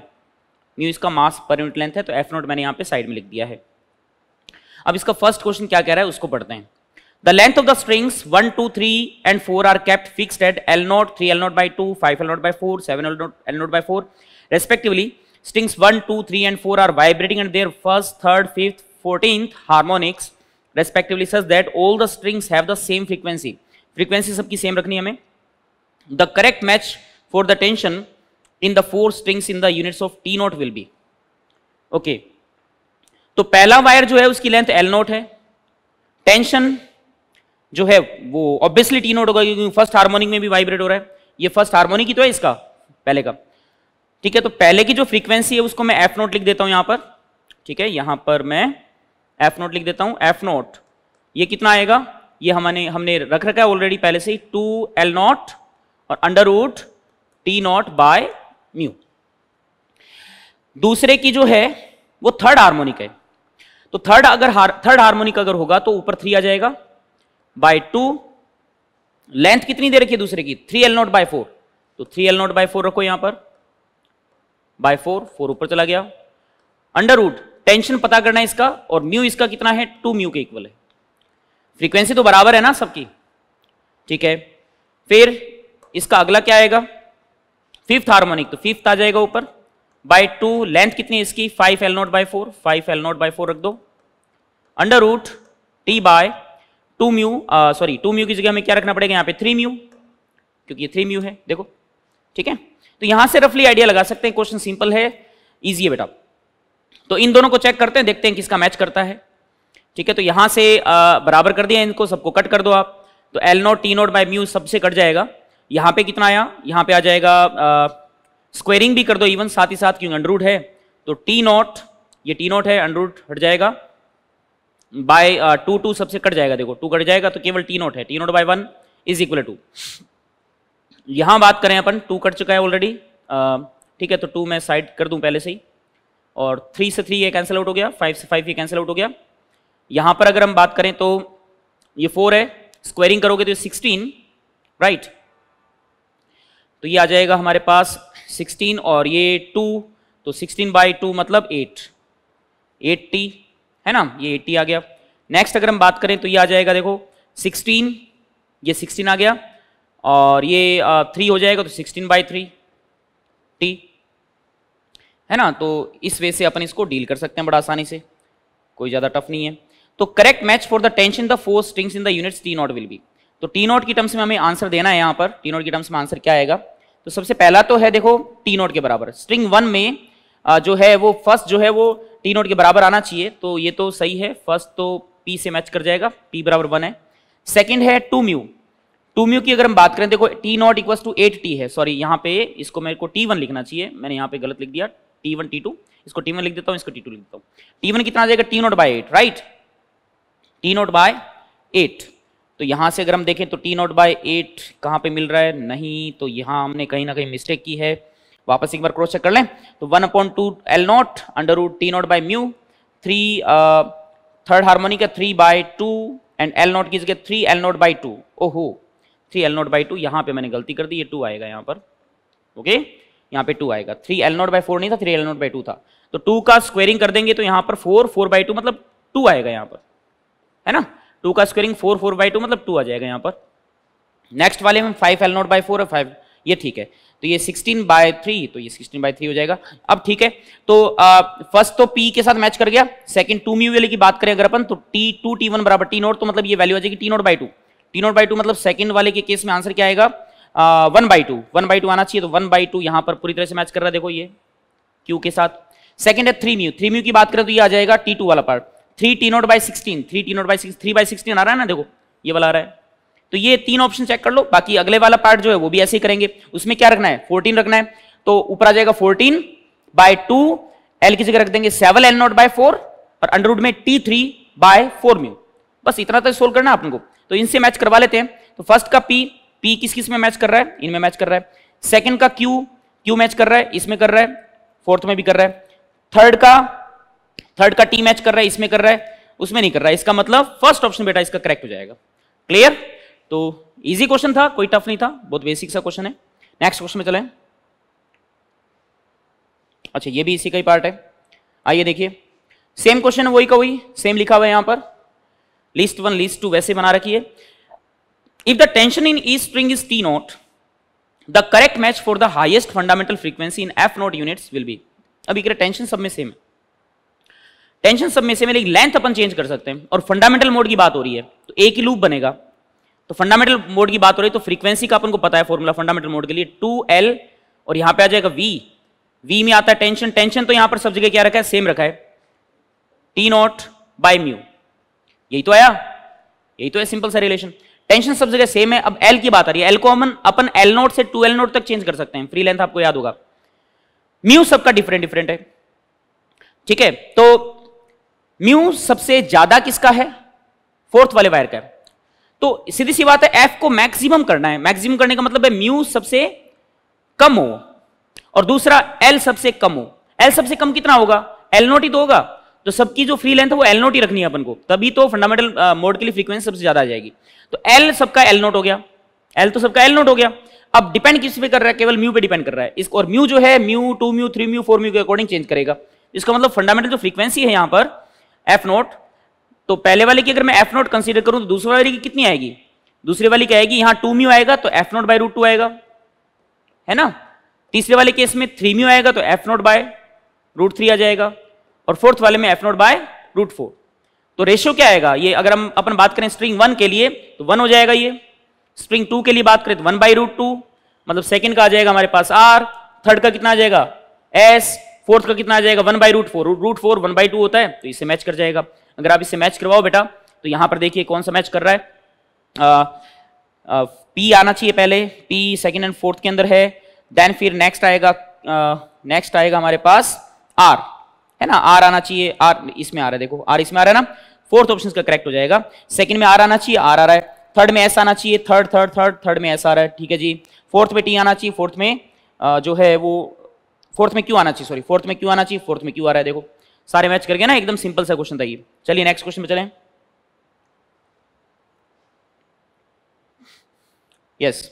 mu इसका मास पर यूनिट लेंथ है तो एफ नोट मैंने यहाँ पे साइड में लिख दिया है अब इसका फर्स्ट क्वेश्चन क्या कह रहा है उसको पढ़ते हैं the length of the strings one two three and four are kept fixed at L naught three L naught by two five L naught by four seven L naught L naught by four respectively strings one two three and four are vibrating and their first third fifth fourteenth harmonics respectively such that all the strings have the same frequency frequency सबकी सेम रखनी हमें the correct match for the tension in the four strings in the units of T naught will be okay तो पहला वायर जो है उसकी लेंथ एल नोट है टेंशन जो है वो ऑब्वियसली टी नोट होगा क्योंकि फर्स्ट हार्मोनिक में भी वाइब्रेट हो रहा है ये फर्स्ट हार्मोनिक ही तो है इसका पहले का ठीक है तो पहले की जो फ्रीक्वेंसी है उसको मैं एफ नोट लिख देता हूं यहां पर ठीक है यहां पर मैं एफ नोट लिख देता हूं एफ नोट ये कितना आएगा ये हमने हमने रख रखा है ऑलरेडी पहले से ही टू एल नॉट और under root T naught by mu दूसरे की जो है वो थर्ड हार्मोनिक है तो थर्ड अगर हार, थर्ड हार्मोनिक अगर होगा तो ऊपर थ्री आ जाएगा बाय टू लेंथ कितनी दे रखी है दूसरे की three L naught by four तो three L naught by four रखो यहां पर बाय फोर फोर ऊपर चला गया अंडर रूट टेंशन पता करना है इसका और म्यू इसका कितना है टू म्यू के इक्वल है फ्रीक्वेंसी तो बराबर है ना सबकी ठीक है फिर इसका अगला क्या आएगा फिफ्थ हार्मोनिक तो फिफ्थ आ जाएगा ऊपर बाई टू लेंथ कितनी है इसकी five L naught by four five L naught by four रख दो under root T by two mu sorry two mu की जगह हमें क्या रखना पड़ेगा यहाँ पे थ्री म्यू क्योंकि ये थ्री म्यू है देखो ठीक है तो यहाँ से रफली आइडिया लगा सकते हैं क्वेश्चन सिंपल है ईजी है बेटा तो इन दोनों को चेक करते हैं देखते हैं किसका मैच करता है ठीक है तो यहाँ से आ, uh, बराबर कर दिया इनको सबको कट कर दो आप तो L naught T naught by mu सबसे कट जाएगा यहाँ पे कितना आया यहाँ पे आ जाएगा आ, uh, स्क्वेयरिंग भी कर दो इवन साथ ही साथ क्योंकि अंडरूट है तो टी नॉट ये टी नॉट है अंडरूट हट जाएगा बाय टू टू सबसे कट जाएगा देखो टू कट जाएगा तो केवल टी नॉट है T naught by one is equal to यहां बात करें अपन टू कट चुका है ऑलरेडी ठीक है तो टू मैं साइड कर दूं पहले से ही और थ्री से थ्री ये कैंसिल आउट हो गया फाइव से फाइव ये कैंसिल आउट हो गया यहां पर अगर हम बात करें तो ये फोर है स्क्वायरिंग करोगे तो सिक्सटीन राइट तो ये आ जाएगा हमारे पास सिक्सटीन और ये टू तो सिक्सटीन बाई टू मतलब एट एट्टी है ना ये एट्टी आ गया नेक्स्ट अगर हम बात करें तो ये आ जाएगा देखो सिक्सटीन ये सिक्सटीन आ गया और ये थ्री हो जाएगा तो सिक्सटीन बाई थ्री टी है ना तो इस वे से अपन इसको डील कर सकते हैं बड़ा आसानी से कोई ज़्यादा टफ नहीं है तो correct match for the tension the four strings in the units T naught will be तो टी नॉट की टर्म्स में हमें आंसर देना है यहाँ पर टी नॉट की टर्म्स में आंसर क्या आएगा तो सबसे पहला तो है देखो टी नोट के बराबर स्ट्रिंग वन में जो है वो फर्स्ट जो है वो टी नोट के बराबर आना चाहिए तो ये तो सही है फर्स्ट तो पी से मैच कर जाएगा टी बराबर वन है सेकेंड है टू म्यू टू म्यू की अगर हम बात करें देखो T naught equal to eight T है सॉरी यहाँ पे इसको मेरे को टी वन लिखना चाहिए मैंने यहाँ पे गलत लिख दिया टी वन टी टू इसको टी वन लिख देता हूँ इसको टी टू लिख देता हूँ टी वन कितना आ जाएगा T naught by eight right T naught by eight तो यहां से अगर हम देखें तो टी नॉट बाय एट कहां पे मिल रहा है नहीं तो यहां हमने कहीं ना कहीं मिस्टेक की है वापस एक बार क्रॉस चेक कर लें तो one upon two L naught under root T naught by mu three third harmony का three by two and L naught की जगह three L naught by two ओहो three L naught by two यहां पर मैंने गलती कर दी ये टू आएगा यहाँ पर ओके यहाँ पे टू आएगा three L naught by four नहीं था three L naught by two था तो टू का स्क्वेयरिंग कर देंगे तो यहाँ पर फोर फोर बाई टू मतलब टू आएगा यहाँ पर है ना टू का squaring four four by two मतलब टू आ जाएगा यहाँ पर नेक्स्ट वाले में five L naught by four five ये ठीक है तो ये सिक्सटीन बाय थ्री तो ये सिक्सटीन बाई थ्री हो जाएगा अब ठीक है तो फर्स्ट तो पी के साथ मैच कर गया सेकंड टू म्यू वाले की बात करें अगर अपन तो टी टू टी वन बराबर टी नोट तो मतलब ये वैल्यू आ जाएगी T naught by two T naught by two मतलब सेकंड वाले के केस में आंसर क्या आएगा one by two one by two आना चाहिए तो वन बाई टू पर पूरी तरह से मैच कर रहा है देखो ये क्यू के साथ सेकेंड है थ्री म्यू थ्री म्यू की बात करें तो ये आ जाएगा टी टू वाला part three T naught by sixteen three T naught by six three by sixteen आ रहा है ना देखो ये वाला आ रहा है तो ये तीन ऑप्शन चेक कर लो बाकी अगले वाला पार्ट जो है वो भी ऐसे ही करेंगे उसमें क्या रखना है फोर्टीन रखना है तो ऊपर आ जाएगा फोर्टीन बाय टू एल की जगह रख देंगे seven L naught by four और अंडरवुड में T three by four mu बस इतना तो सोल्व करना आपको तो इनसे मैच करवा लेते हैं तो फर्स्ट का पी पी किस किस में मैच कर रहा है इनमें मैच कर रहा है सेकेंड का क्यू क्यू मैच कर रहा है इसमें कर रहा है फोर्थ में भी कर रहा है थर्ड का थर्ड का टी मैच कर रहा है इसमें कर रहा है उसमें नहीं कर रहा है इसका मतलब फर्स्ट ऑप्शन बेटा इसका करेक्ट हो जाएगा क्लियर तो इजी क्वेश्चन था कोई टफ नहीं था बहुत बेसिक सा क्वेश्चन है नेक्स्ट क्वेश्चन में चले अच्छा ये भी इसी का ही पार्ट है आइए देखिए सेम क्वेश्चन वही का वही सेम लिखा हुआ है यहां पर लिस्ट वन लिस्ट टू वैसे बना रखी है if the tension in E string is T naught the correct match for the highest fundamental frequency in F naught units will be अभी टेंशन सब में सेम है टेंशन सब में से मेरे लेंथ अपन चेंज कर सकते हैं और फंडामेंटल मोड की बात हो रही है तो एक ही लूप बनेगा तो फंडामेंटल मोड की बात हो रही है तो फ्रीक्वेंसी का अपन को पता है फॉर्मूला फंडामेंटल मोड के लिए टू एल और यहां पे आ जाएगा वी वी में आता है टेंशन टेंशन तो यहां पर सब जगह क्या रखा है सेम रखा है टी नॉट बाय म्यू यही तो आया यही तो है सिंपल सा रिलेशन टेंशन सब जगह सेम है अब एल की बात आ रही है एल को हम अपन एल नोट से टू एल नोट तक चेंज कर सकते हैं फ्री लेंथ आपको याद होगा म्यू सबका डिफरेंट डिफरेंट है ठीक है तो म्यू सबसे ज्यादा किसका है फोर्थ वाले वायर का है तो सीधी सी बात है एफ को मैक्सिमम करना है मैक्सिमम करने का मतलब है म्यू सबसे कम हो और दूसरा एल सबसे कम हो एल सबसे कम कितना होगा एल नोट ही तो होगा तो सबकी जो फ्री लेंथ है वो एल नोट ही रखनी है अपन को तभी तो फंडामेंटल मोड के लिए फ्रीक्वेंसी सबसे ज्यादा आ जाएगी तो एल सबका एल नोट हो गया एल तो सबका एल नोट हो गया अब डिपेंड किस पे कर रहा है केवल म्यू पे डिपेंड कर रहा है इसको और म्यू जो है mu two mu three mu four mu के अकॉर्डिंग चेंज करेगा इसका मतलब फंडामेंटल जो फ्रीक्वेंसी है यहां पर एफ नोट तो पहले वाले की अगर मैं एफ नोट कंसिडर करूं तो दूसरे वाले की कितनी आएगी दूसरे वाले की आएगी यहां टू म्यू आएगा तो F naught by root two आएगा है ना तीसरे वाले केस में थ्री म्यू आएगा तो F naught by root three आ जाएगा और फोर्थ वाले में F naught by root four तो रेशियो क्या आएगा ये अगर हम अपन बात करें स्ट्रिंग वन के लिए तो वन हो जाएगा ये स्ट्रिंग टू के लिए बात करें तो वन बाई रूट टू मतलब सेकेंड का आ जाएगा हमारे पास आर थर्ड का कितना आ जाएगा एस फोर्थ का कितना आ जाएगा one by root four root four one by two होता है तो इससे मैच कर जाएगा अगर आप इससे मैच करवाओ बेटा तो यहां पर देखिए कौन सा मैच कर रहा है आ, आ, पी आना चाहिए पहले पी सेकेंड एंड फोर्थ के अंदर है देन फिर नेक्स्ट आएगा नेक्स्ट आएगा हमारे पास आर है ना आर आना चाहिए आर इसमें आ रहा है देखो आर इसमें आ रहा है ना फोर्थ ऑप्शन का करेक्ट हो जाएगा सेकंड में आर आना चाहिए आर आ रहा है थर्ड में ऐसा आना चाहिए थर्ड थर्ड थर्ड थर्ड में ऐसा आ रहा है ठीक है जी फोर्थ में टी आना चाहिए फोर्थ में जो है वो फोर्थ में क्यों आना चाहिए सॉरी फोर्थ में क्यों आना चाहिए फोर्थ में क्यों आ रहा है देखो सारे मैच कर गए ना एकदम सिंपल सा क्वेश्चन था ये चलिए नेक्स्ट क्वेश्चन में चले yes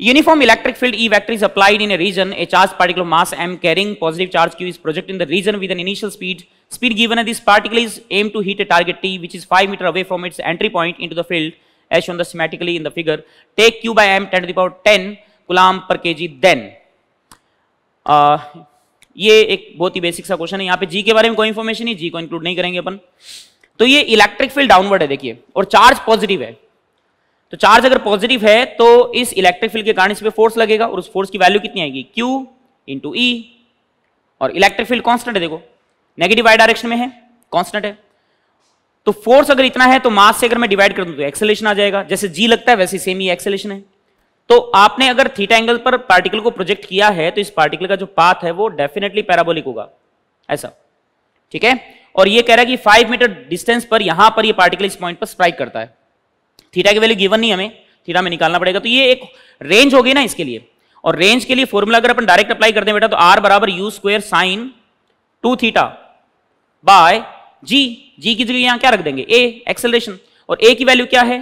uniform electric field E vector is applied in a region a charge particle mass M carrying positive charge Q is project in the region with an initial speed speed given this particle is aim to hit a target T which is five metre away from its entry point in the field as on the in the figure take Q by M ten to the power ten Ghulam per K ji then आ, ये एक बहुत ही बेसिक सा क्वेश्चन है यहाँ पे जी के बारे में कोई इन्फॉर्मेशन नहीं जी को इंक्लूड नहीं करेंगे अपन तो ये इलेक्ट्रिक फील्ड डाउनवर्ड है देखिए और चार्ज पॉजिटिव है तो चार्ज अगर पॉजिटिव है तो इस इलेक्ट्रिक फील्ड के कारण इस पर फोर्स लगेगा और उस फोर्स की वैल्यू कितनी आएगी क्यू टू ई और इलेक्ट्रिक फील्ड कॉन्स्टेंट है देखो नेगेटिव वाई डायरेक्शन में है कॉन्स्टेंट है तो फोर्स अगर इतना है तो मास से अगर मैं डिवाइड कर दूं तो एक्सेलेशन आ जाएगा जैसे जी लगता है वैसे सेम ही एक्सेलेशन है तो आपने अगर थीटा एंगल पर पार्टिकल को प्रोजेक्ट किया है तो इस पार्टिकल का जो पाथ है वो डेफिनेटली पैराबोलिक होगा ऐसा ठीक है और ये कह रहा है कि फाइव मीटर डिस्टेंस पर यहां पर ये पार्टिकल इस पॉइंट पर स्ट्राइक करता है थीटा की वैल्यू गिवन नहीं हमें थीटा में निकालना पड़ेगा तो ये एक रेंज होगी ना इसके लिए और रेंज के लिए फॉर्मूला अगर अपन डायरेक्ट अप्लाई करते हैं बेटा तो आर बराबर U square sine two theta by G G की जगह यहां क्या रख देंगे ए एक्सेलरेशन और ए की वैल्यू क्या है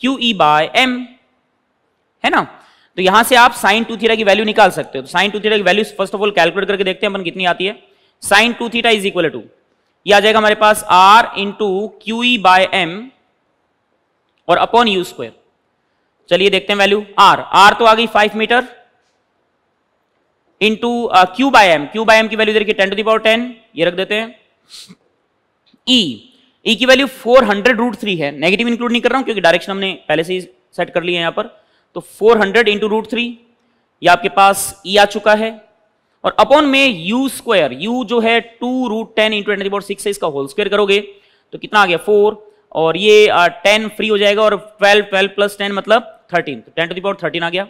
क्यू ई बाय एम है ना तो यहां से आप साइन टू थीटा की वैल्यू निकाल सकते हो तो साइन टू थीटा की value first of all calculate करके देखते हैं अपन कितनी आती है sine two theta is equal to ये आ जाएगा हमारे पास R into Q by M और अपॉन यू स्क्वायर चलिए देखते हैं वैल्यू आर आर तो आ गई five metre into Q by M Q by M की वैल्यू देखिए ten to the power ten ये रख देते हैं ई e. ई e की value four hundred root three है नेगेटिव इंक्लूड नहीं कर रहा हूं क्योंकि डायरेक्शन हमने पहले से ही सेट कर लिया है यहां पर तो 400 हंड्रेड इंटू रूट थ्री ये आपके पास ई e आ चुका है और अपॉन में यू स्क्वायर यू जो है two root ten into ten six है इसका होल स्क्वायर करोगे तो कितना आ गया फोर और ये टेन फ्री हो जाएगा और ट्वेल्व ट्वेल्व प्लस टेन मतलब थर्टीन तो टेन टू रिपोर्ट थर्टीन आ गया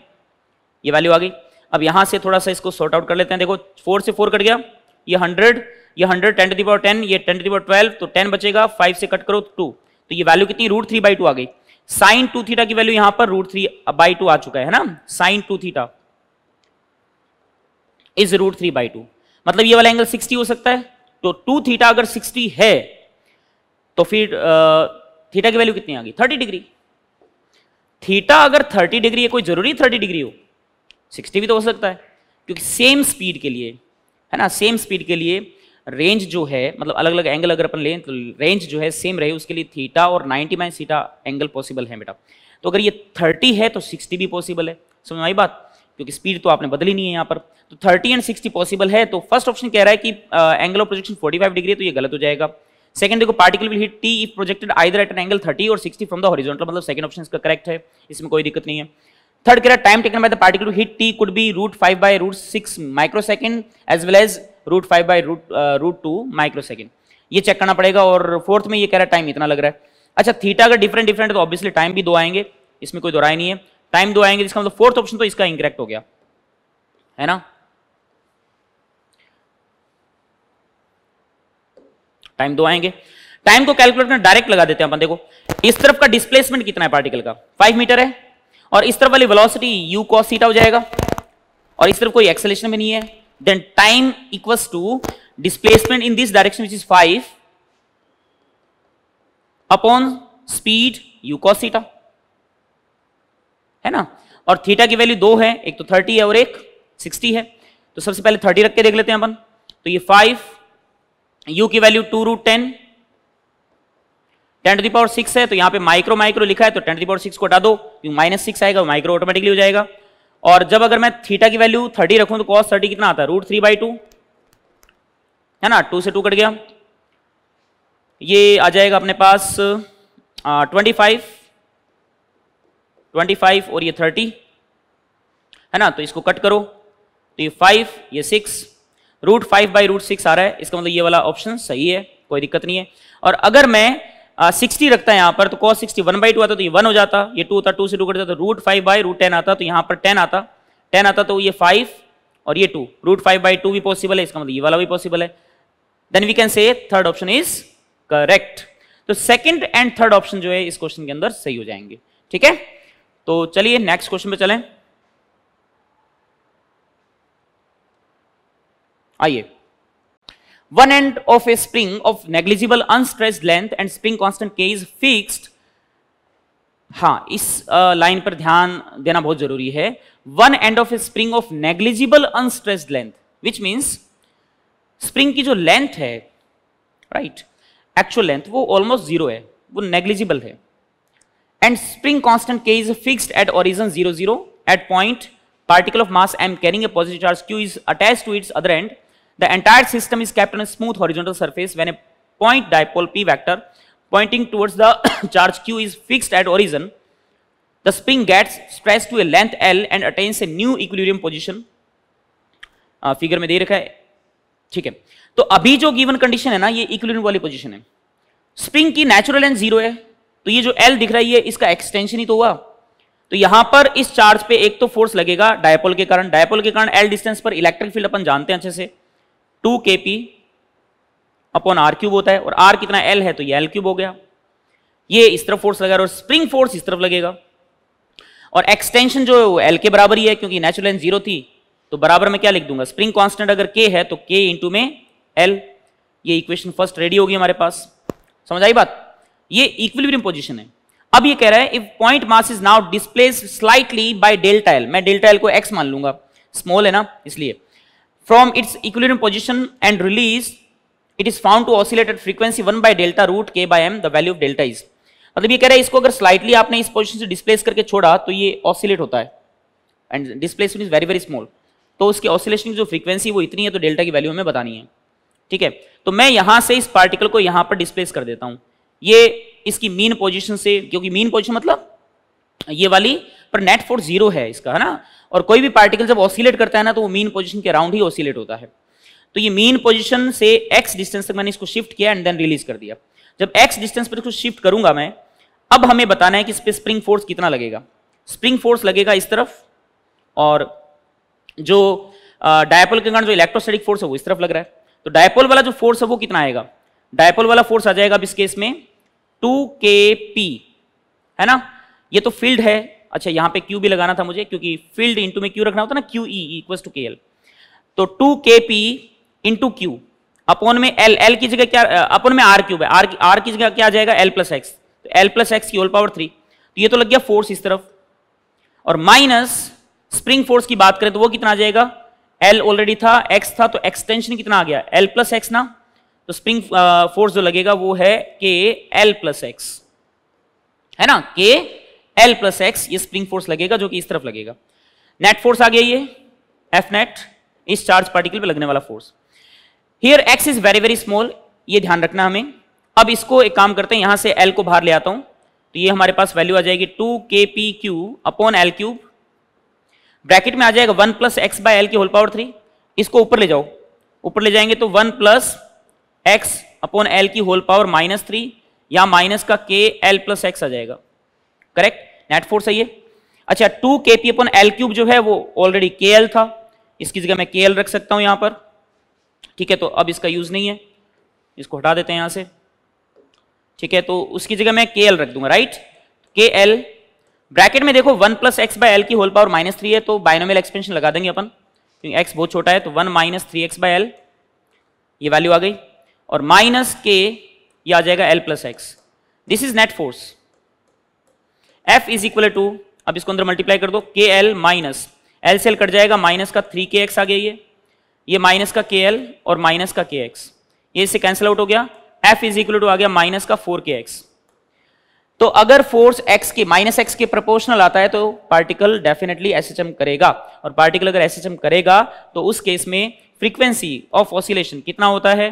ये वैल्यू आ गई अब यहां से थोड़ा सा इसको सॉर्ट आउट कर लेते हैं देखो फोर से फोर कट गया ये हंड्रेड ये hundred ten to the power ten ये टेन टू दावर ट्वेल्व तो टेन बचेगा फाइव से कट करो टू तो ये वैल्यू कितनी रूट थ्री बाई टू आ गई साइन टू थीटा की वैल्यू यहां पर रूट थ्री बाई टू आ चुका है ना sine two theta is root three by two मतलब ये वाला एंगल 60 हो सकता है तो टू थीटा अगर 60 है तो फिर थीटा की वैल्यू कितनी आ गई थर्टी डिग्री थीटा अगर 30 डिग्री है कोई जरूरी 30 डिग्री हो 60 भी तो हो सकता है क्योंकि सेम स्पीड के लिए है ना सेम स्पीड के लिए रेंज जो है मतलब अलग अलग एंगल अगर अपन लें तो रेंज जो है सेम रहे उसके लिए थीटा और 90 माइनस थीटा एंगल पॉसिबल है बेटा तो अगर ये 30 है तो 60 भी पॉसिबल है समझ आई बात क्योंकि स्पीड तो आपने बदली नहीं है यहाँ पर तो 30 एंड 60 पॉसिबल है तो फर्स्ट ऑप्शन कह रहा है कि एंगल ऑफ प्रोजेक्शन 45 डिग्री है तो ये गलत हो जाएगा सेकंड देखो particle will hit T if projected either at an angle thirty और सिक्सटी फ्रॉम द हॉरिजॉन्टल मतलब सेकंड ऑप्शन इसका करेक्ट है इसमें कोई दिक्कत नहीं है थर्ड कह रहा है time taken by the particle to hit T could be root five by root six microsecond as well as root five by root root two microsecond ये चेक करना पड़ेगा और फोर्थ में ये कह रहा है टाइम इतना लग रहा है अच्छा थीटा अगर डिफरेंट डिफरेंट तो ऑब्वियसली टाइम भी दो आएंगे इसमें कोई दोराई नहीं है टाइम दो आएंगे जिसका मतलब फोर्थ ऑप्शन तो इसका इंकरेक्ट हो गया है ना टाइम दो आएंगे टाइम को कैलकुलेट करना डायरेक्ट लगा देते हैं अपन देखो इस तरफ का डिस्प्लेसमेंट कितना है पार्टिकल का फाइव मीटर है और इस तरफ वाली वेलोसिटी यू कॉस सीटा हो जाएगा और इस तरफ कोई एक्सेलेशन भी नहीं है then time equals to displacement in this direction which is 5 upon speed u cos theta है ना और थीटा की वैल्यू दो है एक तो 30 है और एक 60 है तो सबसे पहले 30 रख के देख लेते हैं अपन तो ये 5 u की value two root ten ten to the power six है तो यहां पे माइक्रो माइक्रो लिखा है तो टेन टू दावर सिक्स को हटा दो माइनस सिक्स आएगा माइक्रो ऑटोमेटिकली हो जाएगा और जब अगर मैं थीटा की वैल्यू थर्टी रखूं तो कॉस थर्टी कितना आता है रूट थ्री बाई टू है ना टू से टू कट गया ये आ जाएगा अपने पास ट्वेंटी फाइव ट्वेंटी फाइव और ये थर्टी है ना तो इसको कट करो तो ये फाइव ये six root five by root six आ रहा है इसका मतलब ये वाला ऑप्शन सही है कोई दिक्कत नहीं है और अगर मैं सिक्सटी रखता है यहाँ पर तो cos sixty one by two आता तो ये वन हो जाता ये टू होता टू से टू कट जाता root five by root ten आता तो यहाँ पर टेन आता टेन आता तो ये फाइव और ये two root five by two भी पॉसिबल है इसका मतलब ये वाला भी पॉसिबल है then we can say third option is correct तो सेकेंड एंड थर्ड ऑप्शन जो है इस क्वेश्चन के अंदर सही हो जाएंगे ठीक है तो चलिए नेक्स्ट क्वेश्चन पे चलें आइए one end of a spring of negligible unstressed length and spring constant k is fixed हाँ इस लाइन पर ध्यान देना बहुत जरूरी है one end of a spring of negligible unstressed length which means spring की जो लेंथ है राइट एक्चुअल लेंथ वो ऑलमोस्ट जीरो है वो नेग्लिजिबल है and spring constant K is fix at origin zero zero at point particle of mass I M carrying a positive charge Q is attach to its other end The entire system is kept on a smooth horizontal surface when a point dipole P vector pointing towards the charge Q is fixed at origin. The spring gets stressed to a length L and attains a new equilibrium position. Figure uh, में दे रखा है ठीक है तो अभी जो गिवन कंडीशन है ना ये इक्विलिब्रियम वाली पोजीशन है स्प्रिंग की नेचुरल एंड जीरो है तो ये जो एल दिख रही है इसका एक्सटेंशन ही तो हुआ तो यहां पर इस चार्ज पे एक तो फोर्स लगेगा डायपोल के कारण डायपोल के कारण एल डिस्टेंस पर इलेक्ट्रिक फील्ड अपन जानते हैं अच्छे से टू के पी अपॉन आर क्यूब होता है और आर कितना एल है तो ये एल क्यूब हो गया ये इस तरफ फोर्स लगा और स्प्रिंग फोर्स इस तरफ लगेगा और एक्सटेंशन जो है वो एल के बराबर ही है क्योंकि नेचुरल लेंथ जीरो थी तो बराबर में क्या लिख दूंगा स्प्रिंग कॉन्स्टेंट अगर के है तो के इंटू में एल ये इक्वेशन फर्स्ट रेडी होगी हमारे पास समझ आई बात ये इक्विलिब्रियम पोजीशन है अब ये कह रहा है if point mass is now displace slightly by delta L मैं डेल्टा एल को एक्स मान लूंगा स्मॉल है ना इसलिए From its equilibrium position and release, it is found to oscillate at frequency 1 by delta root k by m, the value of delta is. मतलब ये कह रहा है इसको अगर स्लाइटली आपने इस पोजीशन से डिस्प्लेस करके छोड़ा तो ये ऑसिलेट होता है and displacement is very very small तो उसकी ऑसिलेशन की जो फ्रीक्वेंसी वो इतनी है तो डेल्टा की वैल्यू हमें बतानी है ठीक है तो मैं यहां से इस पार्टिकल को यहां पर डिस्प्लेस कर देता हूँ ये इसकी मीन पोजिशन से क्योंकि मीन पोजिशन मतलब ये वाली पर नेट फोर्स जीरो है इसका है ना और कोई भी पार्टिकल जब ऑसिलेट करता है ना तो वो मीन पोजिशन के अराउंड ही ऑसिलेट होता है तो ये मीन पोजिशन से एक्स डिस्टेंस तक मैंने इसको शिफ्ट किया एंड देन रिलीज कर दिया जब एक्स डिस्टेंस पर इसको शिफ्ट करूंगा मैं अब हमें बताना है कि इस पर स्प्रिंग फोर्स कितना लगेगा स्प्रिंग फोर्स लगेगा इस तरफ और जो डायपोल के कारण जो इलेक्ट्रोस्टैटिक फोर्स है वो इस तरफ लग रहा है तो डायपोल वाला जो फोर्स है वो कितना आएगा डायपोल वाला फोर्स आ जाएगा अब इस केस में टू के पी है ना ये तो फील्ड है अच्छा यहां पे क्यू भी लगाना था मुझे क्योंकि फील्ड इंटू में क्यू रखना होता ना Q E equal to K L तो टू के पी इंटू क्यू अपोन में एल एल की जगह क्या अपोन में आर क्यूब है आर आर की जगह क्या आ जाएगा एल प्लस एक्स तो एल प्लस एक्स की होल पावर थ्री तो ये तो लग गया फोर्स इस तरफ और माइनस स्प्रिंग फोर्स की बात करें तो वो कितना आ जाएगा एल ऑलरेडी था एक्स था तो एक्सटेंशन कितना आ गया एल प्लस एक्स ना तो स्प्रिंग फोर्स जो लगेगा वो है के एल प्लस एक्स है ना के एल प्लस एक्स ये स्प्रिंग फोर्स लगेगा जो कि इस तरफ लगेगा नेट फोर्स आ गया ये एफ नेट इस चार्ज पार्टिकल पे लगने वाला force here X is very very small ये ध्यान रखना हमें अब इसको एक काम करते हैं यहां से एल को बाहर ले आता हूं तो ये हमारे पास वैल्यू आ जाएगी टू के P Q upon L cube bracket में आ जाएगा one plus X by L की होल पावर थ्री इसको ऊपर ले जाओ ऊपर ले जाएंगे तो one plus X upon L की होल पावर माइनस थ्री या माइनस का के एल प्लस एक्स आ जाएगा करेक्ट नेट फोर्स है ये अच्छा टू के पी अपन एल क्यूब जो है वो ऑलरेडी के एल था इसकी जगह मैं के एल रख सकता हूँ यहाँ पर ठीक है तो अब इसका यूज़ नहीं है इसको हटा देते हैं यहाँ से ठीक है तो उसकी जगह मैं के एल रख दूंगा राइट के एल ब्रैकेट में देखो one plus X by L की होल पावर माइनस थ्री है तो बाइनोमियल एक्सपेंशन लगा देंगे अपन क्योंकि एक्स बहुत छोटा है तो one minus three X by L ये वैल्यू आ गई और माइनस के ये आ जाएगा L plus X this is net force F is equal to अब इसको अंदर मल्टीप्लाई कर दो के एल माइनस एल सेल कट जाएगा माइनस का थ्री के एक्स आ गया ये ये माइनस का के एल और माइनस का के एक्स ये इससे कैंसिल आउट हो गया एफ इज इक्वल टू आ गया माइनस का फोर के एक्स तो अगर फोर्स एक्स के माइनस एक्स के प्रोपोर्शनल आता है तो पार्टिकल डेफिनेटली एस करेगा और पार्टिकल अगर एस करेगा तो उस केस में फ्रीक्वेंसी ऑफ ऑसिलेशन कितना होता है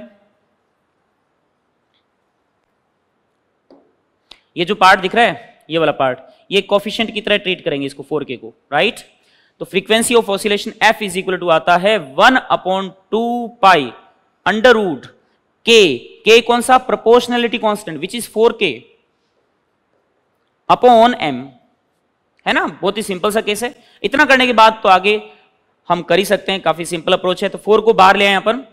ये जो पार्ट दिख रहा है ये वाला पार्ट ये कॉफिशेंट की तरह ट्रीट करेंगे इसको फोर के को राइट तो frequency of oscillation F is equal to आता है one upon two pi under root K K कौन सा proportionality constant which is four K upon M है ना बहुत ही सिंपल सा केस है इतना करने के बाद तो आगे हम कर ही सकते हैं काफी सिंपल अप्रोच है तो फोर को बाहर ले आए अपन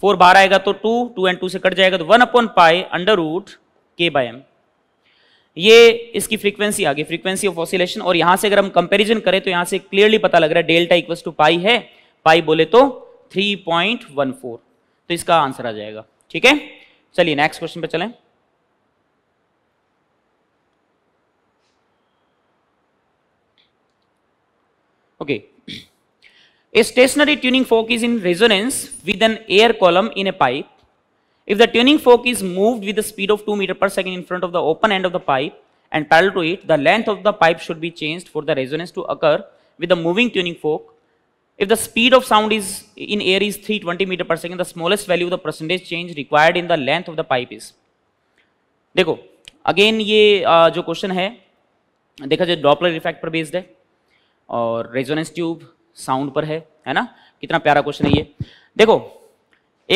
फोर बाहर आएगा तो टू टू एंड टू से कट जाएगा तो one upon pi under root K by M ये इसकी फ्रीक्वेंसी आ गई फ्रीक्वेंसी ऑफ ऑसिलेशन और यहां से अगर हम कंपेरिजन करें तो यहां से क्लियरली पता लग रहा है डेल्टा इक्वल टू पाई है पाई बोले तो 3.14 तो इसका आंसर आ जाएगा ठीक है चलिए नेक्स्ट क्वेश्चन पे चलें okay a stationary tuning fork is in resonance with an air column in a pipe If the tuning fork is moved with the speed of 2 meter per second in front of the open end of the pipe and parallel to it, the length of the pipe should be changed for the resonance to occur with the moving tuning fork. If the speed of sound is in air is 320 meter per second, the smallest value of the percentage change required in the length of the pipe is. देखो अगेन ये जो क्वेश्चन है देखा जाए डॉपलर इफेक्ट पर बेस्ड है और रेजोनेंस ट्यूब साउंड पर है है ना कितना प्यारा क्वेश्चन है ये देखो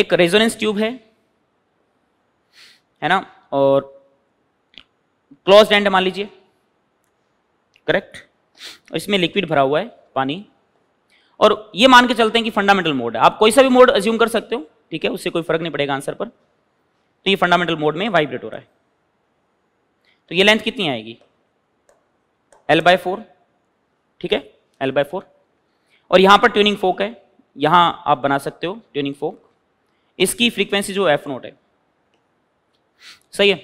एक रेजोनेंस ट्यूब है है ना और क्लोज एंड मान लीजिए करेक्ट इसमें लिक्विड भरा हुआ है पानी और ये मान के चलते हैं कि फंडामेंटल मोड है आप कोई सा भी मोड अज्यूम कर सकते हो ठीक है उससे कोई फर्क नहीं पड़ेगा आंसर पर तो ये फंडामेंटल मोड में वाइब्रेट हो रहा है तो ये लेंथ कितनी आएगी एल बाय फोर ठीक है एल बाय फोर और यहाँ पर ट्यूनिंग फोक है यहाँ आप बना सकते हो ट्यूनिंग फोक इसकी फ्रीक्वेंसी जो एफ नोट है सही है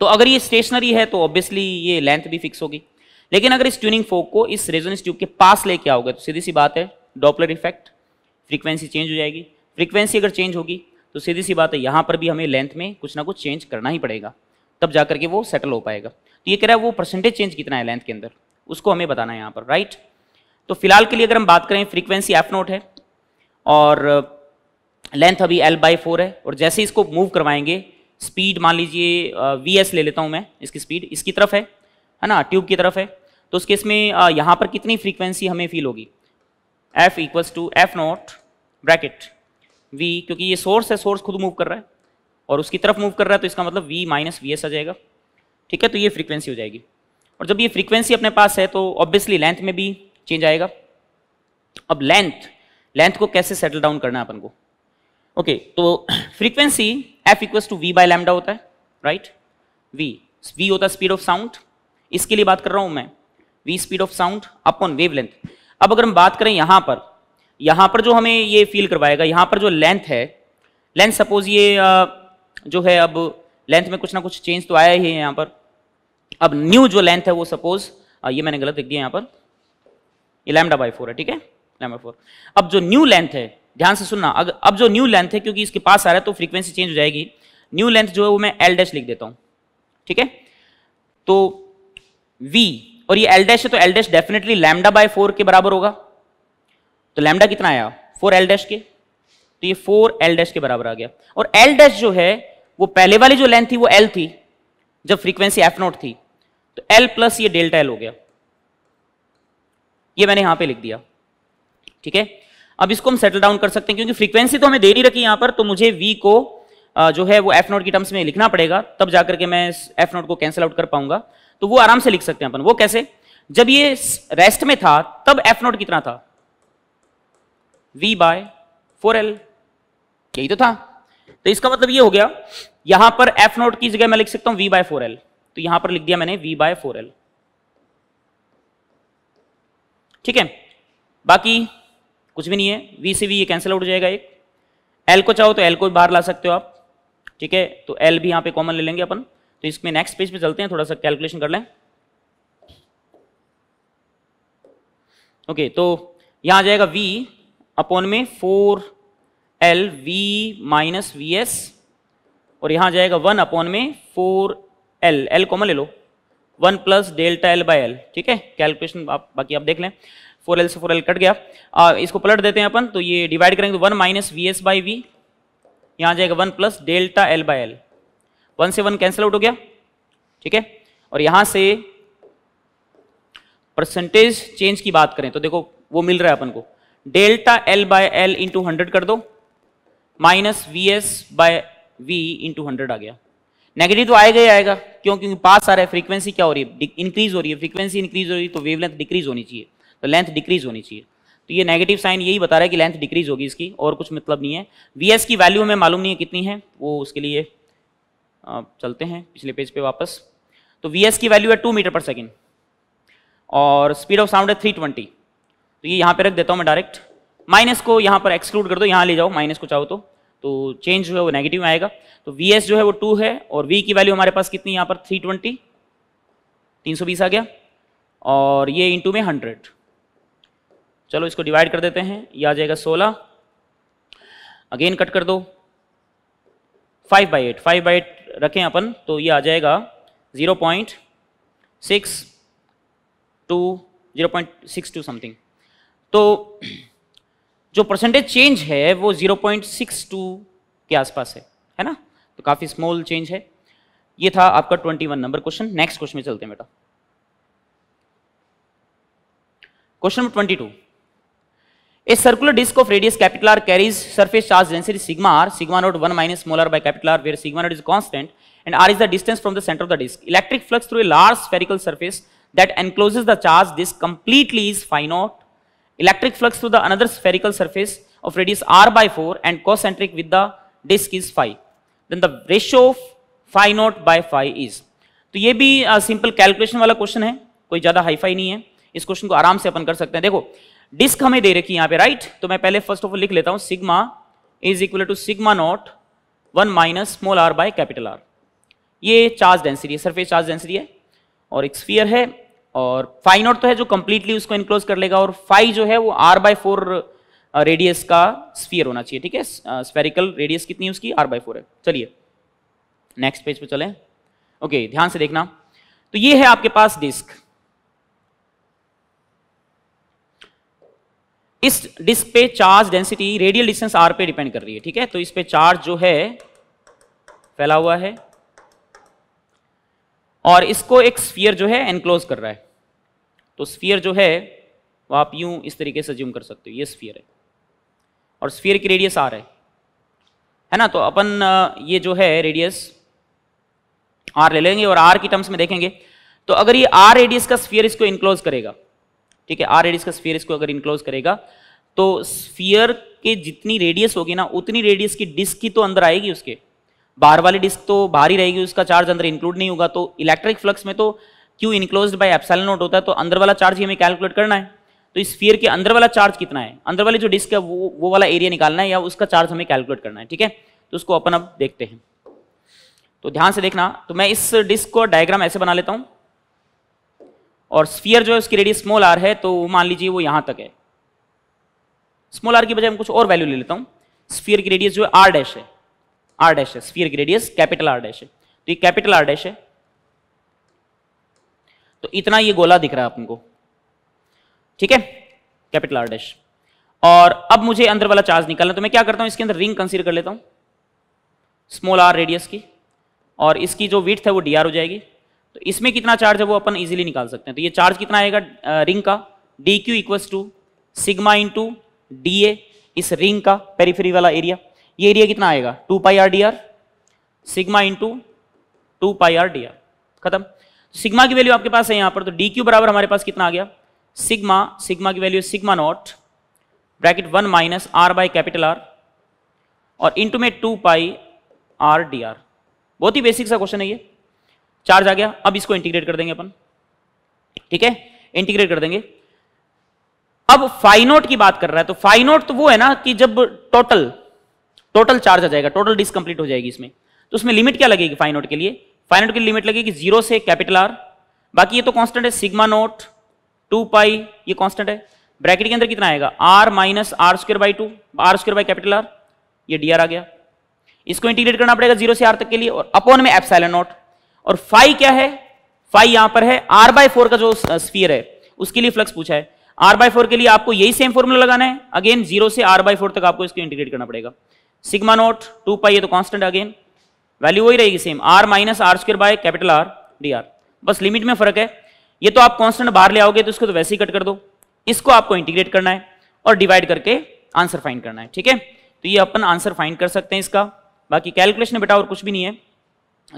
तो अगर ये स्टेशनरी है तो ऑब्वियसली ये लेंथ भी फिक्स होगी लेकिन अगर इस ट्यूनिंग फोक को इस रेजोनेंस ट्यूब के पास लेके आओगे तो सीधी सी बात है डॉपलर इफेक्ट फ्रीक्वेंसी चेंज हो जाएगी फ्रीक्वेंसी अगर चेंज होगी तो सीधी सी बात है यहाँ पर भी हमें लेंथ में कुछ ना कुछ चेंज करना ही पड़ेगा तब जा करके वो सेटल हो पाएगा तो ये कह रहा है वो परसेंटेज चेंज कितना है लेंथ के अंदर उसको हमें बताना है यहाँ पर राइट तो फिलहाल के लिए अगर हम बात करें फ्रीक्वेंसी एफ नोट है और लेंथ अभी एल बाई फोर है और जैसे इसको मूव करवाएंगे स्पीड मान लीजिए वी एस ले लेता हूँ मैं इसकी स्पीड इसकी तरफ है है ना ट्यूब की तरफ है तो उस केस में यहाँ पर कितनी फ्रीक्वेंसी हमें फील होगी F equals to F not bracket V क्योंकि ये सोर्स है सोर्स खुद मूव कर रहा है और उसकी तरफ मूव कर रहा है तो इसका मतलब वी माइनस वी एस आ जाएगा ठीक है तो ये फ्रीक्वेंसी हो जाएगी और जब ये फ्रीक्वेंसी अपने पास है तो ऑब्वियसली लेंथ में भी चेंज आएगा अब लेंथ लेंथ को कैसे सेटल डाउन करना है अपन को ओके तो frequency F equals to V by lambda होता है राइट वी वी होता है स्पीड ऑफ साउंड इसके लिए बात कर रहा हूं मैं V speed of sound upon wave अब अगर हम बात करें यहां पर यहां पर जो हमें ये फील करवाएगा यहां पर जो लेंथ है लेंथ सपोज ये जो है अब लेंथ में कुछ ना कुछ चेंज तो आया ही है यहाँ पर अब न्यू जो लेंथ है वो सपोज ये मैंने गलत लिख दिया यहाँ पर ये लैमडा बाई फोर है ठीक है लैमडा फोर अब जो न्यू लेंथ है ध्यान से सुनना अगर अब जो न्यू लेंथ है क्योंकि इसके पास आ रहा है तो फ्रीक्वेंसी चेंज हो जाएगी न्यू लेंथ जो है वो मैं एल डैश लिख देता हूँ ठीक है तो वी और ये एल डैश है तो L dash definitely lambda by four के बराबर होगा तो लैमडा कितना आया फोर एल डैश के तो ये फोर एल डैश के बराबर आ गया और एल डैश जो है वो पहले वाली जो लेंथ थी वो एल थी जब फ्रीक्वेंसी एफ नोट थी तो एल प्लस ये डेल्टा एल हो गया ये मैंने यहां पे लिख दिया ठीक है अब इसको हम सेटल डाउन कर सकते हैं क्योंकि फ्रीक्वेंसी तो हमें दे नहीं रखी यहां पर तो मुझे वी को जो है वो एफ नोट की टर्म्स में लिखना पड़ेगा तब जाकर के मैं एफ नोट को कैंसिल आउट कर पाऊंगा तो वो आराम से लिख सकते हैं अपन वो कैसे जब ये रेस्ट में था तब एफ नोट कितना था वी बाय फोर एल यही तो था तो इसका मतलब ये हो गया यहां पर एफ नोट की जगह मैं लिख सकता हूं वी बाय फोर एल तो यहां पर लिख दिया मैंने वी बाय फोर एल ठीक है बाकी कुछ भी नहीं है वी से वी ये कैंसिल आउट हो जाएगा एक एल को चाहो तो एल को बाहर ला सकते हो आप ठीक है तो एल भी यहाँ पे कॉमन ले लेंगे अपन तो इसमें नेक्स्ट पेज पे चलते हैं थोड़ा सा कैलकुलेशन कर लें ओके तो यहाँ आ जाएगा वी अपॉन में four L V minus V S और यहाँ जाएगा वन अपॉन में फोर एल एल कॉमन ले लो one plus delta L by L ठीक है कैलकुलेशन आप बाकी आप देख लें फोर एल से फोर एल कट गया आ, इसको पलट देते हैं अपन तो ये डिवाइड करेंगे तो one minus V S by V यहाँ जाएगा one plus delta L by L one से वन कैंसिल आउट हो गया ठीक है और यहाँ से परसेंटेज चेंज की बात करें तो देखो वो मिल रहा है अपन को delta L by L into hundred कर दो minus V S by V into hundred आ गया नेगेटिव तो आएगा ही आएगा क्यों क्योंकि पास आ रहा है फ्रीक्वेंसी क्या हो रही है इंक्रीज हो रही है फ्रीक्वेंसी इंक्रीज हो रही है तो वेवलेंथ डिक्रीज होनी चाहिए तो लेंथ डिक्रीज होनी चाहिए तो ये नेगेटिव साइन यही बता रहा है कि लेंथ डिक्रीज होगी इसकी और कुछ मतलब नहीं है वी की वैल्यू हमें मालूम नहीं है कितनी है वो उसके लिए चलते हैं पिछले पेज पे वापस तो वी की वैल्यू है टू मीटर पर सेकेंड और स्पीड ऑफ साउंड है थ्री ट्वेंटी तो ये यहाँ पे रख देता हूँ मैं डायरेक्ट माइनस को यहाँ पर एक्सक्लूड कर दो यहाँ ले जाओ माइनस को चाहो तो तो चेंज जो है वो नेगेटिव में आएगा तो वी जो है वो टू है और वी की वैल्यू हमारे पास कितनी यहाँ पर थ्री ट्वेंटी तीन सौ बीस आ गया और ये इंटू में हंड्रेड चलो इसको डिवाइड कर देते हैं ये आ जाएगा सोलह अगेन कट कर दो five by eight five by eight रखें अपन तो ये आ जाएगा zero point six two zero point six two something तो जो परसेंटेज चेंज है वो ज़ीरो पॉइंट सिक्स टू के आसपास है है ना तो काफ़ी स्मॉल चेंज है ये था आपका twenty one number question next question में चलते हैं बेटा question number twenty two A circular disk of radius capital R carries surface charge density sigma R, sigma naught 1 minus small r by capital R where sigma naught is constant and R is the distance from the center of the disk. Electric flux through a large spherical surface that encloses the charge disk completely is phi naught. Electric flux through the another spherical surface of radius R by 4 and concentric with the disk is phi. Then the ratio of phi naught by phi is. तो ये भी सिंपल कैलकुलेशन वाला क्वेश्चन है कोई ज़्यादा हाईफाई नहीं है इस क्वेश्चन को आराम से अपन कर सकते हैं देखो डिस्क हमें दे रखी है यहां पे राइट तो मैं पहले फर्स्ट ऑफ ऑल लिख लेता हूं sigma is equal to sigma not one minus small R by capital are ये चार्ज डेंसिटी है सरफेस चार्ज डेंसिटी है और एक स्फीयर है और फाइव नॉट तो है जो कंप्लीटली उसको इनक्लोज कर लेगा और फाइव जो है वो आर बाय फोर रेडियस का स्फीयर होना चाहिए ठीक है स्पेरिकल uh, रेडियस कितनी उसकी आर बाय फोर है चलिए नेक्स्ट पेज पे चले ओके ध्यान से देखना तो ये है आपके पास डिस्क इस डिस्क पे charge density radial distance R पे डिपेंड कर रही है ठीक है तो इस पे चार्ज जो है फैला हुआ है और इसको एक स्फीयर जो है एनक्लोज कर रहा है तो स्फीयर जो है वो आप यूं इस तरीके से ज्यूम कर सकते हो ये स्फीयर है और स्फीयर की रेडियस आर है है ना तो अपन ये जो है रेडियस आर ले लेंगे और आर की टर्म्स में देखेंगे तो अगर ये आर रेडियस का स्फीयर इसको इनक्लोज करेगा ठीक है आर रेडियस का स्फीयर इसको अगर इनक्लोज करेगा तो स्फीयर के जितनी रेडियस होगी ना उतनी रेडियस की डिस्क की तो अंदर आएगी उसके बाहर वाली डिस्क तो बाहर ही रहेगी उसका चार्ज अंदर इंक्लूड नहीं होगा तो इलेक्ट्रिक फ्लक्स में तो Q enclose by epsilon not होता है तो अंदर वाला चार्ज ही हमें कैलकुलेट करना है तो इस स्फीयर के अंदर वाला चार्ज कितना है अंदर वाली जो डिस्क है वो वो वाला एरिया निकालना है या उसका चार्ज हमें कैलकुलेट करना है ठीक है तो उसको अपन अब देखते हैं तो ध्यान से देखना तो मैं इस डिस्क को डायग्राम ऐसे बना लेता हूँ और स्फीयर जो है उसकी रेडियस स्मॉल आर है तो मान लीजिए वो यहाँ तक है स्मॉल आर की बजाय मैं कुछ और वैल्यू ले लेता हूँ स्फीयर की रेडियस जो है आर डैश है आर डैश है स्फीयर की रेडियस कैपिटल आर डैश है तो ये कैपिटल आर डैश है तो इतना ये गोला दिख रहा है आपको ठीक है कैपिटल आर डैश और अब मुझे अंदर वाला चार्ज निकालना तो मैं क्या करता हूँ इसके अंदर रिंग कंसीडर कर लेता हूँ स्मॉल आर रेडियस की और इसकी जो विथ है वो डी हो जाएगी तो इसमें कितना चार्ज है वो अपन इजीली निकाल सकते हैं तो ये चार्ज कितना आएगा रिंग का D Q equals to sigma into D A इस रिंग का पेरीफेरी वाला एरिया ये एरिया कितना आएगा two pi R D R sigma into two pi R D R खत्म सिग्मा तो की वैल्यू आपके पास है यहाँ पर तो डी क्यू बराबर हमारे पास कितना आ गया सिग्मा सिग्मा की value sigma not bracket one minus R by capital are और इंटू में two pi R D R बहुत ही बेसिक सा क्वेश्चन है ये चार्ज आ गया अब इसको इंटीग्रेट कर देंगे अपन ठीक है इंटीग्रेट कर देंगे अब फाइनोट की बात कर रहा है तो फाइनोट तो वो है ना कि जब टोटल टोटल चार्ज आ जाएगा टोटल डिसकंप्लीट कंप्लीट हो जाएगी इसमें तो उसमें लिमिट क्या लगेगी फाइनोट के लिए फाइनोट की लिमिट लगेगी जीरो से कैपिटल आर बाकी ये तो कांस्टेंट है सिग्मा नोट टू पाई ये कांस्टेंट है ब्रैकेट के अंदर कितना आएगा R minus R square by two R square by capital are ये डी आर आ गया इसको इंटीग्रेट करना पड़ेगा जीरो से आर तक के लिए और अपॉन में एफ नोट और फाइव क्या है फाइव यहां पर है आर बाय फोर का जो स्पीयर है उसके लिए फ्लक्स पूछा है आर बाय फोर के लिए आपको यही सेम फॉर्मूला लगाना है अगेन जीरो से आर बाय फोर तक आपको इसको इंटीग्रेट करना पड़ेगा सिग्मा नोट टू पाई ये तो कांस्टेंट अगेन वैल्यू वही रहेगी same R minus R square by capital R D R बस लिमिट में फर्क है ये तो आप कांस्टेंट बाहर ले आओगे तो इसको तो वैसे ही कट कर दो इसको आपको इंटीग्रेट करना है और डिवाइड करके आंसर फाइंड करना है ठीक है तो ये अपन आंसर फाइंड कर सकते हैं इसका बाकी कैलकुलेशन बेटा और कुछ भी नहीं है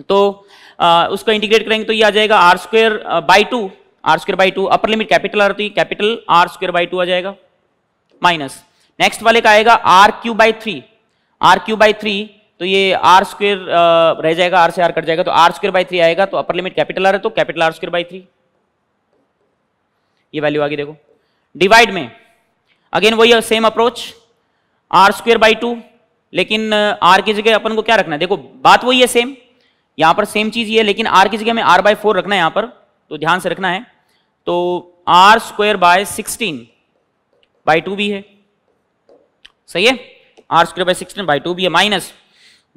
तो आ, उसको इंटीग्रेट करेंगे तो ये आ जाएगा R square by two R square by two upper limit capital R होती capital R square by two आ जाएगा माइनस नेक्स्ट वाले का आएगा R cube by three R cube by three तो ये आर स्क्वेयर रह जाएगा आर से आर कट जाएगा तो आर स्क्वेयर बाई थ्री आएगा तो अपर लिमिट कैपिटल आर है तो capital R square by three ये वैल्यू आगे देखो डिवाइड में अगेन वही same approach R square by two लेकिन आर की जगह अपन को क्या रखना है देखो बात वही है सेम यहाँ पर सेम चीज़ ये लेकिन आर की जगह हमें आर बाय फोर रखना है यहां पर तो ध्यान से रखना है तो R square by sixteen by two भी है सही है R square by sixteen by two भी है माइनस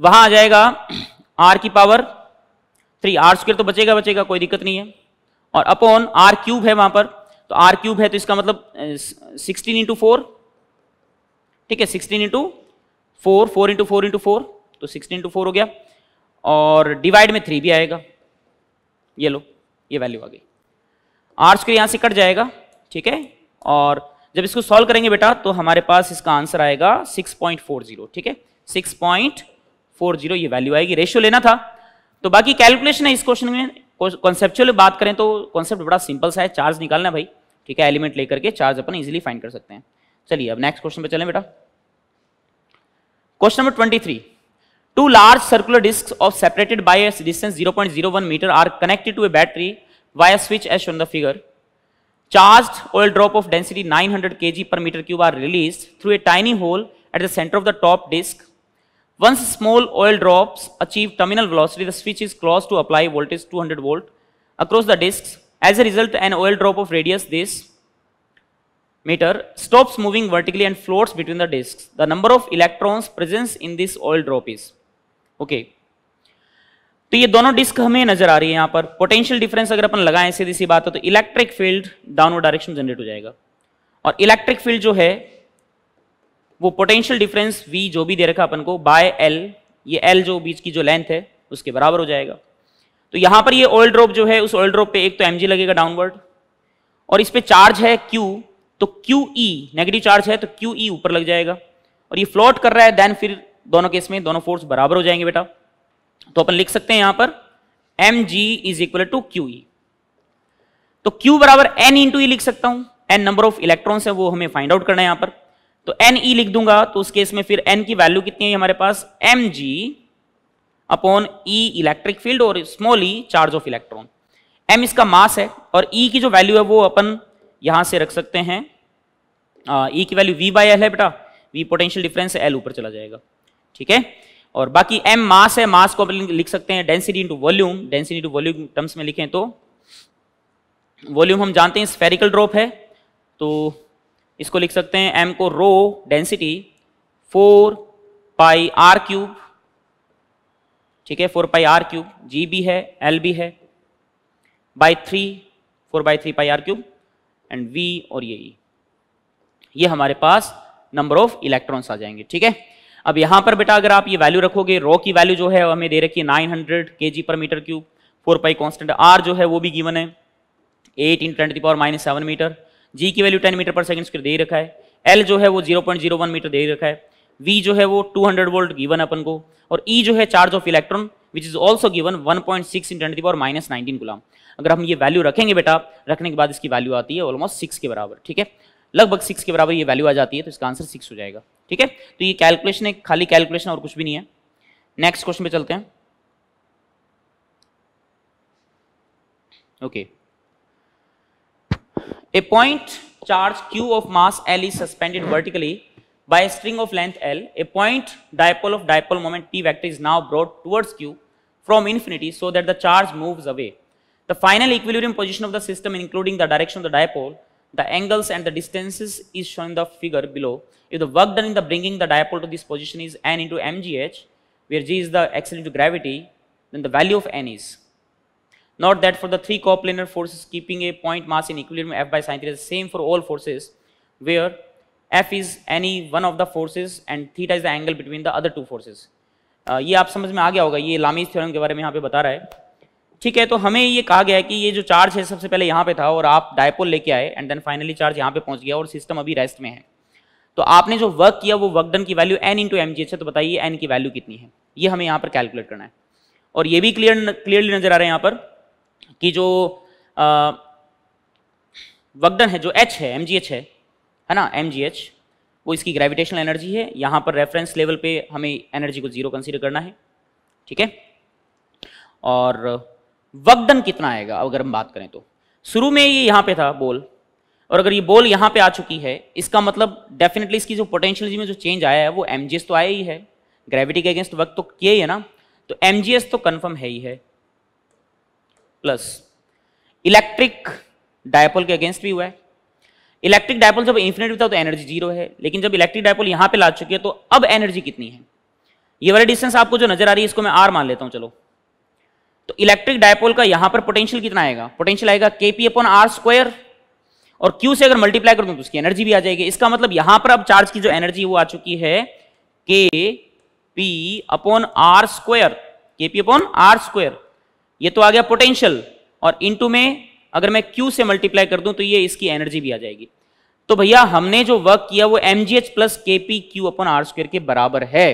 वहां आ जाएगा आर की पावर थ्री आर स्क्वायर तो बचेगा बचेगा कोई दिक्कत नहीं है और अपॉन आर क्यूब है वहां पर तो आर क्यूब है तो इसका मतलब सिक्सटीन इंटू फोर ठीक है sixteen into four four into four into four तो सिक्सटीन इंटू फोर हो गया और डिवाइड में थ्री भी आएगा ये लो ये वैल्यू आ गई आर स्क्र यहाँ से कट जाएगा ठीक है और जब इसको सॉल्व करेंगे बेटा तो हमारे पास इसका आंसर आएगा 6.40 ठीक है 6.40 ये वैल्यू आएगी रेशियो लेना था तो बाकी कैलकुलेशन है इस क्वेश्चन में कॉन्सेप्चुअल बात करें तो कॉन्सेप्ट बड़ा सिंपल सा है चार्ज निकालना है भाई ठीक है एलिमेंट लेकर के चार्ज अपन इजीली फाइंड कर सकते हैं चलिए अब नेक्स्ट क्वेश्चन पे चलें बेटा question number twenty three Two large circular discs of separated by a distance 0.01 meter are connected to a battery via switch as shown in the figure. Charged oil drop of density 900 kg per meter cube are released through a tiny hole at the center of the top disc. Once small oil drops achieve terminal velocity, the switch is closed to apply voltage 200 volt across the discs. As a result, an oil drop of radius this meter stops moving vertically and floats between the disks. The number of electrons present in this oil drop is okay तो ये दोनों डिस्क हमें नजर आ रही है यहां पर पोटेंशियल डिफरेंस अगर अपन लगाएं सीधी सी बात हो तो electric field downward direction generate हो जाएगा और इलेक्ट्रिक फील्ड जो है वो पोटेंशियल डिफरेंस V जो भी दे रखा अपन को बाय L ये L जो बीच की जो लेंथ है उसके बराबर हो जाएगा तो यहां पर ये ऑयल ड्रॉप जो है उस ऑयल ड्रॉप पे एक तो mg लगेगा डाउनवर्ड और इस पर चार्ज है Q तो QE नेगेटिव चार्ज है तो QE ऊपर लग जाएगा और ये फ्लोट कर रहा है देन फिर दोनों केस में दोनों फोर्स बराबर हो जाएंगे बेटा तो अपन लिख सकते हैं यहां पर M G is equal to Q तो q बराबर एन इन टू लिख सकता हूं n नंबर ऑफ इलेक्ट्रॉन्स है वो हमें फाइंड आउट करना है यहां पर तो एन ई e लिख दूंगा तो उस केस में फिर n की वैल्यू कितनी है हमारे पास M G upon E electric field और small E charge of electron m इसका मास है और e की जो वैल्यू है वो अपन यहां से रख सकते हैं e की वैल्यू v बाय एल है बेटा v पोटेंशियल डिफरेंस एल ऊपर चला जाएगा ठीक है और बाकी एम मास है मास को लिख सकते हैं density into volume density into volume terms में लिखें तो वॉल्यूम हम जानते हैं स्फेरिकल ड्रॉप है तो इसको लिख सकते हैं एम को rho density four pi r cube ठीक है four pi r cube G भी है एल भी है by three four by three pi r cube and V और ये e। ये हमारे पास नंबर ऑफ इलेक्ट्रॉन्स आ जाएंगे ठीक है अब यहाँ पर बेटा अगर आप ये वैल्यू रखोगे रॉ की वैल्यू जो है हमें दे रखी है नाइन हंड्रेड के जी पर metre cube four pi constant r जो है वो भी गिवन है eight in twenty power minus seven metre G की वैल्यू टेन मीटर पर सेकंड स्क्वायर दे रखा है एल जो है वो zero point zero one metre दे रखा है वी जो है वो टू हंड्रेड वोल्ट गिवन अपन को और ई e जो है charge of electron which is also given one point six in twenty power minus nineteen गुलाम अगर हम ये वैल्यू रखेंगे बेटा रखने के बाद इसकी वैल्यू आती है ऑलमोस्ट सिक्स के बराबर ठीक है लगभग सिक्स के बराबर ये वैल्यू आ जाती है तो इसका आंसर सिक्स हो जाएगा ठीक है तो ये कैलकुलेशन है खाली कैलकुलेशन और कुछ भी नहीं है नेक्स्ट क्वेश्चन पे चलते हैं okay a point charge Q of mass L is suspended vertically by string of length L a point dipole of dipole moment T vector is now brought towards Q from infinity so that the charge moves away the final equilibrium position of the system including the direction of the dipole The angles and the distances is shown in the figure below. If the work done in the bringing the dipole to this position is n into mgh, where g is the acceleration to gravity, then the value of n is. Note that for the three coplanar forces keeping a point mass in equilibrium F by sine theta is same for all forces where F is any one of the forces and theta is the angle between the other two forces. Uh, ये आप समझ में आ गया होगा ये लामीज थ्योरम के बारे में यहाँ पे बता रहा है ठीक है तो हमें ये कहा गया है कि ये जो चार्ज है सबसे पहले यहाँ पे था और आप डायपोल लेके आए एंड देन फाइनली चार्ज यहाँ पे पहुंच गया और सिस्टम अभी रेस्ट में है तो आपने जो वर्क किया वो वर्क डन की value N into M G H है तो बताइए एन की वैल्यू कितनी है ये हमें यहाँ पर कैलकुलेट करना है और ये भी क्लियर क्लियरली नजर आ रहा है यहाँ पर कि जो वर्क डन है जो एच है एम जी एच है है ना एम जी एच वो इसकी ग्रेविटेशनल एनर्जी है यहाँ पर रेफरेंस लेवल पे हमें एनर्जी को जीरो कंसिडर करना है ठीक है और वगदन कितना आएगा अगर हम बात करें तो शुरू में ये यहां पे था बोल और अगर ये बोल यहां पे आ चुकी है इसका मतलब डेफिनेटली इसकी जो पोटेंशियल में जो चेंज आया है वो एम तो आया ही है ग्रेविटी के अगेंस्ट वक्त तो किया ही है ना तो एम तो कन्फर्म है ही है प्लस इलेक्ट्रिक डायपोल के अगेंस्ट भी हुआ है इलेक्ट्रिक डायपोल जब इन्फिनेट था तो एनर्जी जीरो है लेकिन जब इलेक्ट्रिक डायपोल यहां पे ला चुकी है तो अब एनर्जी कितनी है ये वाली डिस्टेंस आपको जो नजर आ रही है इसको मैं आर मान लेता हूं चलो तो इलेक्ट्रिक डायपोल का यहां पर पोटेंशियल कितना आएगा पोटेंशियल आएगा केपी अपॉन आर स्क्वायर और क्यू से अगर मल्टीप्लाई कर दूं तो उसकी एनर्जी भी आ जाएगी इसका मतलब यहां पर अब चार्ज की जो एनर्जी वो आ चुकी है K P upon R square K P upon R square ये तो आ गया पोटेंशियल और इनटू में अगर मैं क्यू से मल्टीप्लाई कर दूं तो ये इसकी एनर्जी भी आ जाएगी तो भैया हमने जो वर्क किया वो M G H plus K P Q upon R square के बराबर है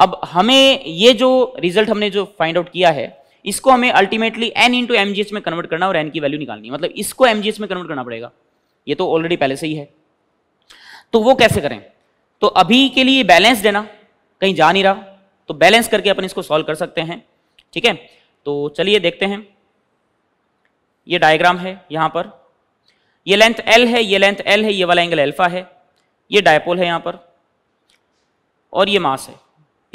अब हमें ये जो रिजल्ट हमने जो फाइंड आउट किया है इसको हमें अल्टीमेटली एन इंटू एम में कन्वर्ट करना और एन की वैल्यू निकालनी है मतलब इसको एम में कन्वर्ट करना पड़ेगा ये तो ऑलरेडी पहले से ही है तो वो कैसे करें तो अभी के लिए बैलेंस देना कहीं जा नहीं रहा तो बैलेंस करके अपन इसको सॉल्व कर सकते हैं ठीक है तो चलिए देखते हैं ये डायग्राम है यहां पर ये लेंथ एल है ये लेंथ एल है ये वाला एंगल एल्फा है ये डायपोल है यहां पर और ये मास है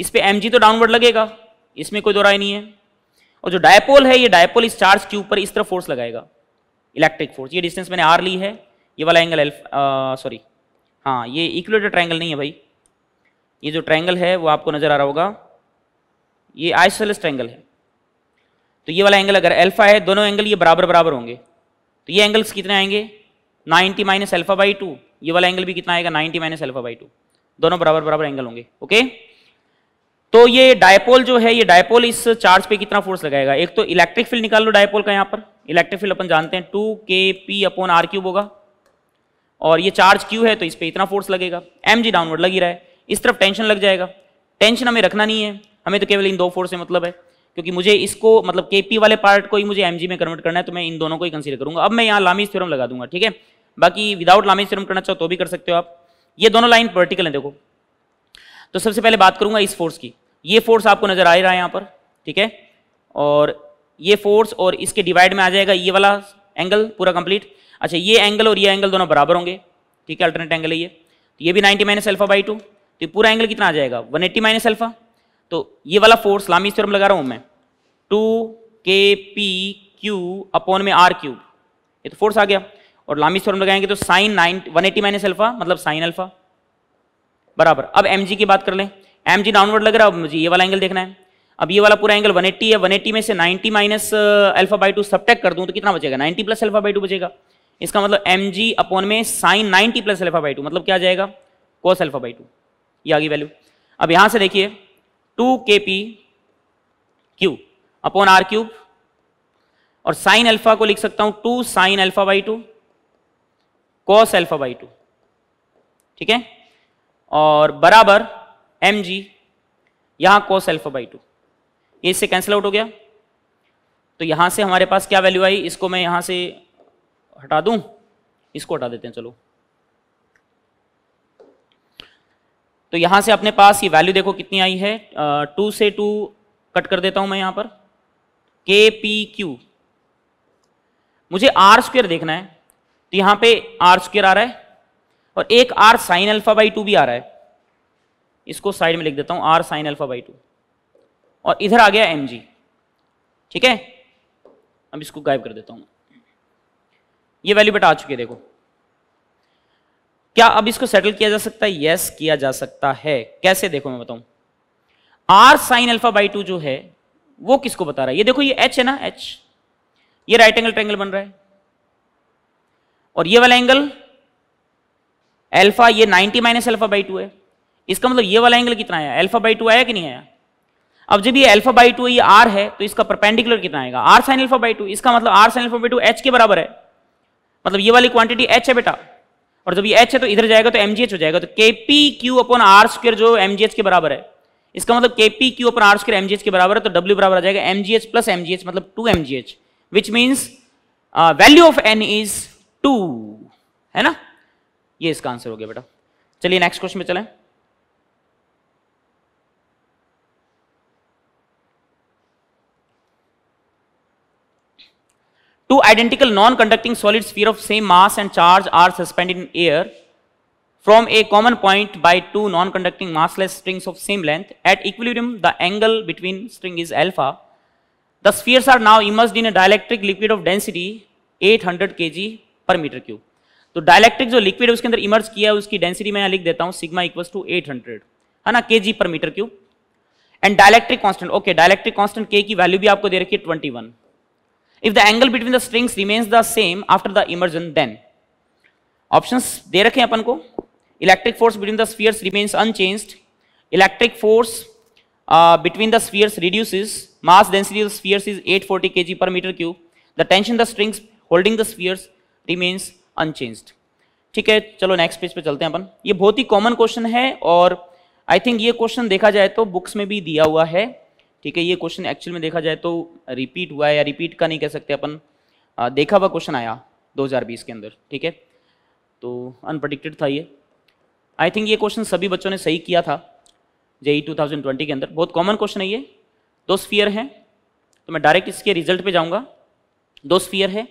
इस पर एम तो डाउनवर्ड लगेगा इसमें कोई दो राय नहीं है और जो डायपोल है ये डायपोल इस चार्ज के ऊपर इस तरह फोर्स लगाएगा इलेक्ट्रिक फोर्स ये डिस्टेंस मैंने आर ली है ये वाला एंगल एल्फ सॉरी हाँ ये इक्वेटर ट्राइंगल नहीं है भाई ये जो ट्राइंगल है वो आपको नज़र आ रहा होगा ये आइसोलेस ट्राइंगल है तो ये वाला एंगल अगर एल्फा है दोनों एंगल ये बराबर बराबर होंगे तो ये एंगल्स कितने आएंगे 90 माइनस एल्फा बाई टू ये वाला एंगल भी कितना आएगा 90 माइनस एल्फा बाई टू दोनों बराबर बराबर एंगल होंगे ओके तो ये डायपोल जो है ये डायपोल इस चार्ज पे कितना फोर्स लगाएगा एक तो इलेक्ट्रिक फील्ड निकाल लो डायपोल का यहाँ पर इलेक्ट्रिक फील्ड अपन जानते हैं टू के पी अपॉन आर क्यूब होगा और ये चार्ज क्यू है तो इस पर इतना फोर्स लगेगा एम जी डाउनवर्ड लग ही रहा है इस तरफ टेंशन लग जाएगा टेंशन हमें रखना नहीं है हमें तो केवल इन दो फोर्स से मतलब है क्योंकि मुझे इसको मतलब के पी वाले पार्ट को ही मुझे एम जी में कन्वर्ट करना है तो मैं इन दोनों को ही कंसिडर करूंगा अब मैं यहाँ लामी स्थिरम लगा दूंगा ठीक है बाकी विदाउट लामी स्थिरम करना चाहो तो भी कर सकते हो आप ये दोनों लाइन वर्टिकल है देखो तो सबसे पहले बात करूंगा इस फोर्स की ये फोर्स आपको नज़र आ ही रहा है यहाँ पर ठीक है और ये फोर्स और इसके डिवाइड में आ जाएगा ये वाला एंगल पूरा कंप्लीट अच्छा ये एंगल और ये एंगल दोनों बराबर होंगे ठीक है अल्टरनेट एंगल है ये तो ये भी 90 माइनस एल्फा बाई टू तो पूरा एंगल कितना आ जाएगा 180 एट्टी माइनस एल्फा तो ये वाला फोर्स लामी स्वर लगा रहा हूँ मैं टू के पी क्यू अपॉन में आर क्यूब ये तो फोर्स आ गया और लामी स्वर लगाएंगे तो sine nine one eighty minus alpha मतलब साइन एल्फा बराबर अब एम की बात कर लें एम जी डाउनवर्ड लग रहा है मुझे ये वाला एंगल देखना है अब ये वाला पूरा एंगल 180 है 180 में से 90 minus alpha by two subtract कर दूं तो कितना बचेगा 90 प्लस अल्फा बाई टू बचेगा इसका मतलब एम जी अपॉन में sine 90 plus alpha by two मतलब क्या जाएगा कोस अल्फा बाई टू ये आगे वैल्यू अब यहां से देखिए टू के P Q upon are cube और साइन अल्फा को लिख सकता हूं two sine alpha by two cos alpha by two ठीक है और बराबर एम जी यहां कोस एल्फा बाई टू ये इससे कैंसिल आउट हो गया तो यहां से हमारे पास क्या वैल्यू आई इसको मैं यहां से हटा दूं इसको हटा देते हैं चलो तो यहां से अपने पास ये वैल्यू देखो कितनी आई है टू से टू कट कर देता हूं मैं यहाँ पर के पी क्यू मुझे आर स्क्वेयर देखना है तो यहां पे आर स्क्वेयर आ रहा है और एक R sine alpha by two भी आ रहा है इसको साइड में लिख देता हूं R sine alpha by two और इधर आ गया एम जी ठीक है अब इसको गायब कर देता हूं ये वैल्यू बेटा आ चुकी है देखो क्या अब इसको सेटल किया जा सकता है यस किया जा सकता है कैसे देखो मैं बताऊं R sine alpha by two जो है वो किसको बता रहा है ये देखो ये एच है ना एच ये राइट एंगल ट्रेंगल बन रहा है और ये वाला एंगल अल्फा ये 90 माइनस अल्फा बाई टू है इसका मतलब ये वाला एंगल कितना आया अल्फा बाई टू आया कि नहीं आया अब जब ये अल्फा बाई टू ये आर है तो इसका परपेंडिकुलर कितना आएगा R sine alpha by two इसका मतलब R sine alpha by two H के बराबर है मतलब ये वाली क्वांटिटी एच है बेटा और जब ये एच है तो इधर जाएगा तो एम हो जाएगा तो K P Q upon R square जो एम के बराबर है इसका मतलब K P Q upon R square M के बराबर है तो डब्ल्यू बराबर आ जाएगा M G H plus M G H मतलब two M G H which means value of N is two है ना ये इसका आंसर हो गया बेटा चलिए नेक्स्ट क्वेश्चन में चलें Two identical non-conducting solid sphere of same mass and charge are suspended in air from a common point by two non-conducting massless strings of same length. At equilibrium, the angle between string is alpha. The spheres are now immersed in a dielectric liquid of density 800 kg पर मीटर क्यूब तो डायलैक्ट्रिक जो लिक्विड है उसके अंदर इमर्ज किया है उसकी डेंसिटी मैं यहाँ लिख देता हूँ सिग्मा इक्वल टू 800 है ना के पर metre cube and dielectric constant okay dielectric constant K की वैल्यू भी आपको दे रखी है 21 If the angle between the strings remains the same after the immersion, then options दे रखे हैं अपन को electric force between the spheres remains unchanged electric force between the spheres reduces mass density of spheres is 840 kg पर metre cube the tension the strings holding the spheres remains unchanged ठीक है चलो नेक्स्ट पेज पे चलते हैं अपन ये बहुत ही कॉमन क्वेश्चन है और आई थिंक ये क्वेश्चन देखा जाए तो बुक्स में भी दिया हुआ है ठीक है ये क्वेश्चन एक्चुअल में देखा जाए तो रिपीट हुआ है या रिपीट का नहीं कह सकते अपन देखा हुआ क्वेश्चन आया 2020 के अंदर ठीक है तो अनप्रडिक्टेड था ये आई थिंक ये क्वेश्चन सभी बच्चों ने सही किया था जेई 2020 e के अंदर बहुत कॉमन क्वेश्चन है ये दो स्फीयर हैं तो मैं डायरेक्ट इसके रिजल्ट पे जाऊंगा दो स्फीयर है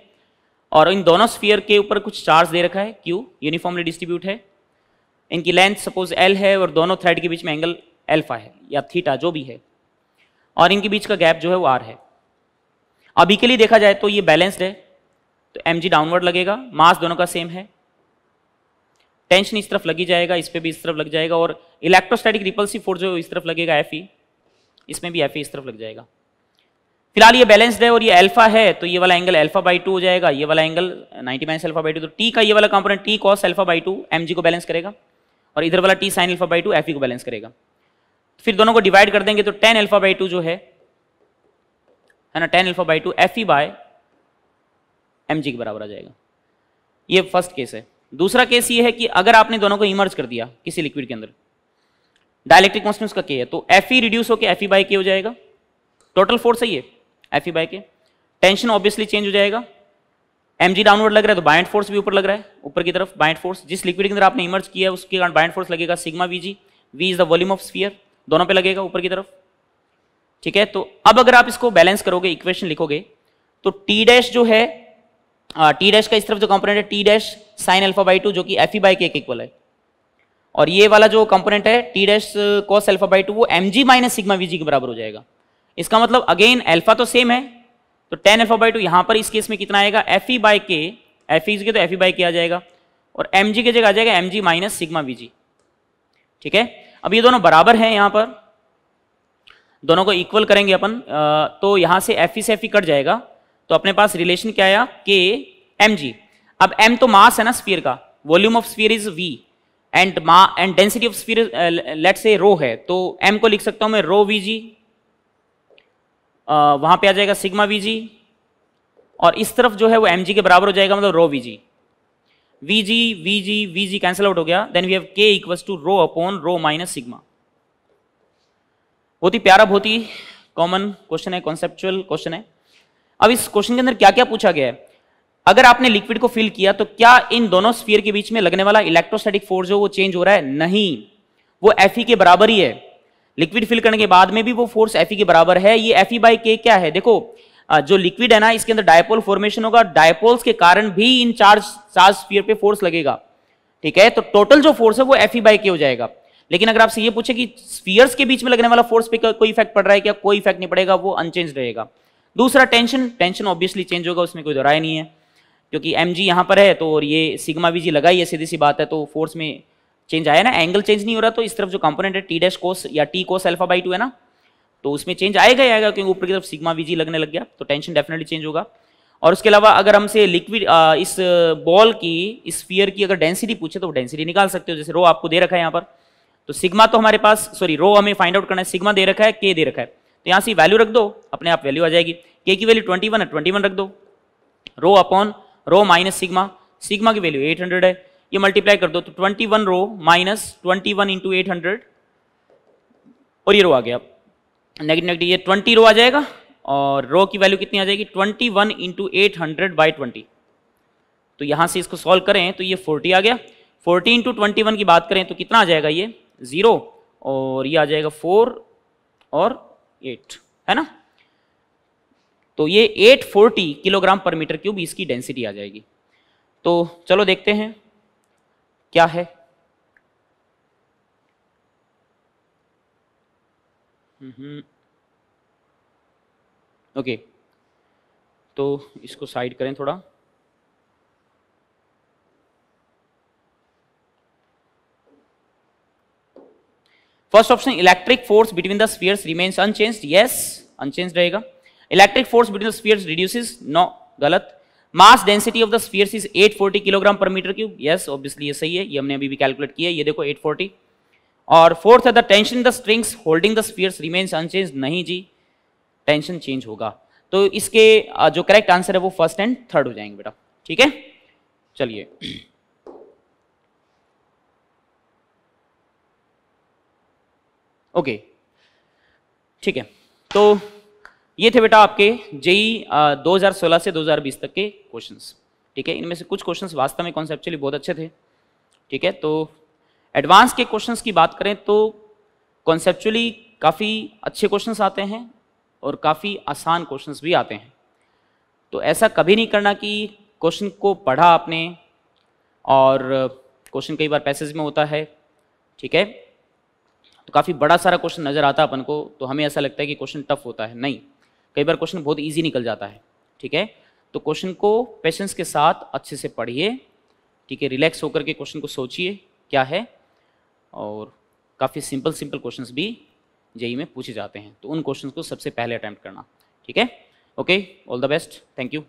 और इन दोनों स्फीयर के ऊपर कुछ चार्ज दे रखा है क्यू यूनिफॉर्मली डिस्ट्रीब्यूट है इनकी लेंथ सपोज एल है और दोनों थ्रेड के बीच में एंगल एल्फा है या थीटा जो भी है और इनके बीच का गैप जो है वो आर है अभी e के लिए देखा जाए तो ये बैलेंस्ड है तो एम डाउनवर्ड लगेगा मास दोनों का सेम है टेंशन इस तरफ लगी जाएगा इस पर भी इस तरफ लग जाएगा और इलेक्ट्रोस्टैटिक रिपल्सिव फोर्स जो इस तरफ लगेगा एफ इसमें भी एफ इस तरफ लग जाएगा फिलहाल ये बैलेंस्ड है और ये अल्फा है तो ये वाला एंगल अल्फा बाई टू हो जाएगा ये वाला angle 90 minus alpha by two तो टी का ये वाला component T cos alpha by two M को बैलेंस करेगा और इधर वाला T sine alpha by two F को बैलेंस करेगा फिर दोनों को डिवाइड कर देंगे तो टेन एल्फा बाई टू जो है है ना tan alpha by two F E by M G के बराबर आ जाएगा ये फर्स्ट केस है दूसरा केस ये है कि अगर आपने दोनों को इमर्ज कर दिया किसी लिक्विड के अंदर डायलेक्ट्रिक मोशन उसका के है तो एफ ई रिड्यूस होकर एफ ई बाई के हो जाएगा टोटल फोर्स है ये F E by K tension obviously change हो जाएगा एम जी डाउनवर्ड लग रहा है तो बाइंड फोर्स भी ऊपर लग रहा है ऊपर की तरफ बाइंड फोर्स जिस लिक्विड के अंदर आपने इमर्ज किया है उसके कारण बाइंड फोर्स लगेगा sigma V G V is the volume of sphere दोनों पे लगेगा ऊपर की तरफ ठीक है तो अब अगर आप इसको बैलेंस करोगे इक्वेशन लिखोगे तो टी डैश जो है टी डैश का इस तरफ जो कंपोनेंट है T dash sine alpha by two जो कि F E by K equal है और ये वाला जो कंपोनेंट है T dash cos alpha by two वो M G minus sigma V G के बराबर हो जाएगा इसका मतलब अगेन एल्फा तो सेम है तो टेन एल्फा बाई टू यहां पर इस केस में कितना आएगा F E by K F E के तो एफ ई बाई के आ जाएगा और एम जी की जगह आ जाएगा M G minus sigma V G ठीक है अब ये दोनों बराबर हैं यहां पर दोनों को इक्वल करेंगे अपन तो यहां से एफ ई से एफ ई कट जाएगा तो अपने पास रिलेशन क्या आया के एम जी अब एम तो मास है ना स्पीयर का volume of sphere is V and मा and density of sphere let say rho है तो एम को लिख सकता हूं मैं रो वी जी वहां पर आ जाएगा सिग्मा वी जी और इस तरफ जो है वो एम जी के बराबर हो जाएगा मतलब rho V G vg vg vg cancel out हो गया then we have k equal to rho upon rho minus sigma बहुत ही प्यारा बहुत ही कॉमन क्वेश्चन है कॉन्सेप्चुअल क्वेश्चन है अब इस क्वेश्चन के अंदर क्या क्या पूछा गया है अगर आपने लिक्विड को फिल किया तो क्या इन दोनों स्फीयर के बीच में लगने वाला इलेक्ट्रोस्टैटिक फोर्स जो वो चेंज हो रहा है नहीं वो एफ के बराबर ही है लिक्विड फिल करने के बाद में भी वो फोर्स एफ के बराबर है ये एफ ई बाई के क्या है देखो जो लिक्विड है ना इसके अंदर डायपोल फॉर्मेशन होगा डायपोल्स के कारण भी इन चार्ज चार्ज स्पीयर पे फोर्स लगेगा ठीक है तो टोटल जो फोर्स है वो एफ ई बाई के हो जाएगा लेकिन अगर आपसे ये पूछे कि स्पीयर्स के बीच में लगने वाला फोर्स पे कोई इफेक्ट पड़ रहा है क्या कोई इफेक्ट नहीं पड़ेगा वो अनचेंज रहेगा दूसरा टेंशन टेंशन ऑब्वियसली चेंज होगा उसमें कोई दोहराया नहीं है क्योंकि एम जी यहाँ पर है तो और ये सिग्मा वी जी लगाई है सीधी सी बात है तो फोर्स में चेंज आया ना एंगल चेंज नहीं हो रहा तो इस तरफ जो कंपोनेंट है टी डैश कोस या T cos alpha by two है ना तो उसमें चेंज आएगा ही आएगा क्योंकि ऊपर की तरफ सिग्मा वीजी लगने लग गया तो टेंशन डेफिनेटली चेंज होगा और उसके अलावा अगर हमसे लिक्विड इस बॉल की इस फियर की अगर डेंसिटी पूछे तो डेंसिटी निकाल सकते हो जैसे रो आपको दे रखा है यहाँ पर तो सिग्मा तो हमारे पास सॉरी रो हमें फाइंड आउट करना है सिग्मा दे रखा है के दे रखा है तो यहाँ से वैल्यू रख दो अपने आप वैल्यू आ जाएगी के की वैल्यू ट्वेंटी वन है ट्वेंटी वन रख दो rho upon rho minus sigma sigma की वैल्यू एट हंड्रेड है ये मल्टीप्लाई कर दो तो twenty one rho minus twenty one into eight hundred और ये रो आ गया अब नेगेटिव नेगेटिव ये ट्वेंटी रो आ जाएगा और रो की वैल्यू कितनी आ जाएगी twenty one into eight hundred by twenty तो यहाँ से इसको सॉल्व करें तो ये फोर्टी आ गया फोर्टी इंटू ट्वेंटी वन की बात करें तो कितना आ जाएगा ये ज़ीरो और ये आ जाएगा फोर और एट है ना तो ये एट फोर्टी किलोग्राम पर मीटर क्यूब इसकी डेंसिटी आ जाएगी तो चलो देखते हैं क्या है हम्म ओके तो इसको साइड करें थोड़ा first option electric force between the spheres remains unchange yes unchange रहेगा electric force between the spheres reduces no गलत mass density of the spheres is 840 kilogram पर मीटर क्यूब यस ऑब्वियसली ये सही है ये हमने अभी भी कैलकुलेट किया है ये देखो 840 और फोर्थ है the tension the strings holding the spheres remains unchange नहीं जी टेंशन चेंज होगा तो इसके जो करेक्ट आंसर है वो फर्स्ट एंड थर्ड हो जाएंगे बेटा ठीक है चलिए ओके ठीक है तो ये थे बेटा आपके जेई 2016 से 2020 तक के क्वेश्चंस ठीक है इनमें से कुछ क्वेश्चंस वास्तव में कॉन्सेप्चुअली बहुत अच्छे थे ठीक है तो एडवांस के क्वेश्चंस की बात करें तो कॉन्सेप्चुअली काफ़ी अच्छे क्वेश्चंस आते हैं और काफ़ी आसान क्वेश्चंस भी आते हैं तो ऐसा कभी नहीं करना कि क्वेश्चन को पढ़ा आपने और क्वेश्चन कई बार पैसेज में होता है ठीक है तो काफ़ी बड़ा सारा क्वेश्चन नज़र आता है अपन को तो हमें ऐसा लगता है कि क्वेश्चन टफ होता है नहीं कई बार क्वेश्चन बहुत ईजी निकल जाता है ठीक है तो क्वेश्चन को पेशेंस के साथ अच्छे से पढ़िए ठीक है रिलैक्स होकर के क्वेश्चन को सोचिए क्या है और काफ़ी सिंपल सिंपल क्वेश्चंस भी जेई में पूछे जाते हैं तो उन क्वेश्चंस को सबसे पहले अटैम्प्ट करना ठीक है okay all the best thank you